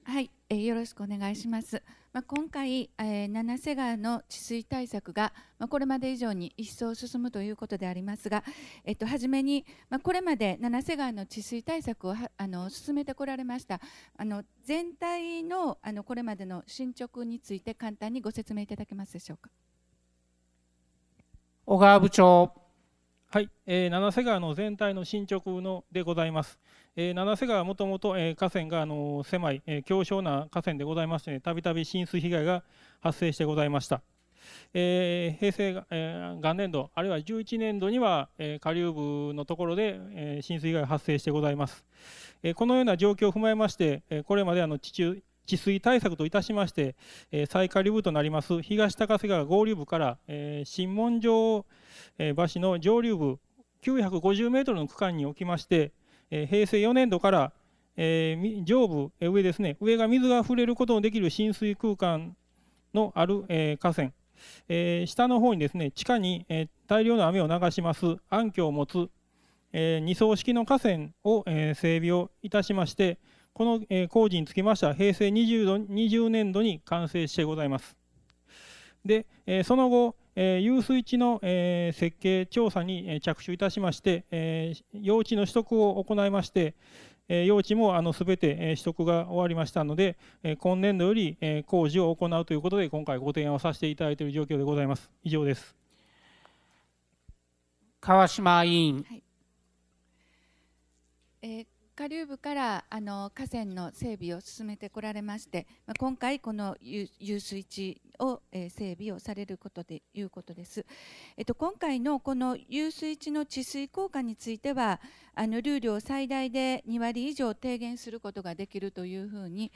はい、えよろしくお願いします。まあ、今回、えー、七瀬川の治水対策が、まあ、これまで以上に一層進むということでありますが、えっと、初めに、まあ、これまで七瀬川の治水対策をあの進めてこられましたあの全体のあのこれまでの進捗について簡単にご説明いただけますでしょうか小川部長はい、えー、七瀬川の全体の進捗のでございます。えー、七瀬川はもともと、え河川が、あの狭い、えー、強小な河川でございまして、たびたび浸水被害が発生してございました。えー、平成、えー、元年度、あるいは11年度には、えー、下流部のところで、えー、浸水が発生してございます。えー、このような状況を踏まえまして、えー、これまであの地中治水対策といたしまして、えー、再下流部となります東高瀬川合流部から、えー、新門城、橋の上流部950メートルの区間におきまして、えー、平成4年度から、えー、上部、えー、上ですね上が水が溢れることのできる浸水空間のある、えー、河川、えー、下の方にですね地下に、えー、大量の雨を流します暗渠を持つ、えー、2層式の河川を、えー、整備をいたしまして、この、え工事につきましては平成 20, 20年度に完成してございます。で、えその後、え遊水地の、え設計調査に着手いたしまして、え用地の取得を行いまして、え用地もあの全て、え取得が終わりましたので、え今年度より、え工事を行うということで今回ご提案をさせていただいている状況でございます。以上です。川島委員、はいえー下流部からあの河川の整備を進めてこられまして、まあ、今回この遊水地を、え整備をされることでいうことです。えっと、今回のこの遊水地の治水効果についてはあの流量を最大で2割以上低減することができるというふうに、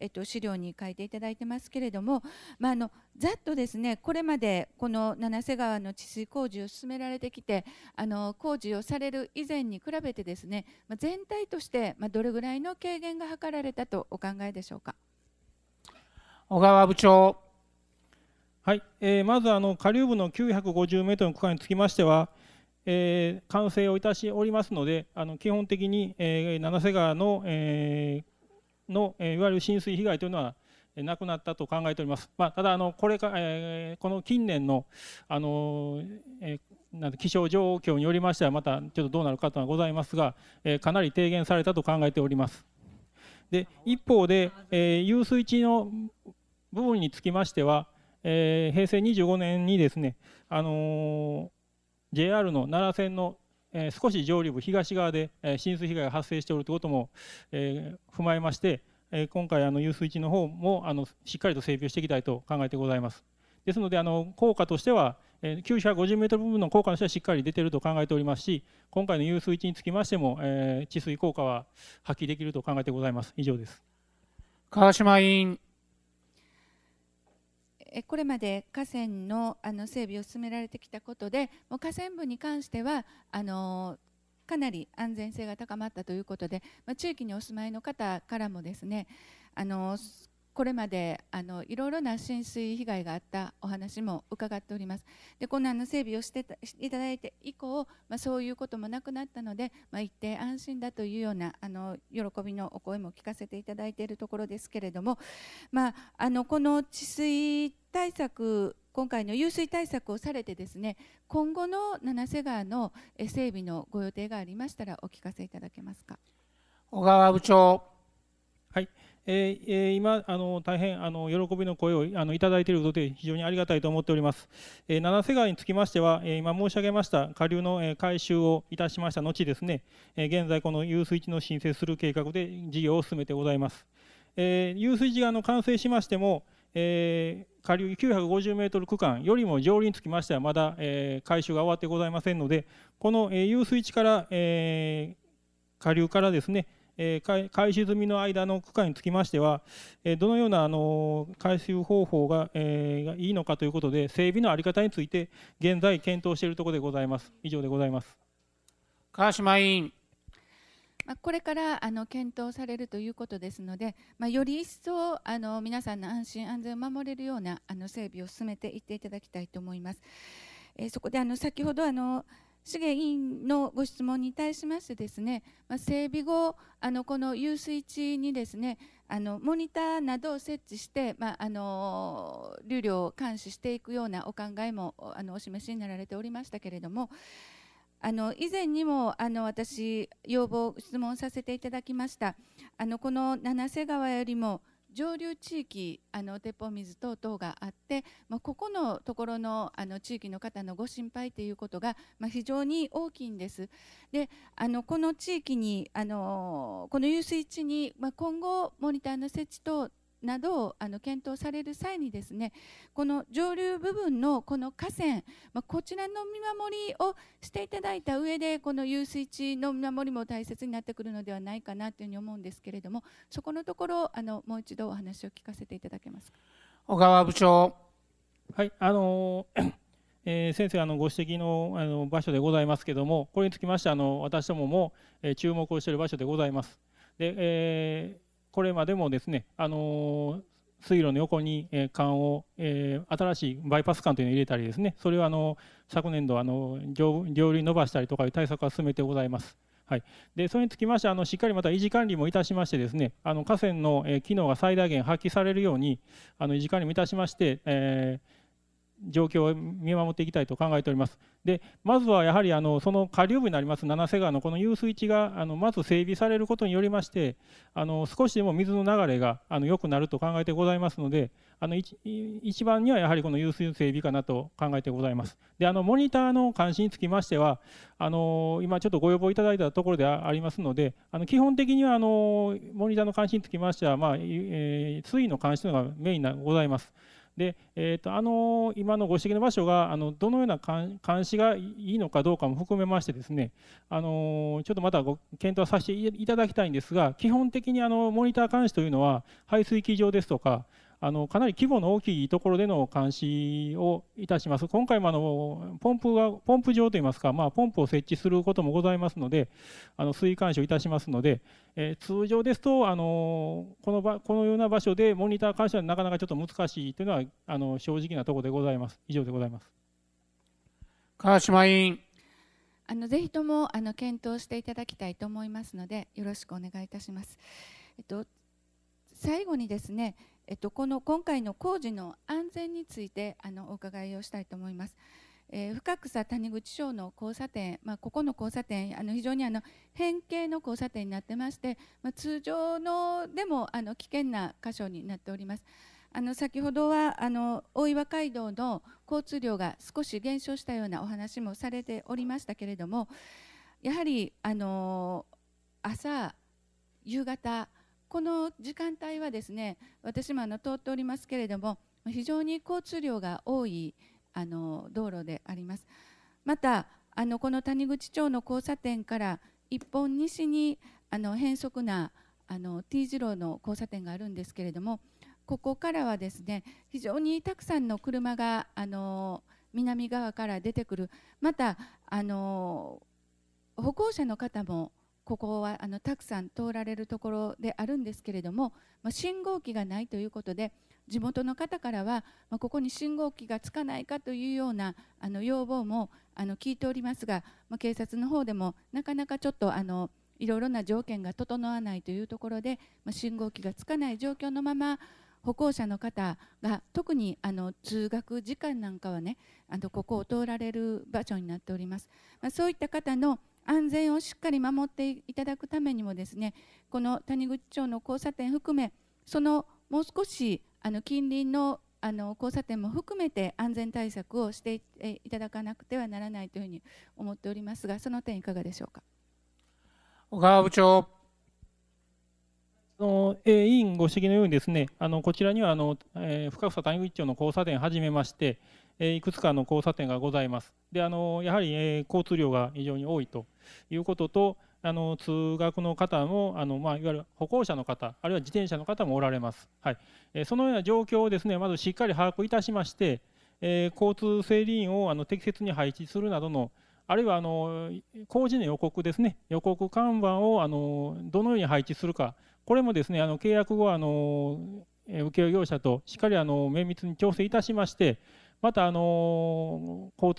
えっと、資料に書いていただいてますけれども、まあ、あのざっとですねこれまでこの七瀬川の治水工事を進められてきてあの工事をされる以前に比べてですね、まあ、全体として、まどれぐらいの軽減が図られたとお考えでしょうか。小川部長はい、えー、まずあの下流部の950メートルの区間につきましては、えー、完成をいたしておりますので、あの基本的に、えー、七瀬川の、えー、の、えー、いわゆる浸水被害というのはなくなったと考えております。まあ、ただあのこれか、えー、この近年のあの、えー、なん気象状況によりましてはまたちょっとどうなるかというのはございますが、えー、かなり低減されたと考えております。で一方で、えー、遊水地の部分につきましてはえー、平成25年にですね、あのー、JR の奈良線の、えー、少し上流部東側で、えー、浸水被害が発生しておるということも、えー、踏まえまして、えー、今回あの遊水地の方もあのしっかりと整備をしていきたいと考えてございます。ですのであの効果としては、えー、950メートル部分の効果としてはしっかり出ていると考えておりますし、今回の遊水地につきましても、えー、治水効果は発揮できると考えてございます。以上です。川島委員。これまで河川のあの整備を進められてきたことでもう河川部に関してはあのかなり安全性が高まったということで、まあ、地域にお住まいの方からもですねあのこれまであのいろいろな浸水被害があったお話も伺っております。でこんの整備をしていただいて以降、まあ、そういうこともなくなったので、まあ、一定安心だというようなあの喜びのお声も聞かせていただいているところですけれども、まあ、あのこの治水対策今回の湧水対策をされてですね今後の七瀬川の整備のご予定がありましたらお聞かせいただけますか小川部長はいえー、今あの、大変あの喜びの声をあのいただいていることで非常にありがたいと思っております。えー、七瀬川につきましては、えー、今申し上げました下流の、えー、改修をいたしました後ですね、えー、現在この遊水地の申請する計画で事業を進めてございます。えー、遊水地がの完成しましても、えー、下流950メートル区間よりも上流につきましてはまだ、えー、改修が終わってございませんのでこの、えー、遊水地から、えー、下流からですねえー、回収済みの間の区間につきましては、えどのようなあの回収方法が,、えいいのかということで整備の在り方について現在検討しているところでございます以上でございます川島委員まこれからあの検討されるということですので、まあ、より一層あの皆さんの安心安全を守れるようなあの整備を進めていっていただきたいと思います。えー、そこであの先ほどあの茂委員のご質問に対しましてですね、まあ、整備後あのこの遊水地にですねあのモニターなどを設置して、まあ、あの流量を監視していくようなお考えもあのお示しになられておりましたけれどもあの以前にもあの私要望質問させていただきましたあのこの七瀬川よりも上流地域あの鉄砲水等々があって、まあ、ここのところのあの地域の方のご心配ということが、まあ、非常に大きいんです。であのこの地域にあのこの遊水地に、まあ、今後モニターの設置等などをあの検討される際にですねこの上流部分のこの河川、まあ、こちらの見守りをしていただいた上でこの遊水地の見守りも大切になってくるのではないかなというふうに思うんですけれどもそこのところあのもう一度お話を聞かせていただけますか小川部長。はいあのー えー、先生あのご指摘のあの場所でございますけどもこれにつきましてあの私どもも、えー、注目をしている場所でございます。で、えーこれまでもですね、あの水路の横に、えー、管を、えー、新しいバイパス管というのを入れたりですねそれはあの昨年度あの上流に伸ばしたりとかいう対策は進めてございます。はい、でそれにつきましてあのしっかりまた維持管理もいたしましてですねあの河川の、えー、機能が最大限発揮されるようにあの維持管理もいたしまして、えー、状況を見守っていきたいと考えております。でまずはやはりあのその下流部になります七瀬川のこの遊水地があのまず整備されることによりましてあの少しでも水の流れがあの良くなると考えてございますのであの一番にはやはりこの遊水整備かなと考えてございます。であのモニターの監視につきましてはあの今ちょっとご要望いただいたところでありますのであの基本的にはあのモニターの監視につきましては、まあえー、水位の監視というのがメインがございます。で、えーと、とあの今のご指摘の場所があのどのような監視がいいのかどうかも含めましてですねあのちょっとまたご検討させていただきたいんですが基本的にあのモニター監視というのは排水機場ですとかあのかなり規模の大きいところでの監視をいたします。今回もあのポンプがポンプ場といいますか、まあ、ポンプを設置することもございますので、あの水位監視をいたしますので、えー、通常ですとあのこの場このような場所でモニター監視はなかなかちょっと難しいというのはあの正直なところでございます。以上でございます。川島委員。あのぜひともあの検討していただきたいと思いますので、よろしくお願いいたします。えっと最後にですね。えっと、この今回の工事の安全についてあのお伺いをしたいと思います。えー、深草谷口町の交差点、まあ、ここの交差点あの非常にあの変形の交差点になってまして、まあ、通常のでもあの危険な箇所になっております。あの先ほどはあの大岩街道の交通量が少し減少したようなお話もされておりましたけれどもやはりあの朝夕方この時間帯はですね私もあの通っておりますけれども非常に交通量が多いあの道路であります。またあのこの谷口町の交差点から一本西にあの変則なあの T 字路の交差点があるんですけれどもここからはですね非常にたくさんの車があの南側から出てくるまたあの歩行者の方もここはあのたくさん通られるところであるんですけれども、まあ、信号機がないということで地元の方からは、まあ、ここに信号機がつかないかというようなあの要望もあの聞いておりますが、まあ、警察の方でもなかなかちょっとあのいろいろな条件が整わないというところで、まあ、信号機がつかない状況のまま歩行者の方が特にあの通学時間なんかはねあのここを通られる場所になっております、まあ、そういった方の安全をしっかり守っていただくためにもですねこの谷口町の交差点含めそのもう少しあの近隣のあの交差点も含めて安全対策をしていただかなくてはならないというふうに思っておりますがその点いかがでしょうか小川部長の委員ご指摘のようにですねあのこちらにはあの、えー、深草谷口町の交差点はじめましてえいくつかの交差点がございます。であのやはり、え交通量が非常に多いということとあの通学の方もあの、まあ、いわゆる歩行者の方あるいは自転車の方もおられます、はいえそのような状況をです、ね、まずしっかり把握いたしまして、え交通整理員をあの適切に配置するなどのあるいはあの工事の予告ですね予告看板をあのどのように配置するかこれもですねあの契約後受け入れ業者としっかりあの綿密に調整いたしましてまたあの交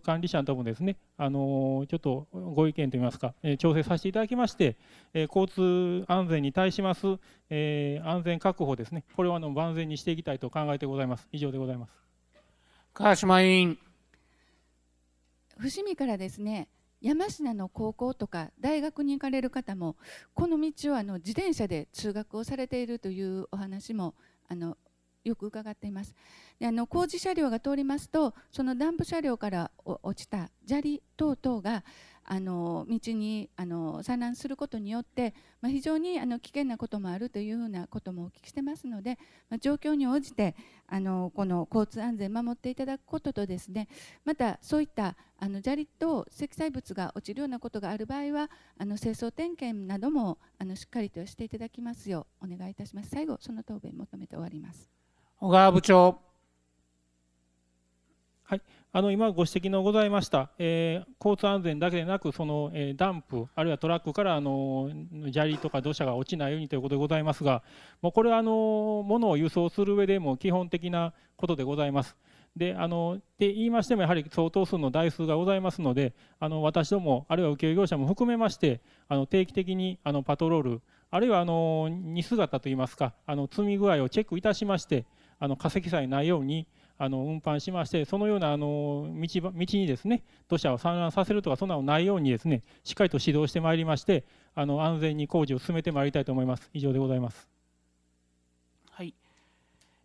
通管理者ともですねあのちょっとご意見といいますか、え調整させていただきまして、え交通安全に対します、え安全確保ですねこれをあの万全にしていきたいと考えてございます以上でございます川島委員伏見からですね山科の高校とか大学に行かれる方もこの道をあの自転車で通学をされているというお話もあのよく伺っていますであの工事車両が通りますとそのダンプ車両から落ちた砂利等々があの道にあの散乱することによって、まあ、非常にあの危険なこともあるというふうなこともお聞きしてますので、まあ、状況に応じてあのこの交通安全守っていただくこととですねまたそういったあの砂利と積載物が落ちるようなことがある場合はあの清掃点検などもあのしっかりとしていただきますようお願いいたします。最後その答弁求めて終わります。小川部長。はい、あの今ご指摘のございました、えー、交通安全だけでなくその、えー、ダンプあるいはトラックからあの砂利とか土砂が落ちないようにということでございますがもうこれはあの物を輸送する上でも基本的なことでございます。であので言いましてもやはり相当数の台数がございますのであの私どもあるいは請負業者も含めましてあの定期的にあのパトロールあるいはあの荷姿といいますかあの積み具合をチェックいたしましてあの化石祭ないようにあの運搬しましてそのようなあの道道にですね土砂を散乱させるとかそんなのないようにですねしっかりと指導してまいりましてあの安全に工事を進めてまいりたいと思います以上でございます。はい、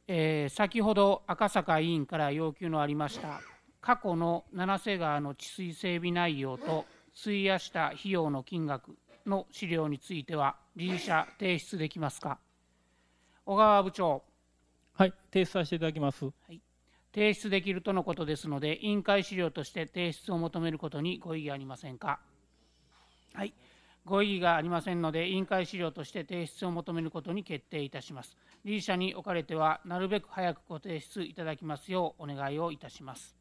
えー、先ほど赤坂委員から要求のありました過去の七瀬川の治水整備内容と費やした費用の金額の資料については、理事者提出できますか。小川部長。はい、提出させていただきます。はい、提出できるとのことですので、委員会資料として提出を求めることにご異議ありませんか。はい、ご異議がありませんので、委員会資料として提出を求めることに決定いたします。理事者におかれては、なるべく早くご提出いただきますようお願いをいたします。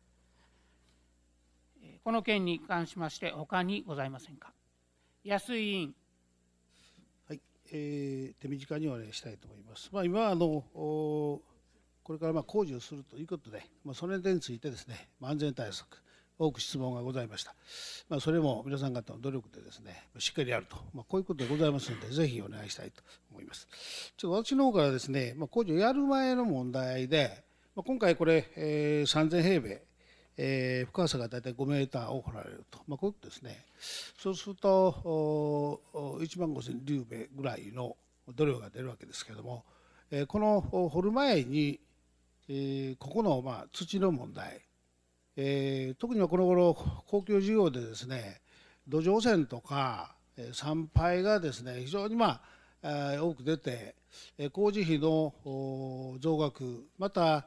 この件に関しまして、他にございませんか。安井委員。えー、手短にお願いしたいと思います。まあ、今あのこれからま工事をするということで、まあ、その点についてですね、まあ、安全対策、多く質問がございました。まあ、それも皆さん方の努力でですね、しっかりやると、まあ、こういうことでございますので、ぜひお願いしたいと思います。ちょっと私の方からですね、まあ、工事をやる前の問題で、まあ、今回これ、えー、3000平米えー、深さが大体5メーターを掘られると、まあ、こういうことですねそうすると1万5,000リューベぐらいの土量が出るわけですけれども、えー、この掘る前に、えー、ここの、まあ、土の問題、えー、特にこの頃公共事業でですね土壌汚染とかえ産廃がですね非常にまあ多く出て工事費の増額また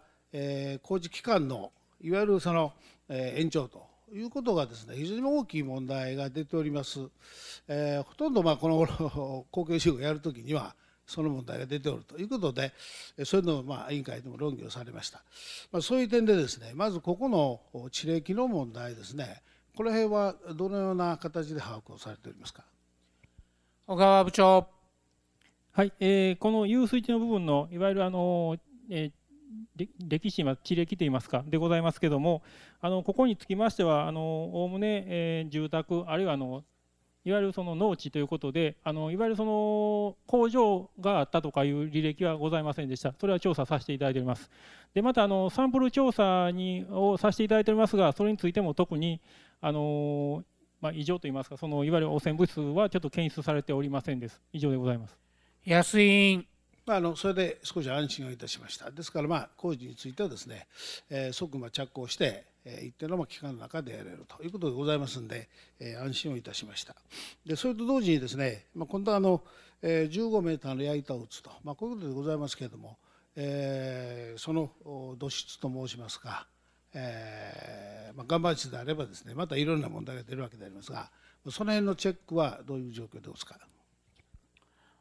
工事期間のいわゆるその、え延長ということがですね非常に大きい問題が出ております、えー、ほとんどまあこの後公共事業をやるときにはその問題が出ておるということでそういうのをまあ委員会でも論議をされました、まあ、そういう点でですねまずここの地歴の問題ですねこの辺はどのような形で把握をされておりますか小川部長はい、えー、この遊水地の部分のいわゆるあの、えー、歴史、地歴といいますか、でございますけども、あのここにつきましては、おおむね、えー、住宅、あるいはあのいわゆるその農地ということで、あのいわゆるその工場があったとかいう履歴はございませんでした。それは調査させていただいております。で、またあのサンプル調査にをさせていただいておりますが、それについても特にあのまあ、異常といいますか、そのいわゆる汚染物質はちょっと検出されておりませんです。以上でございます。安井委員。まあ、あのそれで少し安心をいたしましたですから、まあ、工事についてはですね、えー、即ま着工して、えー、一定の期間の中でやれるということでございますんで、えー、安心をいたしましたでそれと同時にですね、まあ、今度はあの、えー、15メーターの矢板を打つと、まあ、こういうことでございますけれども、えー、その土質と申しますか、えーまあ、岩盤室であればですねまたいろんな問題が出るわけでありますがその辺のチェックはどういう状況でおすか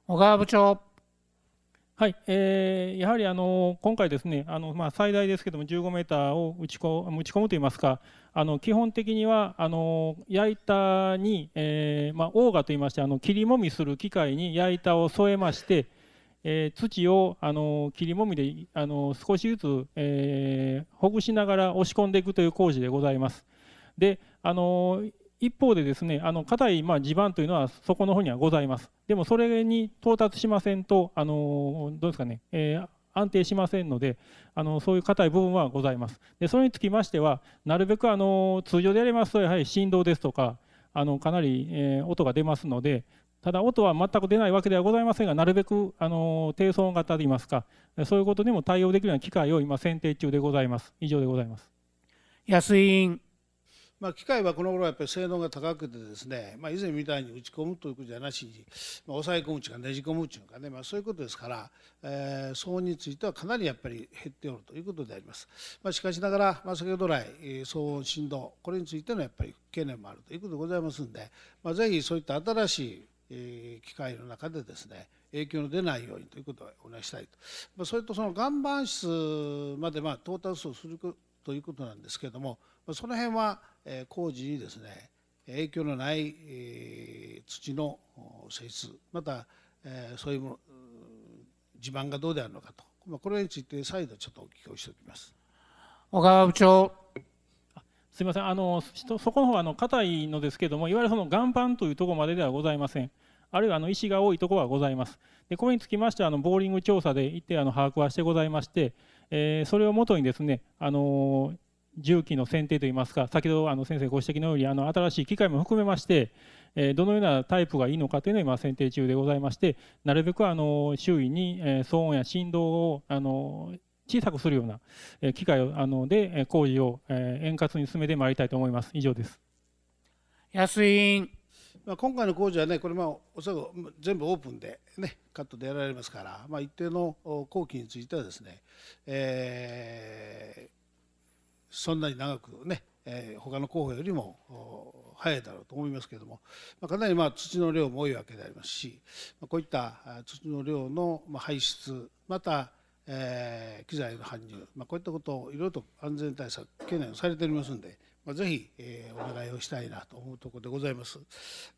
小川部長はい、えー、やはりあの今回ですね、あのまあ最大ですけども15メーターを打ち打ち込むといいますか、あの基本的にはあの焼いたに、えー、まあオーガといいましてあの切りもみする機械に焼いたを添えまして、えー、土をあの切りもみであの少しずつ、えー、ほぐしながら押し込んでいくという工事でございます。で、あの一方でですねあの硬いま地盤というのはそこの方にはございますでもそれに到達しませんとあのどうですかね、えー、安定しませんのであのそういう硬い部分はございますでそれにつきましてはなるべくあの通常でやりますとやはり振動ですとかあのかなり、えー、音が出ますのでただ音は全く出ないわけではございませんがなるべくあの低騒音型といいますかそういうことにも対応できるような機械を今選定中でございます以上でございます安井まあ、機械はこの頃はやっぱり性能が高くてですね、まあ、以前みたいに打ち込むということじゃなしに、まあ、抑え込むというかねじ込むというかね、まあ、そういうことですから、えー、騒音についてはかなりやっぱり減っておるということであります、まあ、しかしながら、まあ、先ほど来、騒音振動これについてのやっぱり懸念もあるということでございますんで、まあ、ぜひそういった新しいえ機械の中でですね影響の出ないようにということをお願いしたいと、まそれとその岩盤室までま到達をするということなんですけどもその辺は工事にですね影響のない土の性質またそういうもの地盤がどうであるのかとこれについて再度ちょっとお聞きをしておきます小川部長すみませんあのそこの方はあの硬いのですけどもいわゆるその岩盤というところまでではございませんあるいはあの石が多いところはございますでこれにつきましてあのボーリング調査で一定あの把握はしてございまして、えー、それをもとにですねあのー重機の選定といいますか先ほどあの先生ご指摘のようにあの新しい機械も含めまして、えどのようなタイプがいいのかというのを今選定中でございましてなるべくあの周囲に、え騒音や振動をあの小さくするような機械をあので工事を円滑に進めてまいりたいと思います。以上です。安井まあ、今回の工事はねこれまあおそらく全部オープンでねカットでやられますからまあ一定の工期についてはですねえそんなに長くね、えー、他の候補よりも早いだろうと思いますけれども、まあ、かなりまあ土の量も多いわけでありますし、まあ、こういった土の量の排出また、えー、機材の搬入、まあ、こういったことをいろいろと安全対策懸念をされておりますので、まあ、ぜひ、えー、お願いをしたいなと思うところでございます。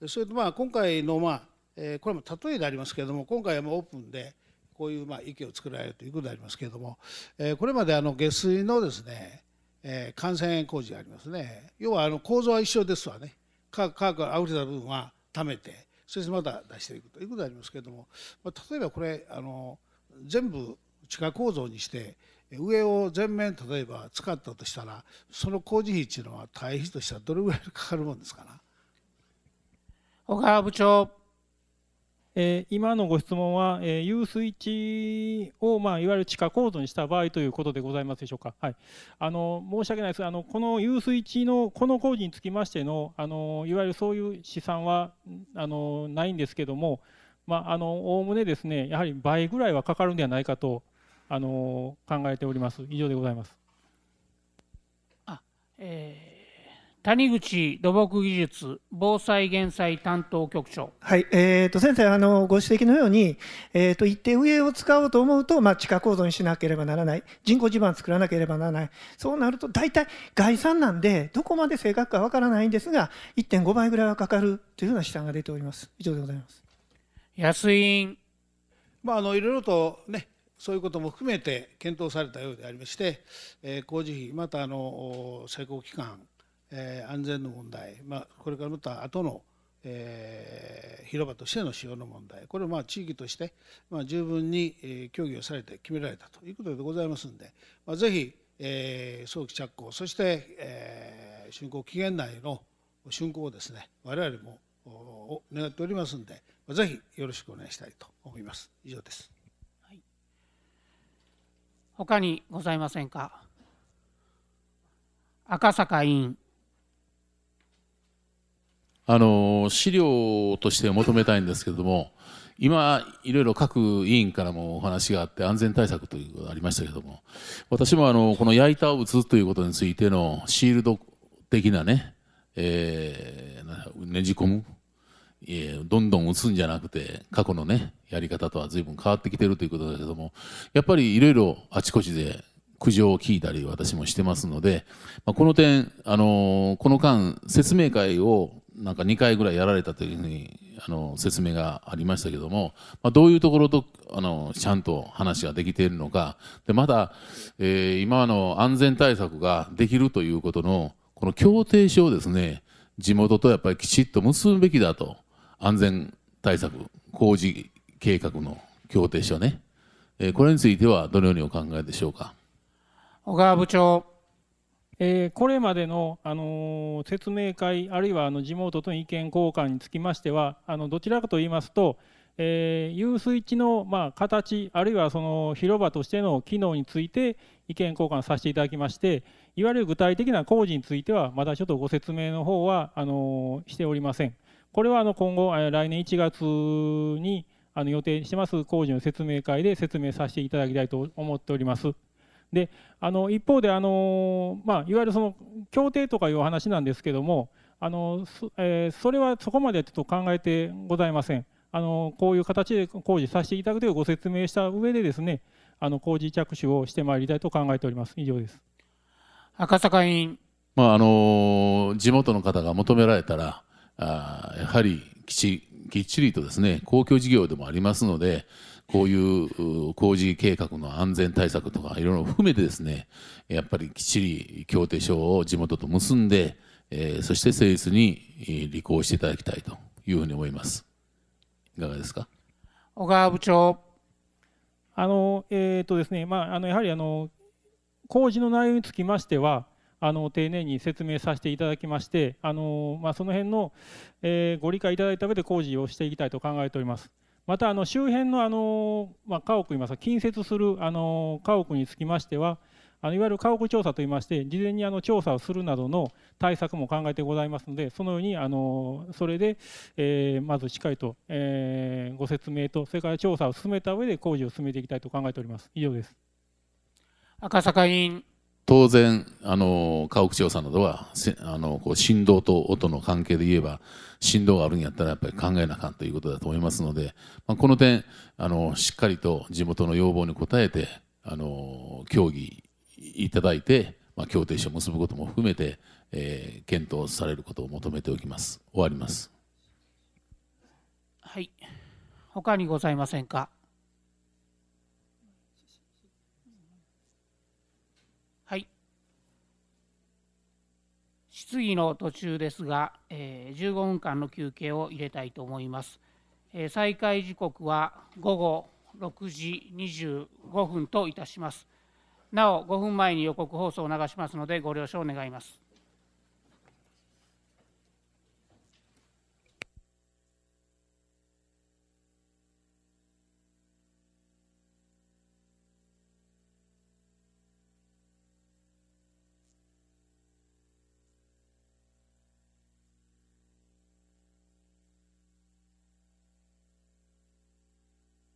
それとまあ今回の、まあえー、これも例えでありますけれども今回はもうオープンでこういうまあ池を作られるということでありますけれども、えー、これまであの下水のですねえー、感染工事がありますね要はあの構造は一緒ですわね化学があふれた部分は貯めてそしてまた出していくということでありますけれども、まあ、例えばこれあの全部地下構造にして上を全面例えば使ったとしたらその工事費っていうのは対比としてはどれぐらいかかるもんですかな小川部長えー、今のご質問は、えー、U スイッチを、まあ、いわゆる地下構造にした場合ということでございますでしょうか。はい、あの申し訳ないですあのこの U スイッチのこの工事につきましてのあのいわゆるそういう試算はあのないんですけども、まあ、あの概ねですねやはり倍ぐらいはかかるんではないかとあの考えております。以上でございます。あえー谷口土木技術防災減災担当局長。はい、えっ、ー、と先生あのご指摘のように、えっ、ー、と一定上を使おうと思うとまあ地下構造にしなければならない、人工地盤作らなければならない。そうなると大体概算なんでどこまで正確かわからないんですが、1.5倍ぐらいはかかるというような試算が出ております。以上でございます。安井まああのいろいろとねそういうことも含めて検討されたようでありまして、えー、工事費、またあの施工期間えー、安全の問題、まあ、これからまた後の、えー、広場としての使用の問題これをまあ地域として、まあ、十分に、えー、協議をされて決められたということでございますので、まあ、ぜひ、えー、早期着工そして、えー、竣工期限内の竣工をですね我々もを願っておりますので、ぜひよろしくお願いしたいと思います。以上です。はい、他にございませんか。赤坂委員。あの資料として求めたいんですけれども今いろいろ各委員からもお話があって安全対策ということがありましたけれども私もあのこの焼いたを打つということについてのシールド的なね、えねじ込む、えどんどん打つんじゃなくて過去のねやり方とは随分変わってきてるということだけどもやっぱりいろいろあちこちで苦情を聞いたり私もしてますので、まこの点、あのこの間説明会をなんか2回ぐらいやられたというふうにあの説明がありましたけども、まあ、どういうところとあのちゃんと話ができているのかでまだ、えー、今の安全対策ができるということのこの協定書をですね地元とやっぱりきちっと結ぶべきだと安全対策工事計画の協定書ね、えー、これについてはどのようにお考えでしょうか小川部長えこれまでの、あの説明会あるいはあの地元との意見交換につきましてはあのどちらかと言いますと、え遊水地の、ま形あるいはその広場としての機能について意見交換させていただきましていわゆる具体的な工事についてはまだちょっとご説明の方はあのしておりません。これはあの今後来年1月にあの予定してます工事の説明会で説明させていただきたいと思っております。であの一方であの、まあ、いわゆるその協定とかいうお話なんですけどもあのそ,、えー、それはそこまでちょっと考えてございません。あのこういう形で工事させていただくというご説明した上でですねあの工事着手をしてまいりたいと考えております以上です赤坂委員、まああの地元の方が求められたらあやはりきちきっちりとですね公共事業でもありますのでこういう工事計画の安全対策とかいろいろ含めてですね、やっぱりきっちり協定書を地元と結んで、えー、そして誠実に履行していただきたいというふうに思います。いかがですか小川部長。あの、えっ、ー、とですね、まあ、あの、やはりあの、工事の内容につきましては、あの丁寧に説明させていただきまして、あのまあ、その辺の、えー、ご理解いただいた上で工事をしていきたいと考えております。またあの周辺のあの、まあ、家屋す近接するあの家屋につきましてはあのいわゆる家屋調査といいまして事前にあの調査をするなどの対策も考えてございますのでそのようにあのそれで、えー、まずしっかりと、えー、ご説明とそれから調査を進めた上で工事を進めていきたいと考えております以上です赤坂委員当然、あの、家屋調査などは、あの、こう振動と音の関係で言えば、振動があるんやったらやっぱり考えなあかんということだと思いますので、まあ、この点、あの、しっかりと地元の要望に応えて、あの、協議いただいて、まあ、協定書を結ぶことも含めて、えー、検討されることを求めておきます。終わります。はい。他にございませんか。質疑の途中ですが、えー、15分間の休憩を入れたいと思います、えー、再開時刻は午後6時25分といたしますなお5分前に予告放送を流しますのでご了承願います